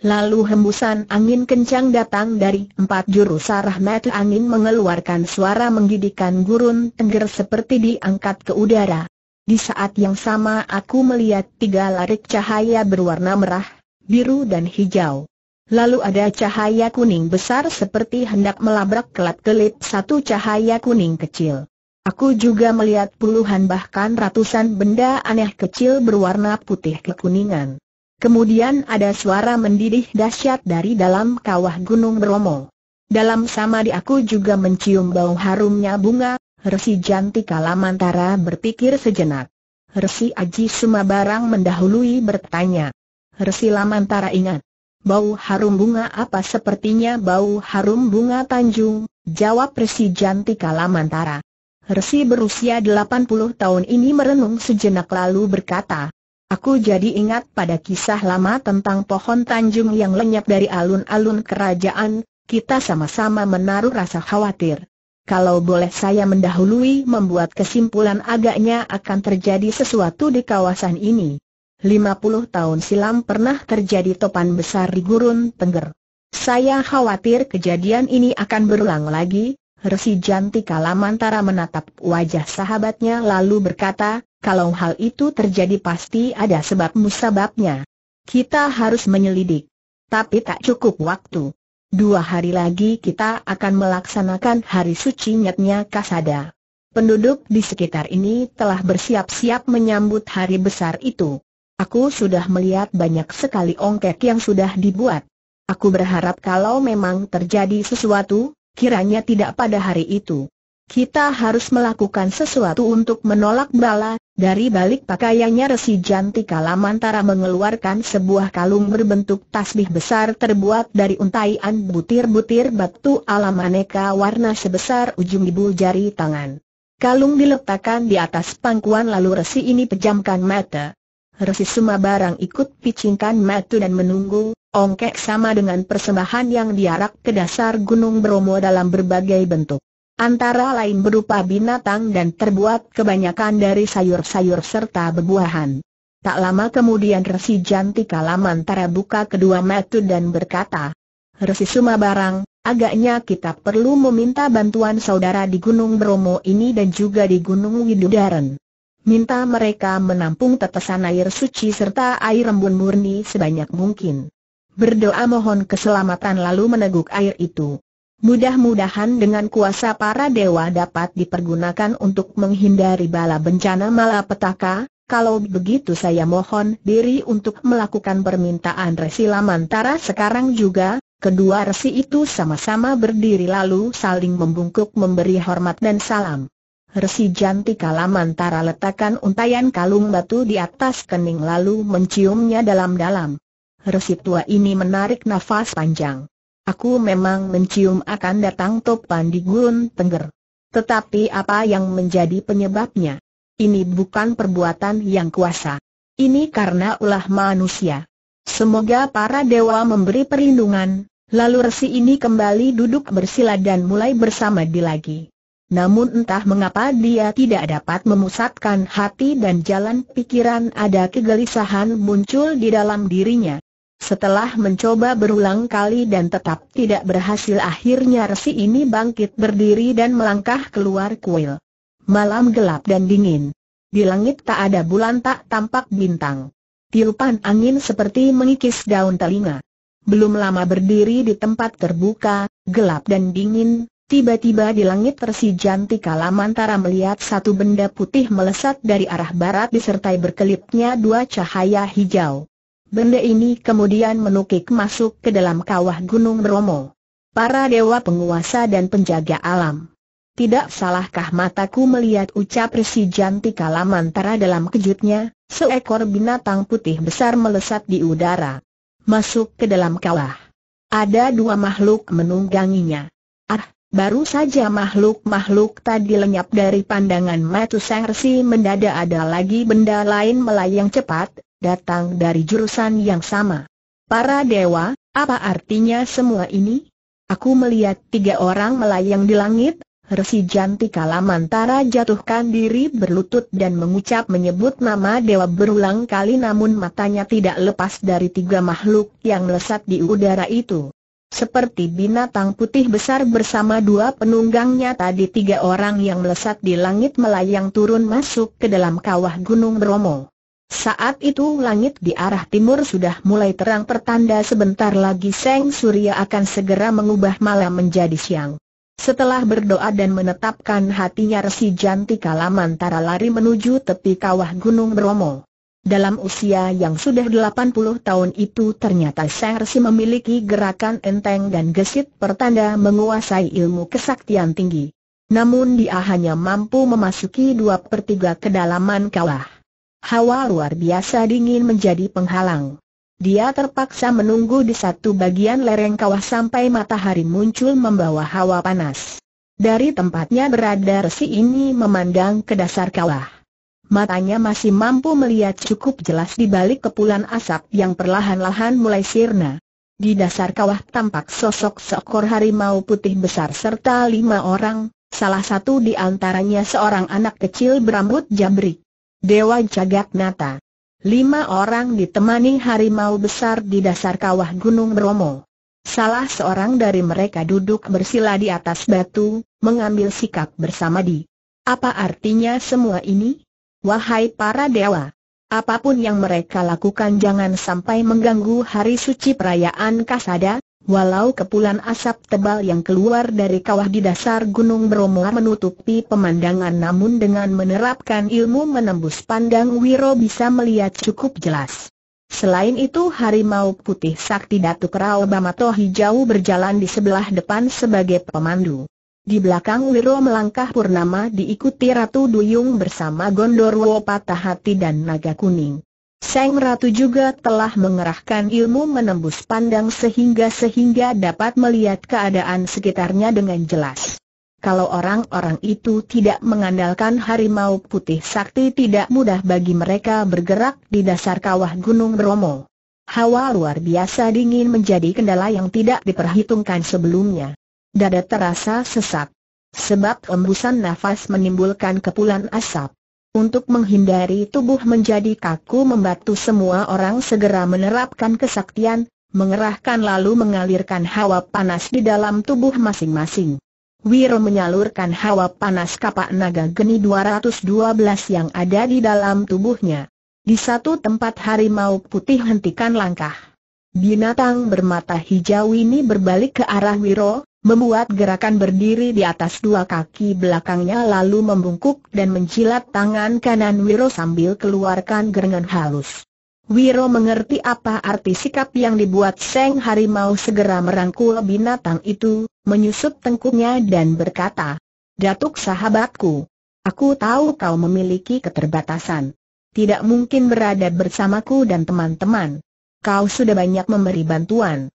Lalu hembusan angin kencang datang dari empat jurus arah mata angin mengeluarkan suara menggidikan gurun tengger seperti diangkat ke udara. Di saat yang sama aku melihat tiga larik cahaya berwarna merah, biru dan hijau. Lalu ada cahaya kuning besar seperti hendak melabrak kelap-kelip satu cahaya kuning kecil. Aku juga melihat puluhan bahkan ratusan benda aneh kecil berwarna putih kekuningan. Kemudian ada suara mendidih dahsyat dari dalam kawah Gunung Bromo. Dalam samadhi aku juga mencium bau harumnya bunga, Resi Jantika Lamantara berpikir sejenak. Resi Aji Sumabarang mendahului bertanya. Resi Lamantara ingat, Bau harum bunga apa sepertinya bau harum bunga Tanjung, jawab Resi Jantika Lamantara. Resi berusia 80 tahun ini merenung sejenak lalu berkata, Aku jadi ingat pada kisah lama tentang pohon Tanjung yang lenyap dari alun-alun kerajaan, kita sama-sama menaruh rasa khawatir. Kalau boleh saya mendahului membuat kesimpulan agaknya akan terjadi sesuatu di kawasan ini. 50 tahun silam pernah terjadi topan besar di gurun Tengger. Saya khawatir kejadian ini akan berulang lagi, Resi Jantika Lamantara menatap wajah sahabatnya lalu berkata, kalau hal itu terjadi pasti ada sebab musababnya. Kita harus menyelidik. Tapi tak cukup waktu. Dua hari lagi kita akan melaksanakan hari suci nyatnya Kasada. Penduduk di sekitar ini telah bersiap-siap menyambut hari besar itu. Aku sudah melihat banyak sekali ongkek yang sudah dibuat. Aku berharap kalau memang terjadi sesuatu, kiranya tidak pada hari itu. Kita harus melakukan sesuatu untuk menolak bala, dari balik pakaiannya Resi Janti Kalamantara mengeluarkan sebuah kalung berbentuk tasbih besar terbuat dari untaian butir-butir batu alam aneka warna sebesar ujung ibu jari tangan. Kalung diletakkan di atas pangkuan lalu Resi ini pejamkan mata. Resi semua barang ikut picingkan matu dan menunggu, ongkek sama dengan persembahan yang diarak ke dasar Gunung Bromo dalam berbagai bentuk. Antara lain berupa binatang dan terbuat kebanyakan dari sayur-sayur serta bebuahan. Tak lama kemudian Resi Jantika Lamantara buka kedua matu dan berkata, Resi Suma barang, agaknya kita perlu meminta bantuan saudara di Gunung Bromo ini dan juga di Gunung Widudaren minta mereka menampung tetesan air suci serta air embun murni sebanyak mungkin. Berdoa mohon keselamatan lalu meneguk air itu. Mudah-mudahan dengan kuasa para dewa dapat dipergunakan untuk menghindari bala bencana malapetaka, kalau begitu saya mohon diri untuk melakukan permintaan resi Lamantara sekarang juga, kedua resi itu sama-sama berdiri lalu saling membungkuk memberi hormat dan salam. Resi Jantika Lamantara letakkan untayan kalung batu di atas kening lalu menciumnya dalam-dalam. Resi tua ini menarik nafas panjang. Aku memang mencium akan datang topan di gurun tengger. Tetapi apa yang menjadi penyebabnya? Ini bukan perbuatan yang kuasa. Ini karena ulah manusia. Semoga para dewa memberi perlindungan. Lalu resi ini kembali duduk bersila dan mulai bersama di lagi. Namun entah mengapa dia tidak dapat memusatkan hati dan jalan pikiran ada kegelisahan muncul di dalam dirinya. Setelah mencoba berulang kali dan tetap tidak berhasil akhirnya resi ini bangkit berdiri dan melangkah keluar kuil. Malam gelap dan dingin. Di langit tak ada bulan tak tampak bintang. Tiupan angin seperti mengikis daun telinga. Belum lama berdiri di tempat terbuka, gelap dan dingin, Tiba-tiba di langit tersijanti kalamantara melihat satu benda putih melesat dari arah barat disertai berkelipnya dua cahaya hijau. Benda ini kemudian menukik masuk ke dalam kawah Gunung Bromo. Para dewa penguasa dan penjaga alam. Tidak salahkah mataku melihat ucap Resijanti Kalamantara dalam kejutnya, seekor binatang putih besar melesat di udara. Masuk ke dalam kawah. Ada dua makhluk menungganginya. Baru saja makhluk-makhluk tadi lenyap dari pandangan Matu Sangsi mendadak ada lagi benda lain melayang cepat, datang dari jurusan yang sama. Para dewa, apa artinya semua ini? Aku melihat tiga orang melayang di langit, Resi Jantika Lamantara jatuhkan diri berlutut dan mengucap menyebut nama dewa berulang kali namun matanya tidak lepas dari tiga makhluk yang melesat di udara itu. Seperti binatang putih besar bersama dua penunggangnya tadi tiga orang yang melesat di langit melayang turun masuk ke dalam kawah Gunung Bromo. Saat itu langit di arah timur sudah mulai terang pertanda sebentar lagi Seng Surya akan segera mengubah malam menjadi siang. Setelah berdoa dan menetapkan hatinya Resi jantika lamantara lari menuju tepi kawah Gunung Bromo. Dalam usia yang sudah 80 tahun itu ternyata Sersi memiliki gerakan enteng dan gesit pertanda menguasai ilmu kesaktian tinggi. Namun dia hanya mampu memasuki dua per tiga kedalaman kawah. Hawa luar biasa dingin menjadi penghalang. Dia terpaksa menunggu di satu bagian lereng kawah sampai matahari muncul membawa hawa panas. Dari tempatnya berada resi ini memandang ke dasar kawah. Matanya masih mampu melihat cukup jelas di balik kepulan asap yang perlahan-lahan mulai sirna. Di dasar kawah tampak sosok seekor harimau putih besar serta lima orang, salah satu di antaranya seorang anak kecil berambut jabrik. Dewa Jagat Nata. Lima orang ditemani harimau besar di dasar kawah Gunung Bromo. Salah seorang dari mereka duduk bersila di atas batu, mengambil sikap bersama di. Apa artinya semua ini? Wahai para dewa! Apapun yang mereka lakukan jangan sampai mengganggu hari suci perayaan Kasada, walau kepulan asap tebal yang keluar dari kawah di dasar Gunung Bromo menutupi pemandangan namun dengan menerapkan ilmu menembus pandang Wiro bisa melihat cukup jelas. Selain itu harimau putih sakti Datuk Rao Bamato Hijau berjalan di sebelah depan sebagai pemandu. Di belakang Wiro melangkah Purnama diikuti Ratu Duyung bersama Gondorwo Patah Hati dan Naga Kuning. Seng Ratu juga telah mengerahkan ilmu menembus pandang sehingga-sehingga dapat melihat keadaan sekitarnya dengan jelas. Kalau orang-orang itu tidak mengandalkan harimau putih sakti tidak mudah bagi mereka bergerak di dasar kawah Gunung Bromo. Hawa luar biasa dingin menjadi kendala yang tidak diperhitungkan sebelumnya. Dada terasa sesak. Sebab embusan nafas menimbulkan kepulan asap. Untuk menghindari tubuh menjadi kaku membatu semua orang segera menerapkan kesaktian, mengerahkan lalu mengalirkan hawa panas di dalam tubuh masing-masing. Wiro menyalurkan hawa panas kapak naga geni 212 yang ada di dalam tubuhnya. Di satu tempat harimau putih hentikan langkah. Binatang bermata hijau ini berbalik ke arah Wiro, Membuat gerakan berdiri di atas dua kaki belakangnya lalu membungkuk dan menjilat tangan kanan Wiro sambil keluarkan gerengan halus. Wiro mengerti apa arti sikap yang dibuat Seng Harimau segera merangkul binatang itu, menyusup tengkuknya dan berkata, Datuk sahabatku, aku tahu kau memiliki keterbatasan. Tidak mungkin berada bersamaku dan teman-teman. Kau sudah banyak memberi bantuan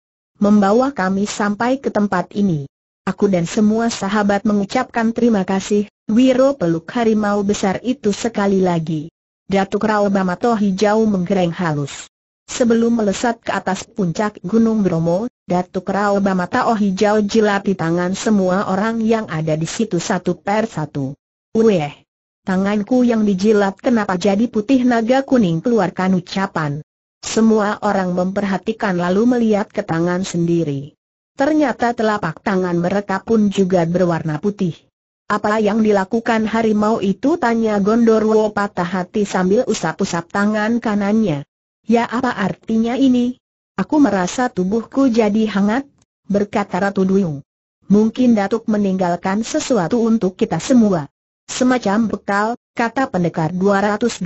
membawa kami sampai ke tempat ini. Aku dan semua sahabat mengucapkan terima kasih, Wiro peluk harimau besar itu sekali lagi. Datuk Rao Bamato Hijau menggereng halus. Sebelum melesat ke atas puncak Gunung Bromo, Datuk Rao Bamata Oh Hijau jilati tangan semua orang yang ada di situ satu per satu. Weh! Tanganku yang dijilat kenapa jadi putih naga kuning keluarkan ucapan. Semua orang memperhatikan lalu melihat ke tangan sendiri. Ternyata telapak tangan mereka pun juga berwarna putih. Apa yang dilakukan harimau itu tanya Gondorwo patah hati sambil usap-usap tangan kanannya. Ya apa artinya ini? Aku merasa tubuhku jadi hangat, berkata Ratu Duyung. Mungkin Datuk meninggalkan sesuatu untuk kita semua. Semacam bekal, kata pendekar 212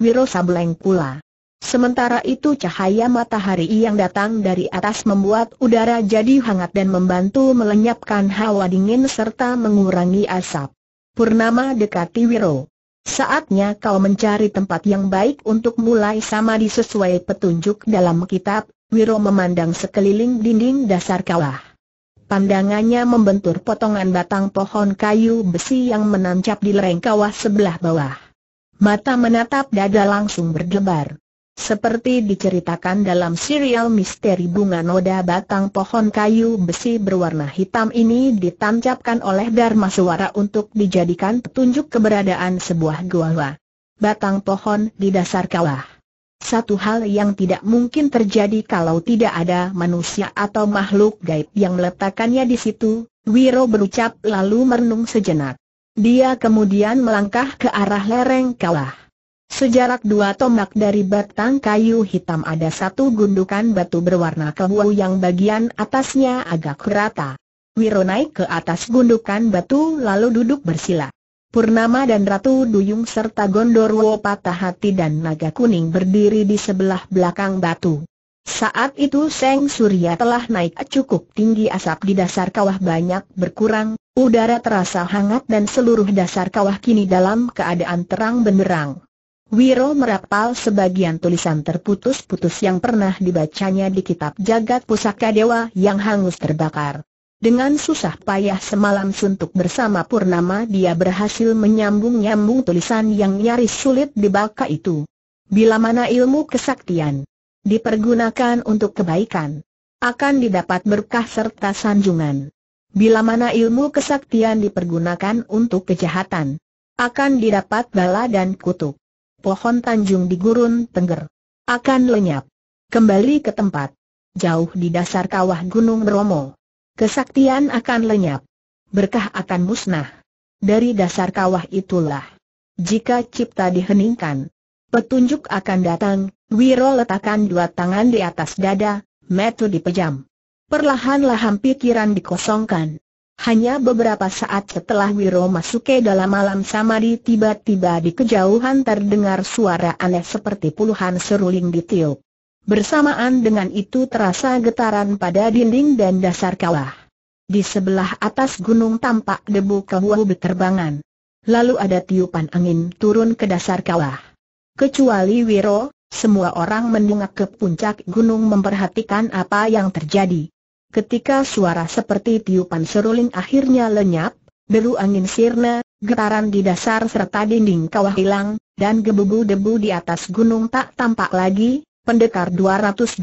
Wiro Sableng pula. Sementara itu cahaya matahari yang datang dari atas membuat udara jadi hangat dan membantu melenyapkan hawa dingin serta mengurangi asap. Purnama dekati Wiro. Saatnya kau mencari tempat yang baik untuk mulai sama disesuai petunjuk dalam kitab, Wiro memandang sekeliling dinding dasar kawah. Pandangannya membentur potongan batang pohon kayu besi yang menancap di lereng kawah sebelah bawah. Mata menatap dada langsung berdebar. Seperti diceritakan dalam serial misteri bunga noda batang pohon kayu besi berwarna hitam ini ditancapkan oleh Dharma Suara untuk dijadikan petunjuk keberadaan sebuah gua. Batang pohon di dasar kawah. Satu hal yang tidak mungkin terjadi kalau tidak ada manusia atau makhluk gaib yang meletakkannya di situ, Wiro berucap lalu merenung sejenak. Dia kemudian melangkah ke arah lereng kawah. Sejarak dua tombak dari batang kayu hitam ada satu gundukan batu berwarna kebu yang bagian atasnya agak rata. Wiro naik ke atas gundukan batu lalu duduk bersila. Purnama dan Ratu Duyung serta Gondorwo Patah Hati dan Naga Kuning berdiri di sebelah belakang batu. Saat itu Seng Surya telah naik cukup tinggi asap di dasar kawah banyak berkurang, udara terasa hangat dan seluruh dasar kawah kini dalam keadaan terang benderang. Wiro merapal sebagian tulisan terputus-putus yang pernah dibacanya di kitab jagat pusaka dewa yang hangus terbakar. Dengan susah payah semalam suntuk bersama Purnama dia berhasil menyambung-nyambung tulisan yang nyaris sulit dibaca itu. Bila mana ilmu kesaktian dipergunakan untuk kebaikan, akan didapat berkah serta sanjungan. Bila mana ilmu kesaktian dipergunakan untuk kejahatan, akan didapat bala dan kutuk pohon tanjung di Gurun tengger. Akan lenyap. Kembali ke tempat. Jauh di dasar kawah Gunung Romo. Kesaktian akan lenyap. Berkah akan musnah. Dari dasar kawah itulah. Jika cipta diheningkan. Petunjuk akan datang, Wiro letakkan dua tangan di atas dada, metu dipejam. Perlahan-lahan pikiran dikosongkan. Hanya beberapa saat setelah Wiro masuk ke dalam malam samadi tiba-tiba di kejauhan terdengar suara aneh seperti puluhan seruling ditiup. Bersamaan dengan itu terasa getaran pada dinding dan dasar kawah. Di sebelah atas gunung tampak debu kehuau berterbangan. Lalu ada tiupan angin turun ke dasar kawah. Kecuali Wiro, semua orang mendongak ke puncak gunung memperhatikan apa yang terjadi. Ketika suara seperti tiupan seruling akhirnya lenyap, deru angin sirna, getaran di dasar serta dinding kawah hilang, dan gebubu debu di atas gunung tak tampak lagi, pendekar 212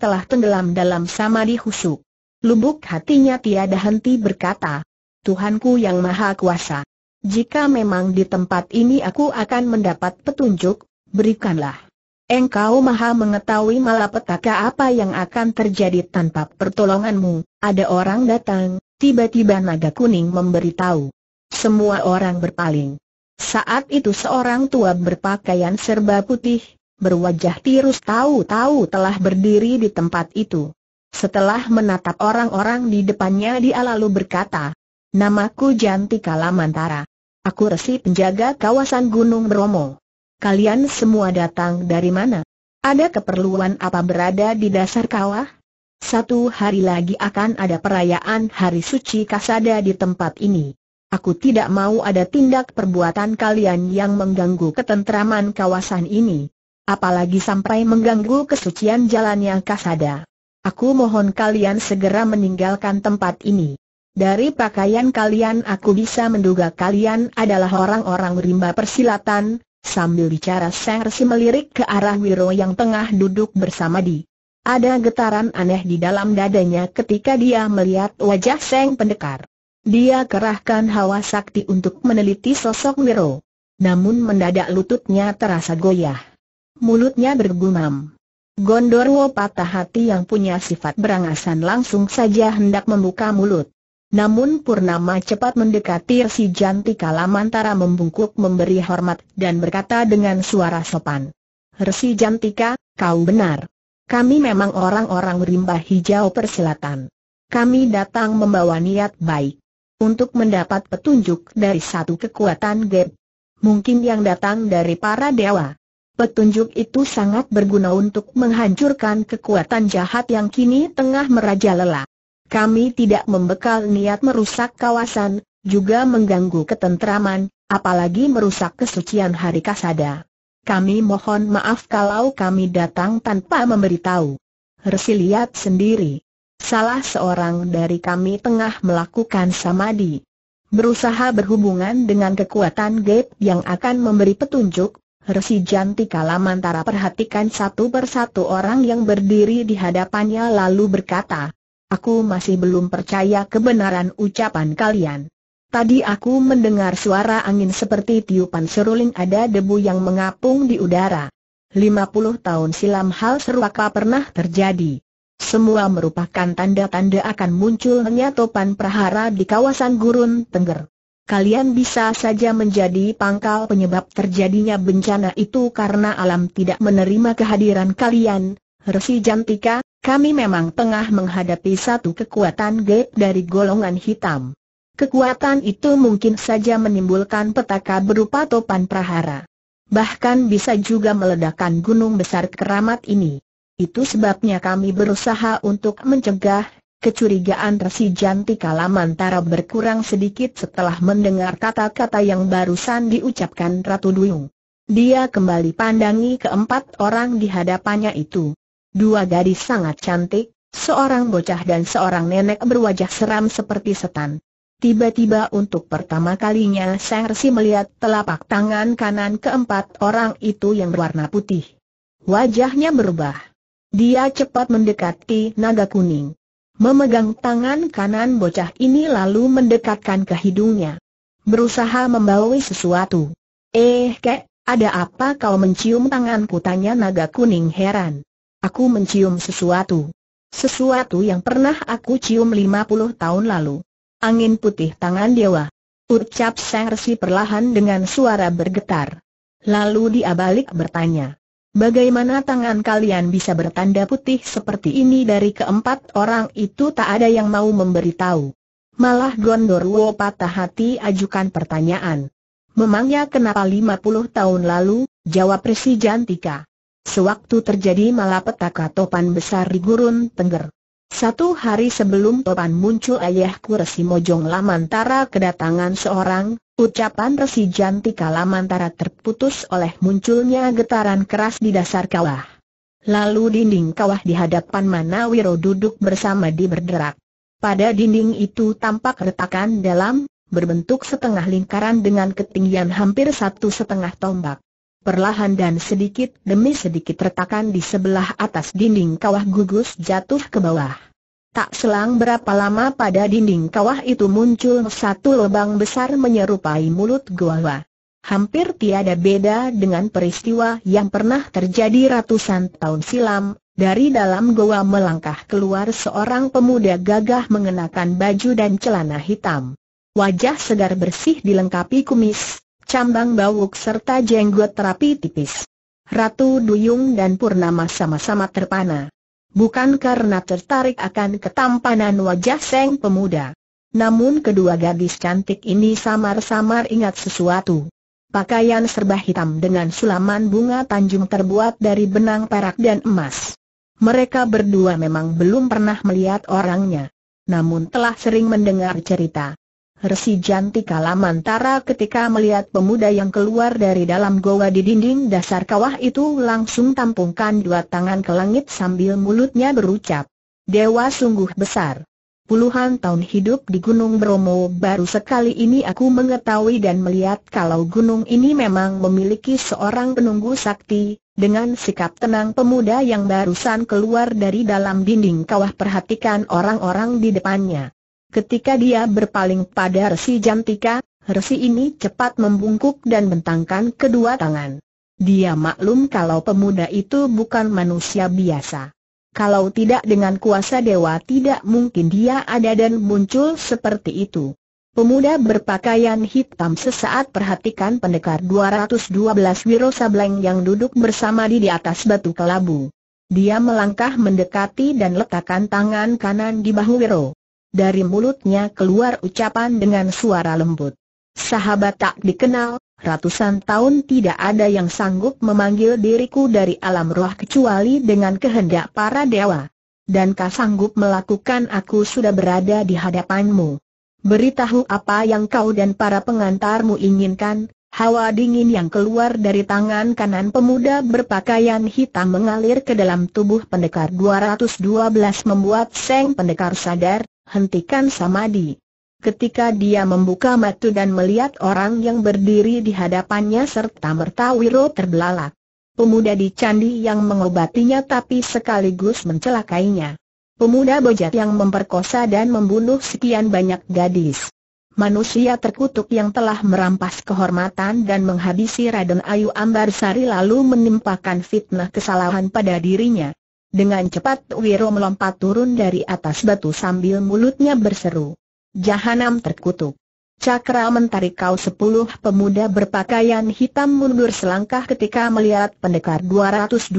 telah tenggelam dalam samadhi husuk. Lubuk hatinya tiada henti berkata, Tuhanku yang maha kuasa, jika memang di tempat ini aku akan mendapat petunjuk, berikanlah. Engkau maha mengetahui malapetaka apa yang akan terjadi tanpa pertolonganmu. Ada orang datang, tiba-tiba naga kuning memberitahu. Semua orang berpaling. Saat itu seorang tua berpakaian serba putih, berwajah tirus tahu-tahu telah berdiri di tempat itu. Setelah menatap orang-orang di depannya dia lalu berkata, Namaku Jantika Lamantara. Aku resi penjaga kawasan Gunung Bromo kalian semua datang dari mana? Ada keperluan apa berada di dasar kawah? Satu hari lagi akan ada perayaan Hari Suci Kasada di tempat ini. Aku tidak mau ada tindak perbuatan kalian yang mengganggu ketentraman kawasan ini. Apalagi sampai mengganggu kesucian jalan yang Kasada. Aku mohon kalian segera meninggalkan tempat ini. Dari pakaian kalian aku bisa menduga kalian adalah orang-orang rimba persilatan, Sambil bicara Seher si melirik ke arah Wiro yang tengah duduk bersama di. Ada getaran aneh di dalam dadanya ketika dia melihat wajah Seng Pendekar. Dia kerahkan hawa sakti untuk meneliti sosok Wiro. Namun mendadak lututnya terasa goyah. Mulutnya bergumam. Gondorwo patah hati yang punya sifat berangasan langsung saja hendak membuka mulut. Namun Purnama cepat mendekati si Jantika Lamantara membungkuk memberi hormat dan berkata dengan suara sopan. Resi Jantika, kau benar. Kami memang orang-orang rimba hijau persilatan. Kami datang membawa niat baik. Untuk mendapat petunjuk dari satu kekuatan gap. Mungkin yang datang dari para dewa. Petunjuk itu sangat berguna untuk menghancurkan kekuatan jahat yang kini tengah merajalela. Kami tidak membekal niat merusak kawasan, juga mengganggu ketentraman, apalagi merusak kesucian hari kasada. Kami mohon maaf kalau kami datang tanpa memberitahu. Resi lihat sendiri. Salah seorang dari kami tengah melakukan samadi. Berusaha berhubungan dengan kekuatan gaib yang akan memberi petunjuk, Resi Jantika Lamantara perhatikan satu persatu orang yang berdiri di hadapannya lalu berkata, Aku masih belum percaya kebenaran ucapan kalian. Tadi aku mendengar suara angin seperti tiupan seruling ada debu yang mengapung di udara. 50 tahun silam hal serupa pernah terjadi. Semua merupakan tanda-tanda akan munculnya topan prahara di kawasan gurun Tengger. Kalian bisa saja menjadi pangkal penyebab terjadinya bencana itu karena alam tidak menerima kehadiran kalian, Resi Jantika, kami memang tengah menghadapi satu kekuatan gaib dari golongan hitam. Kekuatan itu mungkin saja menimbulkan petaka berupa topan prahara. Bahkan bisa juga meledakkan gunung besar keramat ini. Itu sebabnya kami berusaha untuk mencegah Kecurigaan Resi Jantika Lamantara berkurang sedikit setelah mendengar kata-kata yang barusan diucapkan Ratu Duyung. Dia kembali pandangi keempat orang di hadapannya itu. Dua gadis sangat cantik, seorang bocah dan seorang nenek berwajah seram seperti setan. Tiba-tiba untuk pertama kalinya Resi melihat telapak tangan kanan keempat orang itu yang berwarna putih. Wajahnya berubah. Dia cepat mendekati naga kuning. Memegang tangan kanan bocah ini lalu mendekatkan ke hidungnya. Berusaha membawai sesuatu. Eh kek, ada apa kau mencium tanganku tanya naga kuning heran. Aku mencium sesuatu. Sesuatu yang pernah aku cium 50 tahun lalu. Angin putih tangan dewa. Ucap Sang Resi perlahan dengan suara bergetar. Lalu dia balik bertanya. Bagaimana tangan kalian bisa bertanda putih seperti ini dari keempat orang itu tak ada yang mau memberitahu. Malah Gondorwo patah hati ajukan pertanyaan. Memangnya kenapa 50 tahun lalu, jawab Resi Jantika. Sewaktu terjadi malapetaka topan besar di gurun Tengger. Satu hari sebelum topan muncul ayahku Resi Mojong Lamantara kedatangan seorang, ucapan Resi Jantika Lamantara terputus oleh munculnya getaran keras di dasar kawah. Lalu dinding kawah di hadapan Manawiro duduk bersama di berderak. Pada dinding itu tampak retakan dalam, berbentuk setengah lingkaran dengan ketinggian hampir satu setengah tombak. Perlahan dan sedikit demi sedikit retakan di sebelah atas dinding kawah gugus jatuh ke bawah. Tak selang berapa lama pada dinding kawah itu muncul satu lubang besar menyerupai mulut gua. Hampir tiada beda dengan peristiwa yang pernah terjadi ratusan tahun silam, dari dalam gua melangkah keluar seorang pemuda gagah mengenakan baju dan celana hitam. Wajah segar bersih dilengkapi kumis, cambang bawuk serta jenggot terapi tipis. Ratu Duyung dan Purnama sama-sama terpana. Bukan karena tertarik akan ketampanan wajah Seng pemuda. Namun kedua gadis cantik ini samar-samar ingat sesuatu. Pakaian serba hitam dengan sulaman bunga tanjung terbuat dari benang perak dan emas. Mereka berdua memang belum pernah melihat orangnya. Namun telah sering mendengar cerita. Resi Jantika Lamantara ketika melihat pemuda yang keluar dari dalam goa di dinding dasar kawah itu langsung tampungkan dua tangan ke langit sambil mulutnya berucap. Dewa sungguh besar. Puluhan tahun hidup di Gunung Bromo baru sekali ini aku mengetahui dan melihat kalau gunung ini memang memiliki seorang penunggu sakti, dengan sikap tenang pemuda yang barusan keluar dari dalam dinding kawah perhatikan orang-orang di depannya. Ketika dia berpaling pada Resi Jantika, Resi ini cepat membungkuk dan bentangkan kedua tangan. Dia maklum kalau pemuda itu bukan manusia biasa. Kalau tidak dengan kuasa dewa tidak mungkin dia ada dan muncul seperti itu. Pemuda berpakaian hitam sesaat perhatikan pendekar 212 Wiro Sableng yang duduk bersama di di atas batu kelabu. Dia melangkah mendekati dan letakkan tangan kanan di bahu Wiro. Dari mulutnya keluar ucapan dengan suara lembut. Sahabat tak dikenal, ratusan tahun tidak ada yang sanggup memanggil diriku dari alam roh kecuali dengan kehendak para dewa. Dan kau sanggup melakukan aku sudah berada di hadapanmu. Beritahu apa yang kau dan para pengantarmu inginkan, Hawa dingin yang keluar dari tangan kanan pemuda berpakaian hitam mengalir ke dalam tubuh pendekar 212 membuat Seng pendekar sadar, hentikan Samadi. Ketika dia membuka mata dan melihat orang yang berdiri di hadapannya serta mertawiro terbelalak. Pemuda di candi yang mengobatinya tapi sekaligus mencelakainya. Pemuda bojat yang memperkosa dan membunuh sekian banyak gadis. Manusia terkutuk yang telah merampas kehormatan dan menghabisi Raden Ayu Ambarsari lalu menimpakan fitnah kesalahan pada dirinya. Dengan cepat Wiro melompat turun dari atas batu sambil mulutnya berseru. Jahanam terkutuk. Cakra mentari kau sepuluh pemuda berpakaian hitam mundur selangkah ketika melihat pendekar 212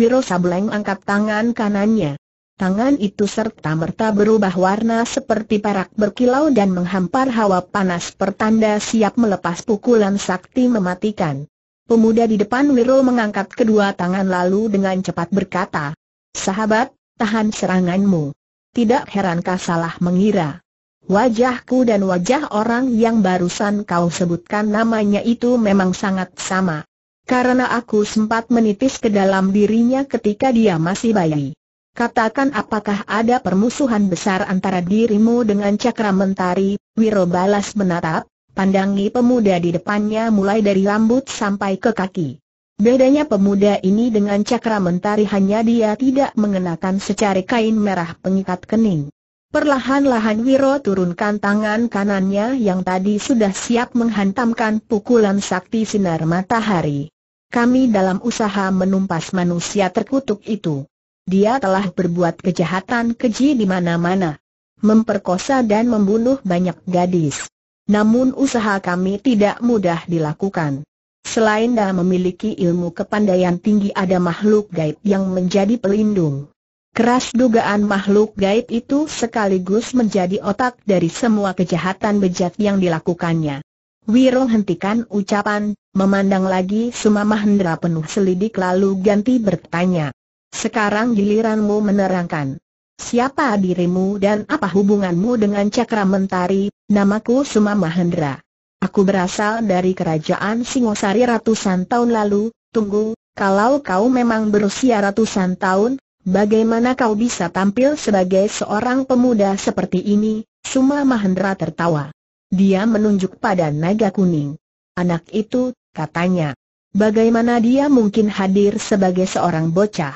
Wiro Sableng angkat tangan kanannya. Tangan itu serta-merta berubah warna seperti perak berkilau dan menghampar hawa panas pertanda siap melepas pukulan sakti mematikan. Pemuda di depan Wiro mengangkat kedua tangan lalu dengan cepat berkata, Sahabat, tahan seranganmu. Tidak herankah salah mengira. Wajahku dan wajah orang yang barusan kau sebutkan namanya itu memang sangat sama. Karena aku sempat menitis ke dalam dirinya ketika dia masih bayi. Katakan apakah ada permusuhan besar antara dirimu dengan Cakra Mentari, Wiro balas menatap, pandangi pemuda di depannya mulai dari rambut sampai ke kaki. Bedanya pemuda ini dengan cakra mentari hanya dia tidak mengenakan secari kain merah pengikat kening. Perlahan-lahan Wiro turunkan tangan kanannya yang tadi sudah siap menghantamkan pukulan sakti sinar matahari. Kami dalam usaha menumpas manusia terkutuk itu. Dia telah berbuat kejahatan keji di mana-mana. Memperkosa dan membunuh banyak gadis. Namun usaha kami tidak mudah dilakukan. Selain dah memiliki ilmu kepandaian tinggi ada makhluk gaib yang menjadi pelindung. Keras dugaan makhluk gaib itu sekaligus menjadi otak dari semua kejahatan bejat yang dilakukannya. Wiro hentikan ucapan, memandang lagi Sumama Hendra penuh selidik lalu ganti bertanya. Sekarang giliranmu menerangkan. Siapa dirimu dan apa hubunganmu dengan Cakra Mentari, namaku Sumama Hendra. Aku berasal dari kerajaan Singosari ratusan tahun lalu, tunggu, kalau kau memang berusia ratusan tahun, bagaimana kau bisa tampil sebagai seorang pemuda seperti ini? Suma Mahendra tertawa. Dia menunjuk pada naga kuning. Anak itu, katanya. Bagaimana dia mungkin hadir sebagai seorang bocah?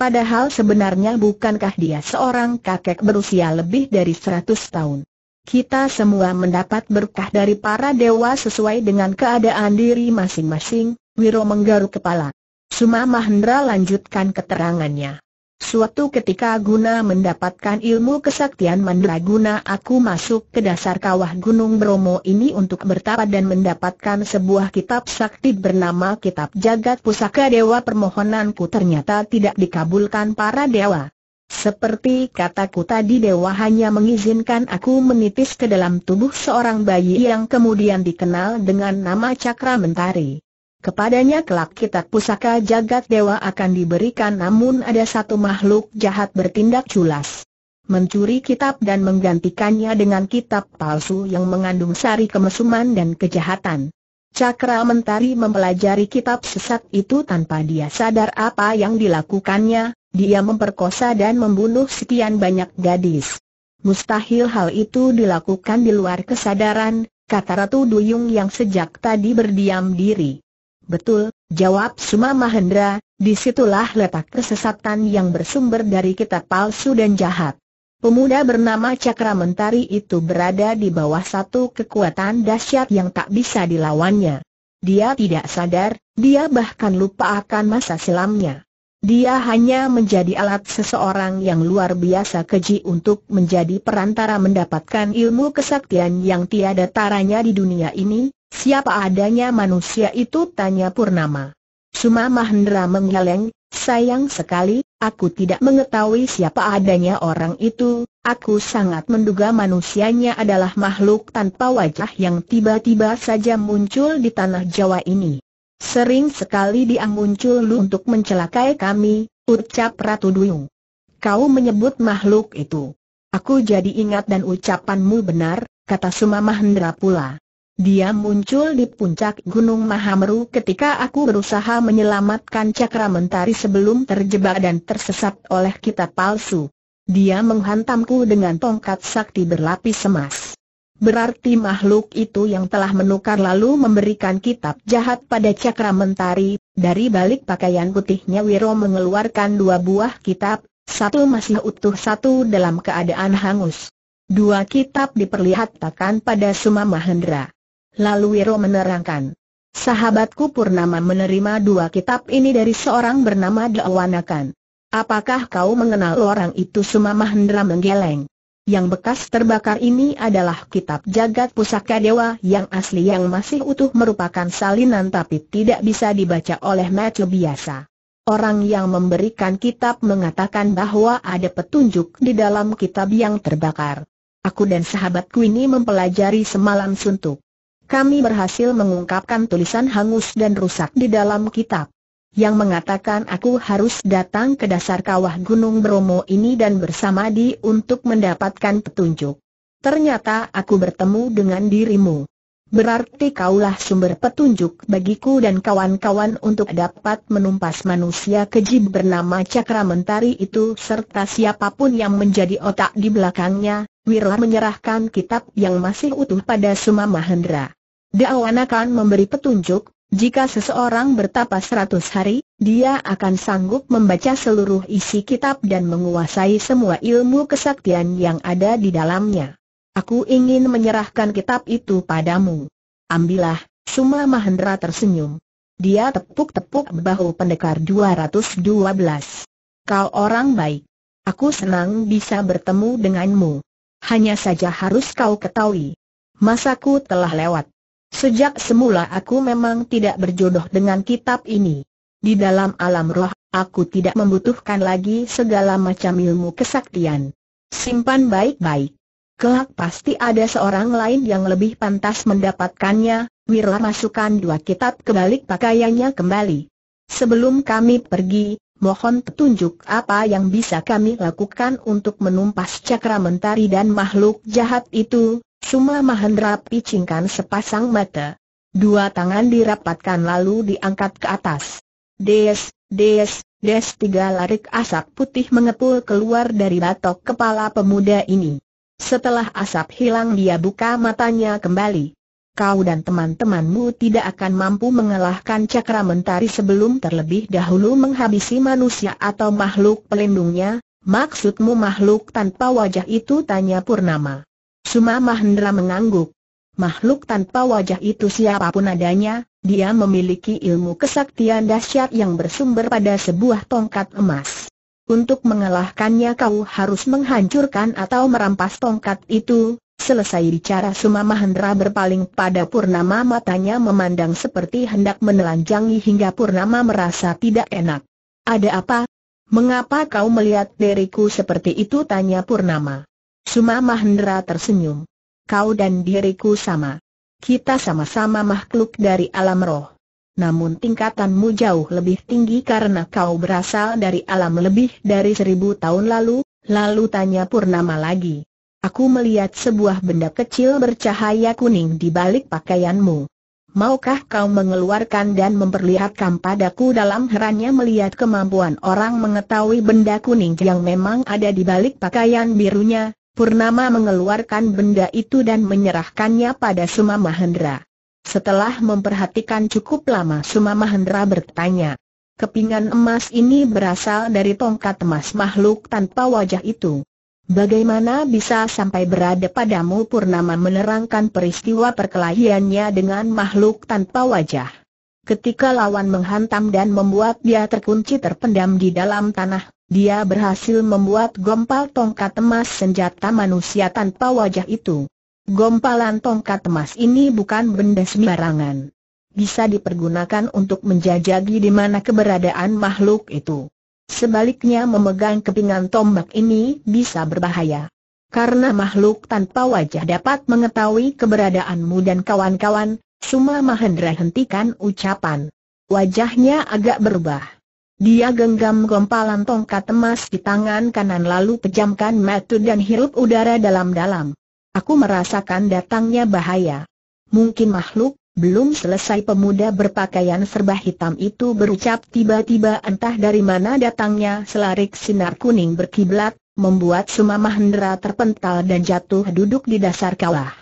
Padahal sebenarnya bukankah dia seorang kakek berusia lebih dari seratus tahun? Kita semua mendapat berkah dari para dewa sesuai dengan keadaan diri masing-masing, Wiro menggaruk kepala. Suma Mahendra lanjutkan keterangannya. Suatu ketika guna mendapatkan ilmu kesaktian mandraguna aku masuk ke dasar kawah Gunung Bromo ini untuk bertapa dan mendapatkan sebuah kitab sakti bernama Kitab Jagat Pusaka Dewa permohonanku ternyata tidak dikabulkan para dewa. Seperti kataku tadi Dewa hanya mengizinkan aku menitis ke dalam tubuh seorang bayi yang kemudian dikenal dengan nama Cakra Mentari. Kepadanya kelak kitab pusaka jagat dewa akan diberikan namun ada satu makhluk jahat bertindak culas. Mencuri kitab dan menggantikannya dengan kitab palsu yang mengandung sari kemesuman dan kejahatan. Cakra Mentari mempelajari kitab sesat itu tanpa dia sadar apa yang dilakukannya, dia memperkosa dan membunuh sekian banyak gadis. Mustahil hal itu dilakukan di luar kesadaran, kata Ratu Duyung yang sejak tadi berdiam diri. Betul, jawab Suma Mahendra, disitulah letak kesesatan yang bersumber dari kitab palsu dan jahat. Pemuda bernama Cakra Mentari itu berada di bawah satu kekuatan dahsyat yang tak bisa dilawannya. Dia tidak sadar, dia bahkan lupa akan masa silamnya. Dia hanya menjadi alat seseorang yang luar biasa keji untuk menjadi perantara mendapatkan ilmu kesaktian yang tiada taranya di dunia ini, siapa adanya manusia itu tanya Purnama. Suma Mahendra menggeleng, sayang sekali, Aku tidak mengetahui siapa adanya orang itu, aku sangat menduga manusianya adalah makhluk tanpa wajah yang tiba-tiba saja muncul di tanah Jawa ini. Sering sekali dia muncul lu untuk mencelakai kami, ucap Ratu Duyung. Kau menyebut makhluk itu. Aku jadi ingat dan ucapanmu benar, kata Sumamahendra pula. Dia muncul di puncak Gunung Mahameru ketika aku berusaha menyelamatkan cakra mentari sebelum terjebak dan tersesat oleh kitab palsu. Dia menghantamku dengan tongkat sakti berlapis emas. Berarti makhluk itu yang telah menukar lalu memberikan kitab jahat pada cakra mentari, dari balik pakaian putihnya Wiro mengeluarkan dua buah kitab, satu masih utuh satu dalam keadaan hangus. Dua kitab diperlihatkan pada Suma Mahendra. Lalu Wiro menerangkan. Sahabatku Purnama menerima dua kitab ini dari seorang bernama Dawanakan. Apakah kau mengenal orang itu Suma Mahendra menggeleng? Yang bekas terbakar ini adalah kitab jagat pusaka dewa yang asli yang masih utuh merupakan salinan tapi tidak bisa dibaca oleh mata biasa. Orang yang memberikan kitab mengatakan bahwa ada petunjuk di dalam kitab yang terbakar. Aku dan sahabatku ini mempelajari semalam suntuk kami berhasil mengungkapkan tulisan hangus dan rusak di dalam kitab. Yang mengatakan aku harus datang ke dasar kawah Gunung Bromo ini dan bersama di untuk mendapatkan petunjuk. Ternyata aku bertemu dengan dirimu. Berarti kaulah sumber petunjuk bagiku dan kawan-kawan untuk dapat menumpas manusia keji bernama Cakra Mentari itu serta siapapun yang menjadi otak di belakangnya, Wirah menyerahkan kitab yang masih utuh pada Suma Mahendra. Dawan akan memberi petunjuk, jika seseorang bertapa seratus hari, dia akan sanggup membaca seluruh isi kitab dan menguasai semua ilmu kesaktian yang ada di dalamnya. Aku ingin menyerahkan kitab itu padamu. Ambillah, Suma Mahendra tersenyum. Dia tepuk-tepuk bahu pendekar 212. Kau orang baik. Aku senang bisa bertemu denganmu. Hanya saja harus kau ketahui. Masaku telah lewat. Sejak semula aku memang tidak berjodoh dengan kitab ini. Di dalam alam roh, aku tidak membutuhkan lagi segala macam ilmu kesaktian. Simpan baik-baik. Kelak pasti ada seorang lain yang lebih pantas mendapatkannya, Wirla masukkan dua kitab ke balik pakaiannya kembali. Sebelum kami pergi, mohon petunjuk apa yang bisa kami lakukan untuk menumpas cakra mentari dan makhluk jahat itu, Suma Mahendra picingkan sepasang mata. Dua tangan dirapatkan lalu diangkat ke atas. Des, des, des tiga larik asap putih mengepul keluar dari batok kepala pemuda ini. Setelah asap hilang dia buka matanya kembali. Kau dan teman-temanmu tidak akan mampu mengalahkan cakra mentari sebelum terlebih dahulu menghabisi manusia atau makhluk pelindungnya, maksudmu makhluk tanpa wajah itu tanya Purnama. Suma Mahendra mengangguk. Makhluk tanpa wajah itu siapapun adanya, dia memiliki ilmu kesaktian dahsyat yang bersumber pada sebuah tongkat emas. Untuk mengalahkannya kau harus menghancurkan atau merampas tongkat itu. Selesai bicara Suma Mahendra berpaling pada Purnama matanya memandang seperti hendak menelanjangi hingga Purnama merasa tidak enak. Ada apa? Mengapa kau melihat diriku seperti itu tanya Purnama. Suma Mahendra tersenyum. Kau dan diriku sama. Kita sama-sama makhluk dari alam roh. Namun tingkatanmu jauh lebih tinggi karena kau berasal dari alam lebih dari seribu tahun lalu, lalu tanya Purnama lagi. Aku melihat sebuah benda kecil bercahaya kuning di balik pakaianmu. Maukah kau mengeluarkan dan memperlihatkan padaku dalam herannya melihat kemampuan orang mengetahui benda kuning yang memang ada di balik pakaian birunya, Purnama mengeluarkan benda itu dan menyerahkannya pada Suma Mahendra. Setelah memperhatikan cukup lama Suma Mahendra bertanya, kepingan emas ini berasal dari tongkat emas makhluk tanpa wajah itu. Bagaimana bisa sampai berada padamu Purnama menerangkan peristiwa perkelahiannya dengan makhluk tanpa wajah. Ketika lawan menghantam dan membuat dia terkunci terpendam di dalam tanah, dia berhasil membuat gompal tongkat emas senjata manusia tanpa wajah itu. Gompalan tongkat emas ini bukan benda sembarangan. Bisa dipergunakan untuk menjajagi di mana keberadaan makhluk itu. Sebaliknya memegang kepingan tombak ini bisa berbahaya. Karena makhluk tanpa wajah dapat mengetahui keberadaanmu dan kawan-kawan, Suma Mahendra hentikan ucapan. Wajahnya agak berubah. Dia genggam gempalan tongkat emas di tangan kanan lalu pejamkan mata dan hirup udara dalam-dalam. Aku merasakan datangnya bahaya. Mungkin makhluk, belum selesai pemuda berpakaian serba hitam itu berucap tiba-tiba entah dari mana datangnya selarik sinar kuning berkiblat, membuat semua Mahendra terpental dan jatuh duduk di dasar kawah.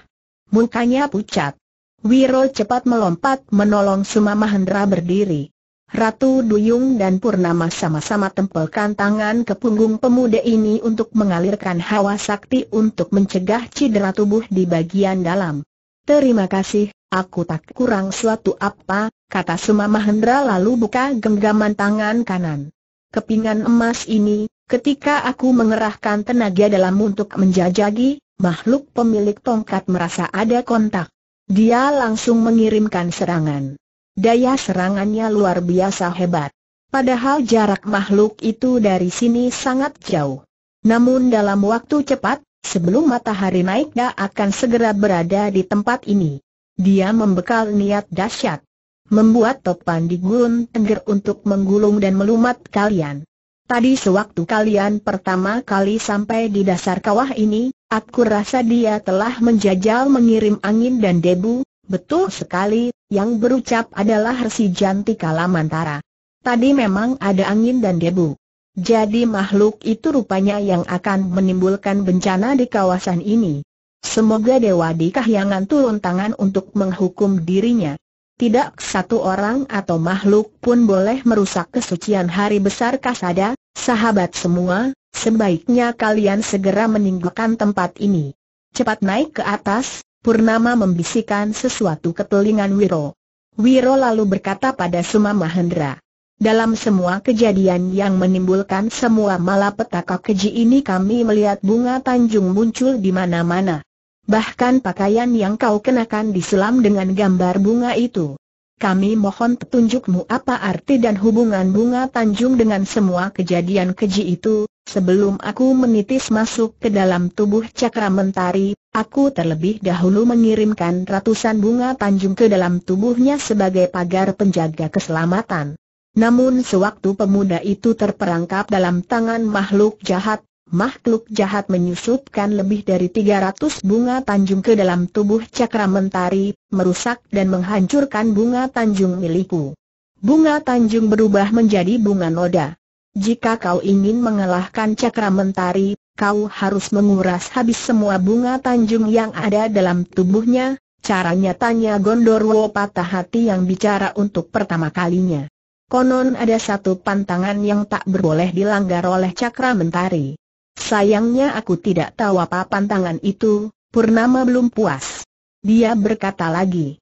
Mukanya pucat. Wiro cepat melompat menolong Sumamahendra Mahendra berdiri. Ratu Duyung dan Purnama sama-sama tempelkan tangan ke punggung pemuda ini untuk mengalirkan hawa sakti untuk mencegah cedera tubuh di bagian dalam. Terima kasih, aku tak kurang suatu apa, kata Suma Mahendra lalu buka genggaman tangan kanan. Kepingan emas ini, ketika aku mengerahkan tenaga dalam untuk menjajagi, makhluk pemilik tongkat merasa ada kontak. Dia langsung mengirimkan serangan. Daya serangannya luar biasa hebat. Padahal jarak makhluk itu dari sini sangat jauh. Namun dalam waktu cepat, sebelum matahari naik dia akan segera berada di tempat ini. Dia membekal niat dahsyat. Membuat topan di gun tengger untuk menggulung dan melumat kalian. Tadi sewaktu kalian pertama kali sampai di dasar kawah ini, aku rasa dia telah menjajal mengirim angin dan debu, betul sekali, yang berucap adalah Resi Jantika Lamantara. Tadi memang ada angin dan debu. Jadi makhluk itu rupanya yang akan menimbulkan bencana di kawasan ini. Semoga Dewa di Kahyangan turun tangan untuk menghukum dirinya. Tidak satu orang atau makhluk pun boleh merusak kesucian hari besar Kasada, sahabat semua, sebaiknya kalian segera meninggalkan tempat ini. Cepat naik ke atas, Purnama membisikkan sesuatu ke telingan Wiro. Wiro lalu berkata pada Suma Mahendra. Dalam semua kejadian yang menimbulkan semua malapetaka keji ini kami melihat bunga tanjung muncul di mana-mana. Bahkan pakaian yang kau kenakan diselam dengan gambar bunga itu. Kami mohon petunjukmu apa arti dan hubungan bunga tanjung dengan semua kejadian keji itu, sebelum aku menitis masuk ke dalam tubuh cakra mentari, Aku terlebih dahulu mengirimkan ratusan bunga tanjung ke dalam tubuhnya sebagai pagar penjaga keselamatan. Namun sewaktu pemuda itu terperangkap dalam tangan makhluk jahat, makhluk jahat menyusupkan lebih dari 300 bunga tanjung ke dalam tubuh cakra mentari, merusak dan menghancurkan bunga tanjung milikku. Bunga tanjung berubah menjadi bunga noda. Jika kau ingin mengalahkan cakra mentari, kau harus menguras habis semua bunga tanjung yang ada dalam tubuhnya, caranya tanya Gondorwo patah hati yang bicara untuk pertama kalinya. Konon ada satu pantangan yang tak berboleh dilanggar oleh cakra mentari. Sayangnya aku tidak tahu apa pantangan itu, Purnama belum puas. Dia berkata lagi,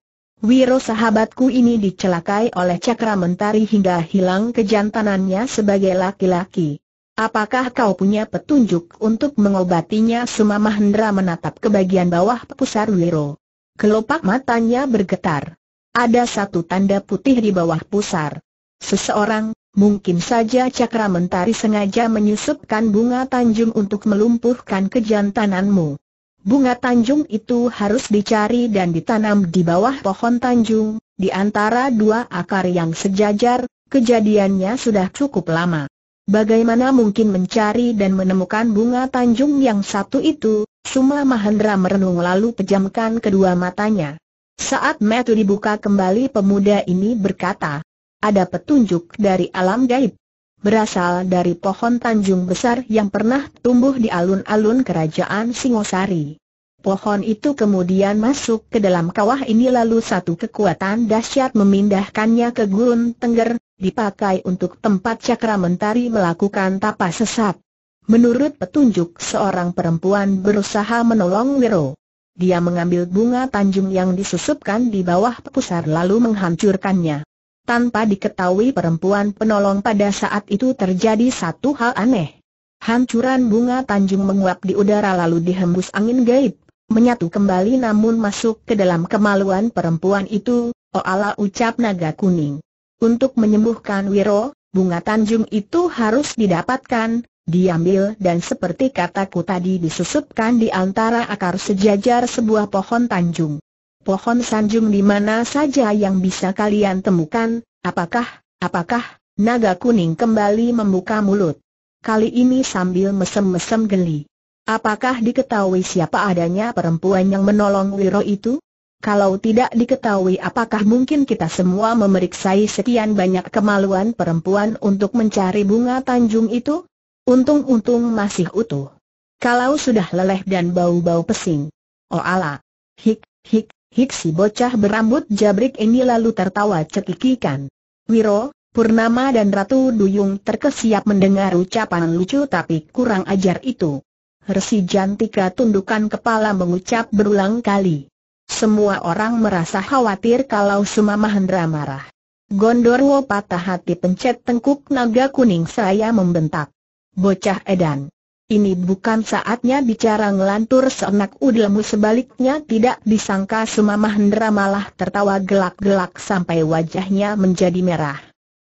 Wiro sahabatku ini dicelakai oleh cakra mentari hingga hilang kejantanannya sebagai laki-laki. Apakah kau punya petunjuk untuk mengobatinya? Suma Mahendra menatap ke bagian bawah pusar Wiro. Kelopak matanya bergetar. Ada satu tanda putih di bawah pusar. Seseorang, mungkin saja cakra mentari sengaja menyusupkan bunga tanjung untuk melumpuhkan kejantananmu. Bunga tanjung itu harus dicari dan ditanam di bawah pohon tanjung, di antara dua akar yang sejajar, kejadiannya sudah cukup lama. Bagaimana mungkin mencari dan menemukan bunga tanjung yang satu itu? Suma Mahendra merenung lalu pejamkan kedua matanya. Saat metu dibuka kembali pemuda ini berkata, ada petunjuk dari alam gaib. Berasal dari pohon tanjung besar yang pernah tumbuh di alun-alun kerajaan Singosari. Pohon itu kemudian masuk ke dalam kawah ini lalu satu kekuatan dahsyat memindahkannya ke gurun tengger, dipakai untuk tempat cakra mentari melakukan tapa sesat. Menurut petunjuk seorang perempuan berusaha menolong Wiro. Dia mengambil bunga tanjung yang disusupkan di bawah pusar lalu menghancurkannya. Tanpa diketahui perempuan penolong pada saat itu terjadi satu hal aneh. Hancuran bunga tanjung menguap di udara lalu dihembus angin gaib menyatu kembali namun masuk ke dalam kemaluan perempuan itu, oh oala ucap naga kuning. Untuk menyembuhkan Wiro, bunga Tanjung itu harus didapatkan, diambil dan seperti kataku tadi disusupkan di antara akar sejajar sebuah pohon Tanjung. Pohon Sanjung di mana saja yang bisa kalian temukan, apakah, apakah, naga kuning kembali membuka mulut. Kali ini sambil mesem-mesem geli. Apakah diketahui siapa adanya perempuan yang menolong Wiro itu? Kalau tidak diketahui apakah mungkin kita semua memeriksai sekian banyak kemaluan perempuan untuk mencari bunga tanjung itu? Untung-untung masih utuh. Kalau sudah leleh dan bau-bau pesing. Oh ala. Hik, hik, hik si bocah berambut jabrik ini lalu tertawa cekikikan. Wiro, Purnama dan Ratu Duyung terkesiap mendengar ucapan lucu tapi kurang ajar itu. Resi Jantika tundukan kepala mengucap berulang kali. Semua orang merasa khawatir kalau Suma Mahendra marah. Gondorwo patah hati pencet tengkuk naga kuning saya membentak. Bocah edan. Ini bukan saatnya bicara ngelantur seenak udelmu sebaliknya tidak disangka Suma Mahendra malah tertawa gelak-gelak sampai wajahnya menjadi merah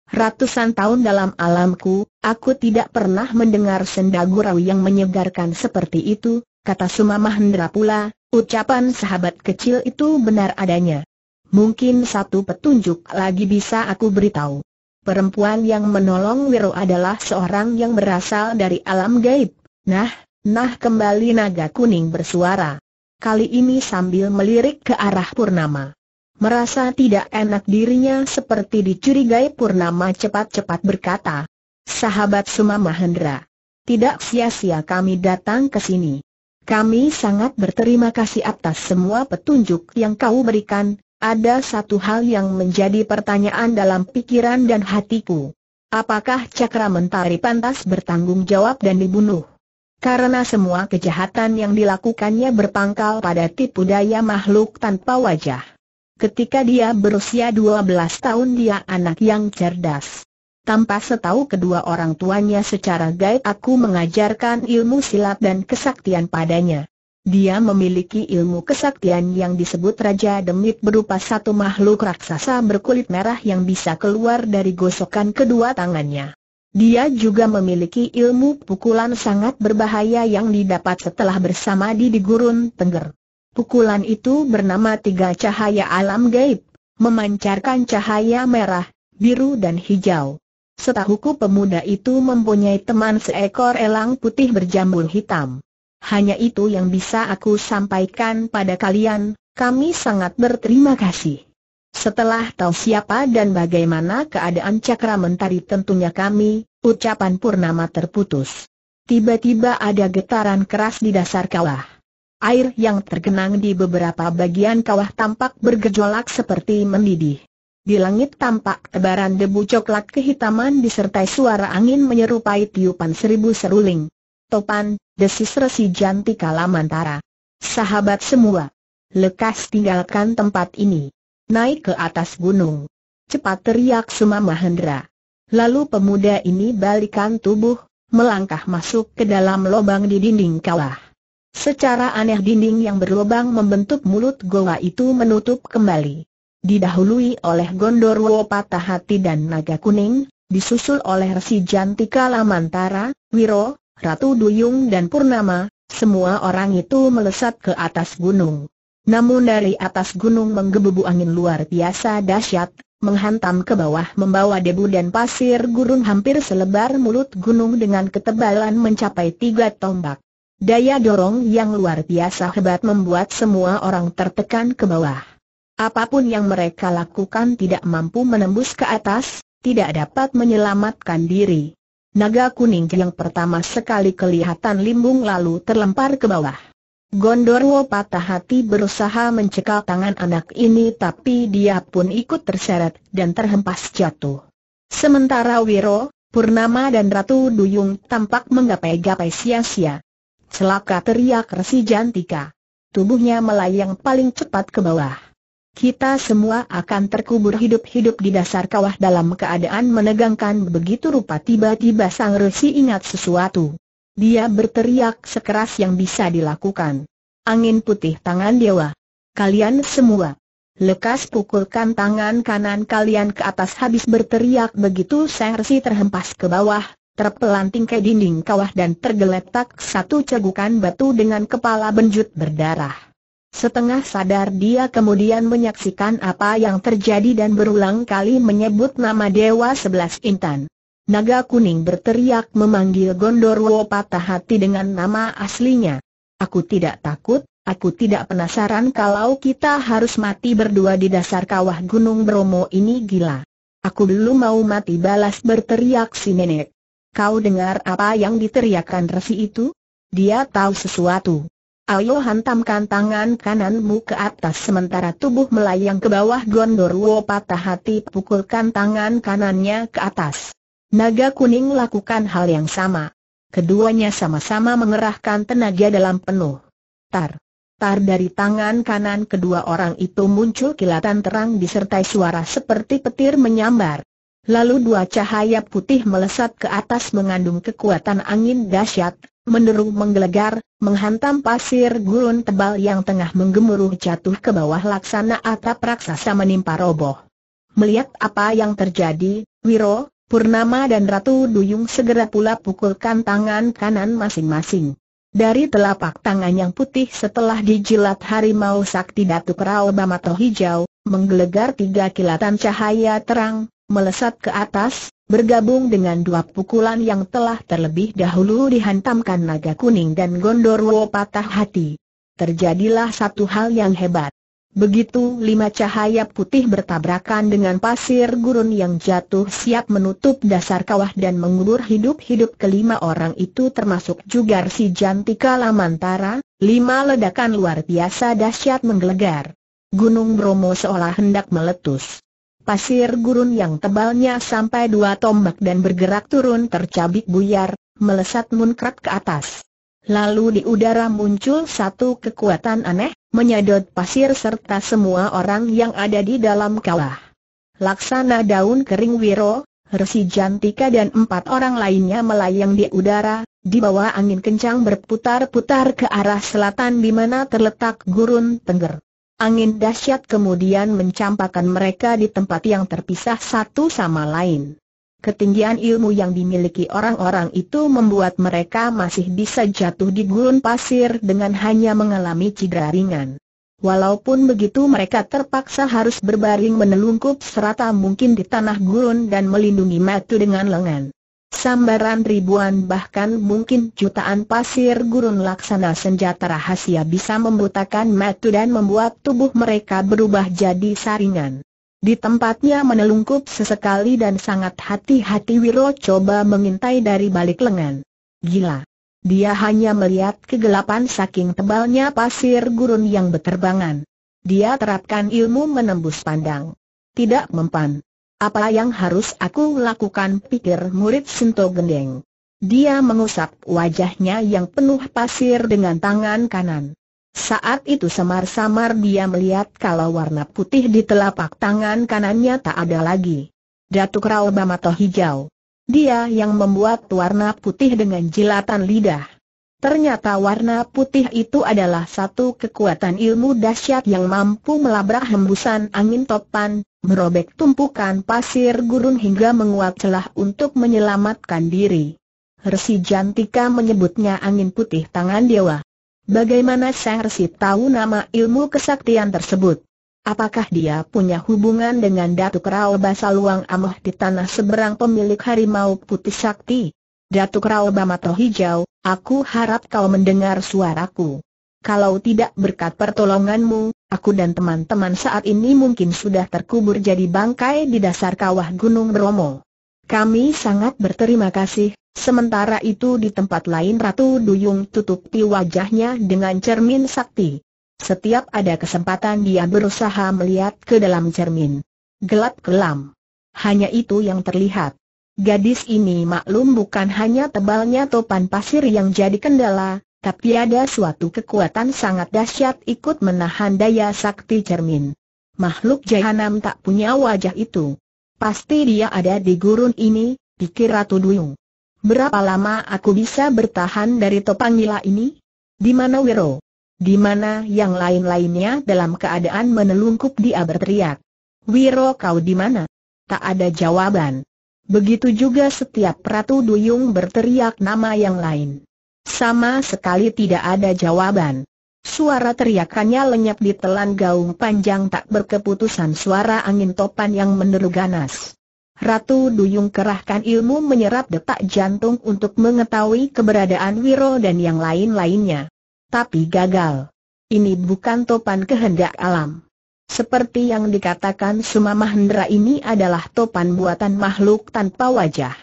ratusan tahun dalam alamku, aku tidak pernah mendengar senda gurau yang menyegarkan seperti itu, kata Sumamah Hendra pula, ucapan sahabat kecil itu benar adanya. Mungkin satu petunjuk lagi bisa aku beritahu. Perempuan yang menolong Wiro adalah seorang yang berasal dari alam gaib. Nah, nah kembali naga kuning bersuara. Kali ini sambil melirik ke arah Purnama. Merasa tidak enak dirinya seperti dicurigai Purnama cepat-cepat berkata. Sahabat Suma Mahendra. Tidak sia-sia kami datang ke sini. Kami sangat berterima kasih atas semua petunjuk yang kau berikan, ada satu hal yang menjadi pertanyaan dalam pikiran dan hatiku. Apakah Cakra Mentari pantas bertanggung jawab dan dibunuh? Karena semua kejahatan yang dilakukannya berpangkal pada tipu daya makhluk tanpa wajah. Ketika dia berusia 12 tahun dia anak yang cerdas. Tanpa setahu kedua orang tuanya secara gaib aku mengajarkan ilmu silat dan kesaktian padanya. Dia memiliki ilmu kesaktian yang disebut Raja Demit berupa satu makhluk raksasa berkulit merah yang bisa keluar dari gosokan kedua tangannya. Dia juga memiliki ilmu pukulan sangat berbahaya yang didapat setelah bersama di di gurun tengger. Pukulan itu bernama tiga cahaya alam gaib, memancarkan cahaya merah, biru dan hijau. Setahuku pemuda itu mempunyai teman seekor elang putih berjambul hitam. Hanya itu yang bisa aku sampaikan pada kalian, kami sangat berterima kasih. Setelah tahu siapa dan bagaimana keadaan cakra mentari tentunya kami, ucapan Purnama terputus. Tiba-tiba ada getaran keras di dasar kawah. Air yang tergenang di beberapa bagian kawah tampak bergejolak seperti mendidih. Di langit tampak tebaran debu coklat kehitaman disertai suara angin menyerupai tiupan seribu seruling. Topan, desis resi jantika lamantara. Sahabat semua, lekas tinggalkan tempat ini. Naik ke atas gunung. Cepat teriak Suma Mahendra. Lalu pemuda ini balikan tubuh, melangkah masuk ke dalam lubang di dinding kawah. Secara aneh dinding yang berlubang membentuk mulut goa itu menutup kembali. Didahului oleh Gondorwo Patah Hati dan Naga Kuning, disusul oleh Resi Jantika Lamantara, Wiro, Ratu Duyung dan Purnama, semua orang itu melesat ke atas gunung. Namun dari atas gunung menggebu gebu angin luar biasa dahsyat, menghantam ke bawah membawa debu dan pasir gurun hampir selebar mulut gunung dengan ketebalan mencapai tiga tombak. Daya dorong yang luar biasa hebat membuat semua orang tertekan ke bawah. Apapun yang mereka lakukan tidak mampu menembus ke atas, tidak dapat menyelamatkan diri. Naga kuning yang pertama sekali kelihatan limbung lalu terlempar ke bawah. Gondorwo patah hati berusaha mencekal tangan anak ini tapi dia pun ikut terseret dan terhempas jatuh. Sementara Wiro, Purnama dan Ratu Duyung tampak menggapai-gapai sia-sia. Celaka teriak Resi Jantika. Tubuhnya melayang paling cepat ke bawah. Kita semua akan terkubur hidup-hidup di dasar kawah dalam keadaan menegangkan begitu rupa tiba-tiba sang Resi ingat sesuatu. Dia berteriak sekeras yang bisa dilakukan. Angin putih tangan dewa. Kalian semua. Lekas pukulkan tangan kanan kalian ke atas habis berteriak begitu Sang Resi terhempas ke bawah, terpelanting ke dinding kawah dan tergeletak satu cegukan batu dengan kepala benjut berdarah. Setengah sadar dia kemudian menyaksikan apa yang terjadi dan berulang kali menyebut nama Dewa Sebelas Intan. Naga kuning berteriak memanggil Gondorwo patah hati dengan nama aslinya. Aku tidak takut, aku tidak penasaran kalau kita harus mati berdua di dasar kawah Gunung Bromo ini gila. Aku belum mau mati balas berteriak si nenek. Kau dengar apa yang diteriakkan resi itu? Dia tahu sesuatu. Ayo hantamkan tangan kananmu ke atas sementara tubuh melayang ke bawah Gondorwo patah hati pukulkan tangan kanannya ke atas. Naga kuning lakukan hal yang sama. Keduanya sama-sama mengerahkan tenaga dalam penuh. Tar. Tar dari tangan kanan kedua orang itu muncul kilatan terang disertai suara seperti petir menyambar. Lalu dua cahaya putih melesat ke atas mengandung kekuatan angin dahsyat, menderu menggelegar, menghantam pasir gurun tebal yang tengah menggemuruh jatuh ke bawah laksana atap raksasa menimpa roboh. Melihat apa yang terjadi, Wiro, Purnama dan Ratu Duyung segera pula pukulkan tangan kanan masing-masing. Dari telapak tangan yang putih setelah dijilat harimau sakti Datuk Prau Bamato Hijau, menggelegar tiga kilatan cahaya terang, melesat ke atas, bergabung dengan dua pukulan yang telah terlebih dahulu dihantamkan naga kuning dan gondorwo patah hati. Terjadilah satu hal yang hebat. Begitu lima cahaya putih bertabrakan dengan pasir gurun yang jatuh siap menutup dasar kawah dan mengulur hidup-hidup kelima orang itu termasuk juga si Jantika Lamantara, lima ledakan luar biasa dahsyat menggelegar. Gunung Bromo seolah hendak meletus pasir gurun yang tebalnya sampai dua tombak dan bergerak turun tercabik buyar, melesat munkrat ke atas. Lalu di udara muncul satu kekuatan aneh, menyedot pasir serta semua orang yang ada di dalam kawah. Laksana daun kering wiro, Resi Jantika dan empat orang lainnya melayang di udara, di bawah angin kencang berputar-putar ke arah selatan di mana terletak gurun tengger. Angin dahsyat kemudian mencampakkan mereka di tempat yang terpisah satu sama lain. Ketinggian ilmu yang dimiliki orang-orang itu membuat mereka masih bisa jatuh di gurun pasir dengan hanya mengalami cedera ringan. Walaupun begitu mereka terpaksa harus berbaring menelungkup serata mungkin di tanah gurun dan melindungi matu dengan lengan. Sambaran ribuan bahkan mungkin jutaan pasir gurun laksana senjata rahasia bisa membutakan mata dan membuat tubuh mereka berubah jadi saringan. Di tempatnya menelungkup sesekali dan sangat hati-hati Wiro coba mengintai dari balik lengan. Gila. Dia hanya melihat kegelapan saking tebalnya pasir gurun yang berterbangan. Dia terapkan ilmu menembus pandang. Tidak mempan. Apa yang harus aku lakukan pikir murid Sinto Gendeng. Dia mengusap wajahnya yang penuh pasir dengan tangan kanan. Saat itu samar-samar dia melihat kalau warna putih di telapak tangan kanannya tak ada lagi. Datuk Rao Bamato hijau. Dia yang membuat warna putih dengan jilatan lidah. Ternyata warna putih itu adalah satu kekuatan ilmu dahsyat yang mampu melabrak hembusan angin topan, merobek tumpukan pasir gurun hingga menguat celah untuk menyelamatkan diri. Resi Jantika menyebutnya angin putih tangan dewa. Bagaimana Sang Resi tahu nama ilmu kesaktian tersebut? Apakah dia punya hubungan dengan Datuk Rao Basaluang Amoh di tanah seberang pemilik harimau putih sakti? Datuk Raubamato Hijau, aku harap kau mendengar suaraku. Kalau tidak berkat pertolonganmu, aku dan teman-teman saat ini mungkin sudah terkubur jadi bangkai di dasar kawah Gunung Bromo. Kami sangat berterima kasih, sementara itu di tempat lain Ratu Duyung tutupi wajahnya dengan cermin sakti. Setiap ada kesempatan dia berusaha melihat ke dalam cermin. Gelap kelam. Hanya itu yang terlihat. Gadis ini maklum bukan hanya tebalnya topan pasir yang jadi kendala, tapi ada suatu kekuatan sangat dahsyat ikut menahan daya sakti cermin. Makhluk jahanam tak punya wajah itu. Pasti dia ada di gurun ini, pikir Ratu Duyung. Berapa lama aku bisa bertahan dari topang nila ini? Di mana Wiro? Di mana yang lain-lainnya dalam keadaan menelungkup dia berteriak. Wiro kau di mana? Tak ada jawaban. Begitu juga setiap Ratu Duyung berteriak nama yang lain. Sama sekali tidak ada jawaban. Suara teriakannya lenyap di telan gaung panjang tak berkeputusan suara angin topan yang meneru ganas. Ratu Duyung kerahkan ilmu menyerap detak jantung untuk mengetahui keberadaan Wiro dan yang lain-lainnya. Tapi gagal. Ini bukan topan kehendak alam. Seperti yang dikatakan Suma Mahendra ini adalah topan buatan makhluk tanpa wajah.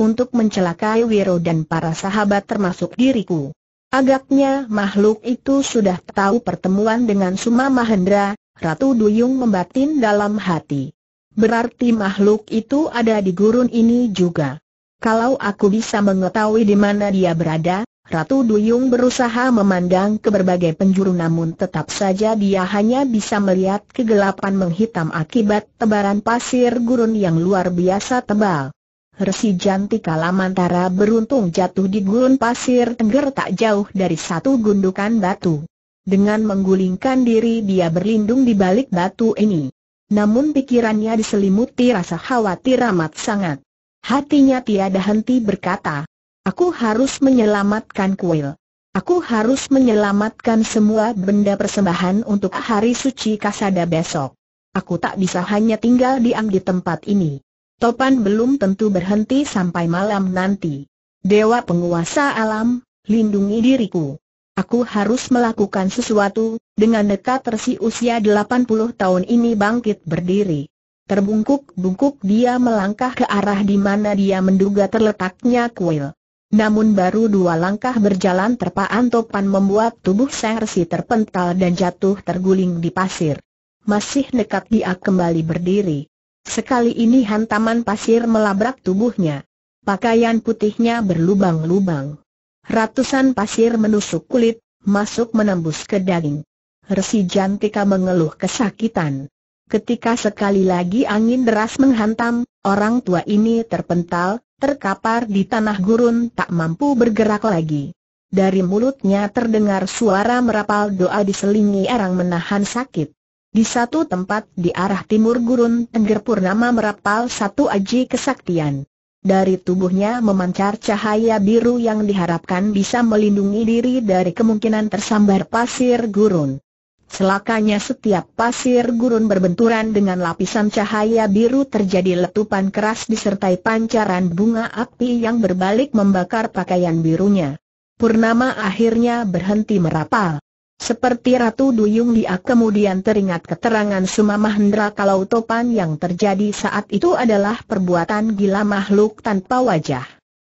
Untuk mencelakai Wiro dan para sahabat termasuk diriku. Agaknya makhluk itu sudah tahu pertemuan dengan Suma Mahendra, Ratu Duyung membatin dalam hati. Berarti makhluk itu ada di gurun ini juga. Kalau aku bisa mengetahui di mana dia berada, Ratu Duyung berusaha memandang ke berbagai penjuru namun tetap saja dia hanya bisa melihat kegelapan menghitam akibat tebaran pasir gurun yang luar biasa tebal. Resi Jantika Lamantara beruntung jatuh di gurun pasir tengger tak jauh dari satu gundukan batu. Dengan menggulingkan diri dia berlindung di balik batu ini. Namun pikirannya diselimuti rasa khawatir amat sangat. Hatinya tiada henti berkata, Aku harus menyelamatkan kuil. Aku harus menyelamatkan semua benda persembahan untuk hari suci kasada besok. Aku tak bisa hanya tinggal diam di tempat ini. Topan belum tentu berhenti sampai malam nanti. Dewa penguasa alam, lindungi diriku. Aku harus melakukan sesuatu, dengan dekat tersi usia 80 tahun ini bangkit berdiri. Terbungkuk-bungkuk dia melangkah ke arah di mana dia menduga terletaknya kuil. Namun baru dua langkah berjalan terpaan topan membuat tubuh Seng Resi terpental dan jatuh terguling di pasir. Masih nekat dia kembali berdiri. Sekali ini hantaman pasir melabrak tubuhnya. Pakaian putihnya berlubang-lubang. Ratusan pasir menusuk kulit, masuk menembus ke daging. Resi Jantika mengeluh kesakitan. Ketika sekali lagi angin deras menghantam, orang tua ini terpental, terkapar di tanah gurun tak mampu bergerak lagi. Dari mulutnya terdengar suara merapal doa diselingi arang menahan sakit. Di satu tempat di arah timur gurun Tengger Purnama merapal satu aji kesaktian. Dari tubuhnya memancar cahaya biru yang diharapkan bisa melindungi diri dari kemungkinan tersambar pasir gurun. Celakanya setiap pasir gurun berbenturan dengan lapisan cahaya biru terjadi letupan keras disertai pancaran bunga api yang berbalik membakar pakaian birunya. Purnama akhirnya berhenti merapal. Seperti Ratu Duyung dia kemudian teringat keterangan Sumamahendra Hendra kalau topan yang terjadi saat itu adalah perbuatan gila makhluk tanpa wajah.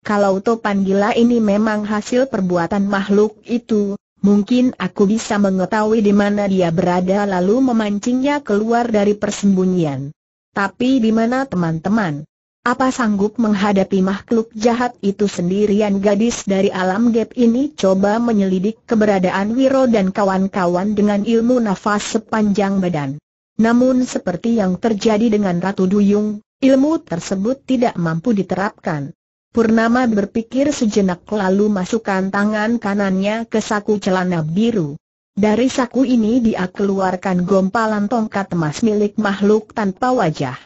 Kalau topan gila ini memang hasil perbuatan makhluk itu, Mungkin aku bisa mengetahui di mana dia berada lalu memancingnya keluar dari persembunyian. Tapi di mana teman-teman? Apa sanggup menghadapi makhluk jahat itu sendirian gadis dari alam gap ini coba menyelidik keberadaan Wiro dan kawan-kawan dengan ilmu nafas sepanjang badan. Namun seperti yang terjadi dengan Ratu Duyung, ilmu tersebut tidak mampu diterapkan. Purnama berpikir sejenak lalu masukkan tangan kanannya ke saku celana biru. Dari saku ini dia keluarkan gompalan tongkat emas milik makhluk tanpa wajah.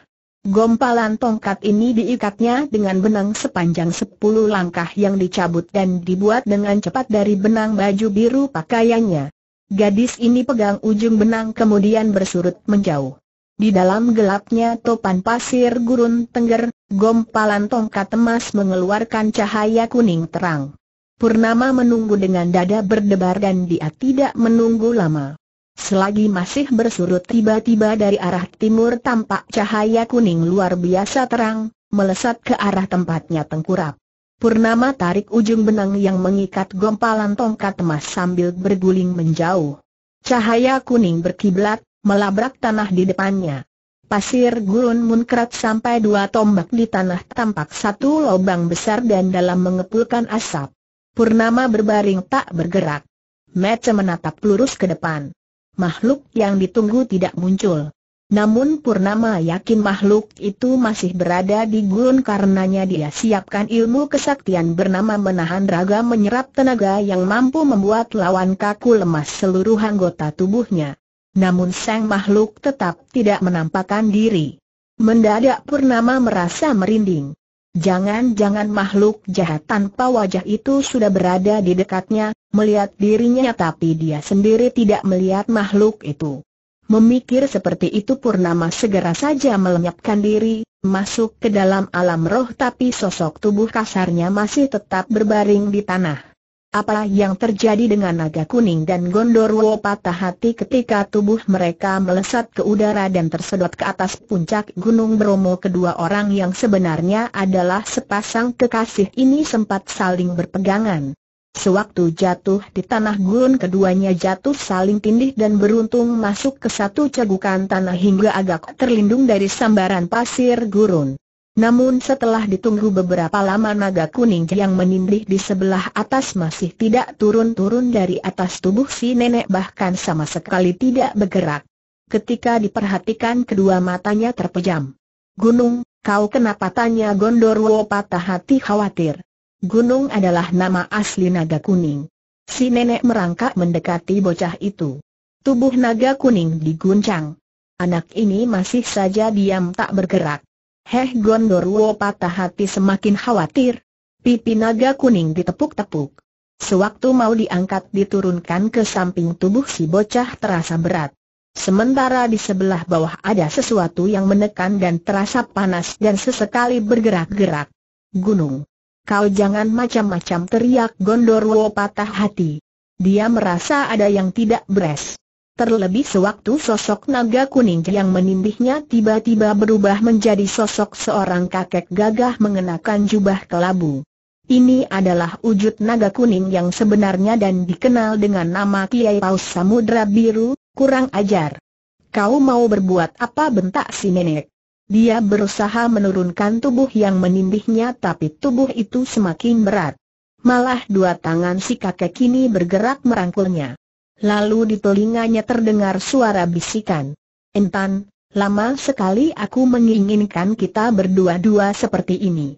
Gompalan tongkat ini diikatnya dengan benang sepanjang sepuluh langkah yang dicabut dan dibuat dengan cepat dari benang baju biru pakaiannya. Gadis ini pegang ujung benang kemudian bersurut menjauh. Di dalam gelapnya topan pasir gurun tengger, gompalan tongkat emas mengeluarkan cahaya kuning terang. Purnama menunggu dengan dada berdebar dan dia tidak menunggu lama. Selagi masih bersurut tiba-tiba dari arah timur tampak cahaya kuning luar biasa terang, melesat ke arah tempatnya tengkurap. Purnama tarik ujung benang yang mengikat gompalan tongkat emas sambil berguling menjauh. Cahaya kuning berkiblat, melabrak tanah di depannya. Pasir gurun munkrat sampai dua tombak di tanah tampak satu lubang besar dan dalam mengepulkan asap. Purnama berbaring tak bergerak. Mece menatap lurus ke depan. Makhluk yang ditunggu tidak muncul. Namun Purnama yakin makhluk itu masih berada di gurun karenanya dia siapkan ilmu kesaktian bernama menahan raga menyerap tenaga yang mampu membuat lawan kaku lemas seluruh anggota tubuhnya namun sang makhluk tetap tidak menampakkan diri. Mendadak Purnama merasa merinding. Jangan-jangan makhluk jahat tanpa wajah itu sudah berada di dekatnya, melihat dirinya tapi dia sendiri tidak melihat makhluk itu. Memikir seperti itu Purnama segera saja melenyapkan diri, masuk ke dalam alam roh tapi sosok tubuh kasarnya masih tetap berbaring di tanah. Apa yang terjadi dengan naga kuning dan gondorwo patah hati ketika tubuh mereka melesat ke udara dan tersedot ke atas puncak Gunung Bromo kedua orang yang sebenarnya adalah sepasang kekasih ini sempat saling berpegangan. Sewaktu jatuh di tanah gurun keduanya jatuh saling tindih dan beruntung masuk ke satu cegukan tanah hingga agak terlindung dari sambaran pasir gurun. Namun setelah ditunggu beberapa lama naga kuning yang menindih di sebelah atas masih tidak turun-turun dari atas tubuh si nenek bahkan sama sekali tidak bergerak. Ketika diperhatikan kedua matanya terpejam. Gunung, kau kenapa tanya Gondorwo patah hati khawatir. Gunung adalah nama asli naga kuning. Si nenek merangkak mendekati bocah itu. Tubuh naga kuning diguncang. Anak ini masih saja diam tak bergerak. Heh Gondorwo patah hati semakin khawatir. Pipi naga kuning ditepuk-tepuk. Sewaktu mau diangkat diturunkan ke samping tubuh si bocah terasa berat. Sementara di sebelah bawah ada sesuatu yang menekan dan terasa panas dan sesekali bergerak-gerak. Gunung. Kau jangan macam-macam teriak Gondorwo patah hati. Dia merasa ada yang tidak beres. Terlebih sewaktu sosok naga kuning yang menindihnya tiba-tiba berubah menjadi sosok seorang kakek gagah mengenakan jubah kelabu. Ini adalah wujud naga kuning yang sebenarnya dan dikenal dengan nama Kiai Paus Samudra Biru, kurang ajar. Kau mau berbuat apa bentak si nenek? Dia berusaha menurunkan tubuh yang menindihnya tapi tubuh itu semakin berat. Malah dua tangan si kakek kini bergerak merangkulnya lalu di telinganya terdengar suara bisikan. Entan, lama sekali aku menginginkan kita berdua-dua seperti ini.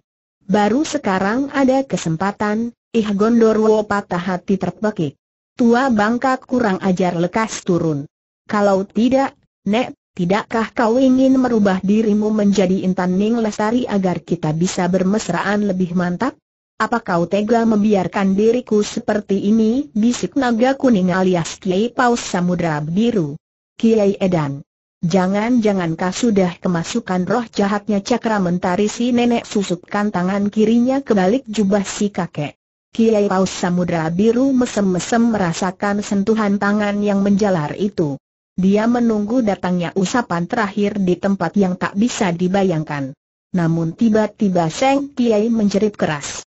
Baru sekarang ada kesempatan, ih Gondorwo patah hati terpekik. Tua bangka kurang ajar lekas turun. Kalau tidak, Nek, tidakkah kau ingin merubah dirimu menjadi Intan Ning Lestari agar kita bisa bermesraan lebih mantap? Apa kau tega membiarkan diriku seperti ini? Bisik naga kuning alias Kiai Paus Samudra Biru. Kiai Edan. jangan jangan kau sudah kemasukan roh jahatnya cakra mentari si nenek susupkan tangan kirinya ke balik jubah si kakek. Kiai Paus Samudra Biru mesem-mesem merasakan sentuhan tangan yang menjalar itu. Dia menunggu datangnya usapan terakhir di tempat yang tak bisa dibayangkan. Namun tiba-tiba Seng Kiai menjerit keras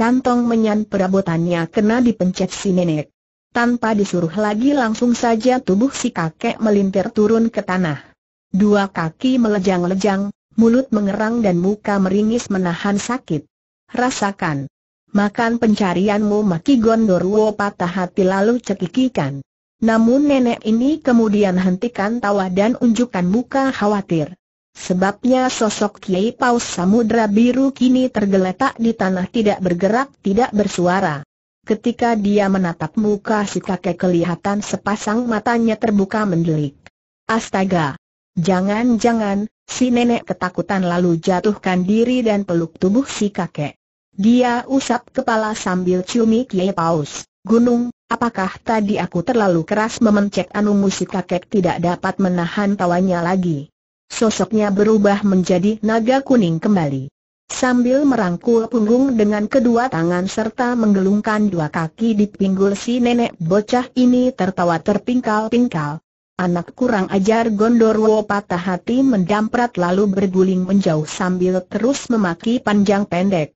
kantong menyan perabotannya kena dipencet si nenek. Tanpa disuruh lagi langsung saja tubuh si kakek melintir turun ke tanah. Dua kaki melejang-lejang, mulut mengerang dan muka meringis menahan sakit. Rasakan. Makan pencarianmu maki Gondorwo patah hati lalu cekikikan. Namun nenek ini kemudian hentikan tawa dan unjukkan muka khawatir. Sebabnya sosok Kiai Paus Samudra Biru kini tergeletak di tanah tidak bergerak tidak bersuara. Ketika dia menatap muka si kakek kelihatan sepasang matanya terbuka mendelik. Astaga! Jangan-jangan, si nenek ketakutan lalu jatuhkan diri dan peluk tubuh si kakek. Dia usap kepala sambil ciumi Kiai Paus. Gunung, apakah tadi aku terlalu keras memencet anumu si kakek tidak dapat menahan tawanya lagi? Sosoknya berubah menjadi naga kuning kembali. Sambil merangkul punggung dengan kedua tangan serta menggelungkan dua kaki di pinggul si nenek bocah ini tertawa terpingkal-pingkal. Anak kurang ajar Gondorwo patah hati mendamprat lalu berguling menjauh sambil terus memaki panjang pendek.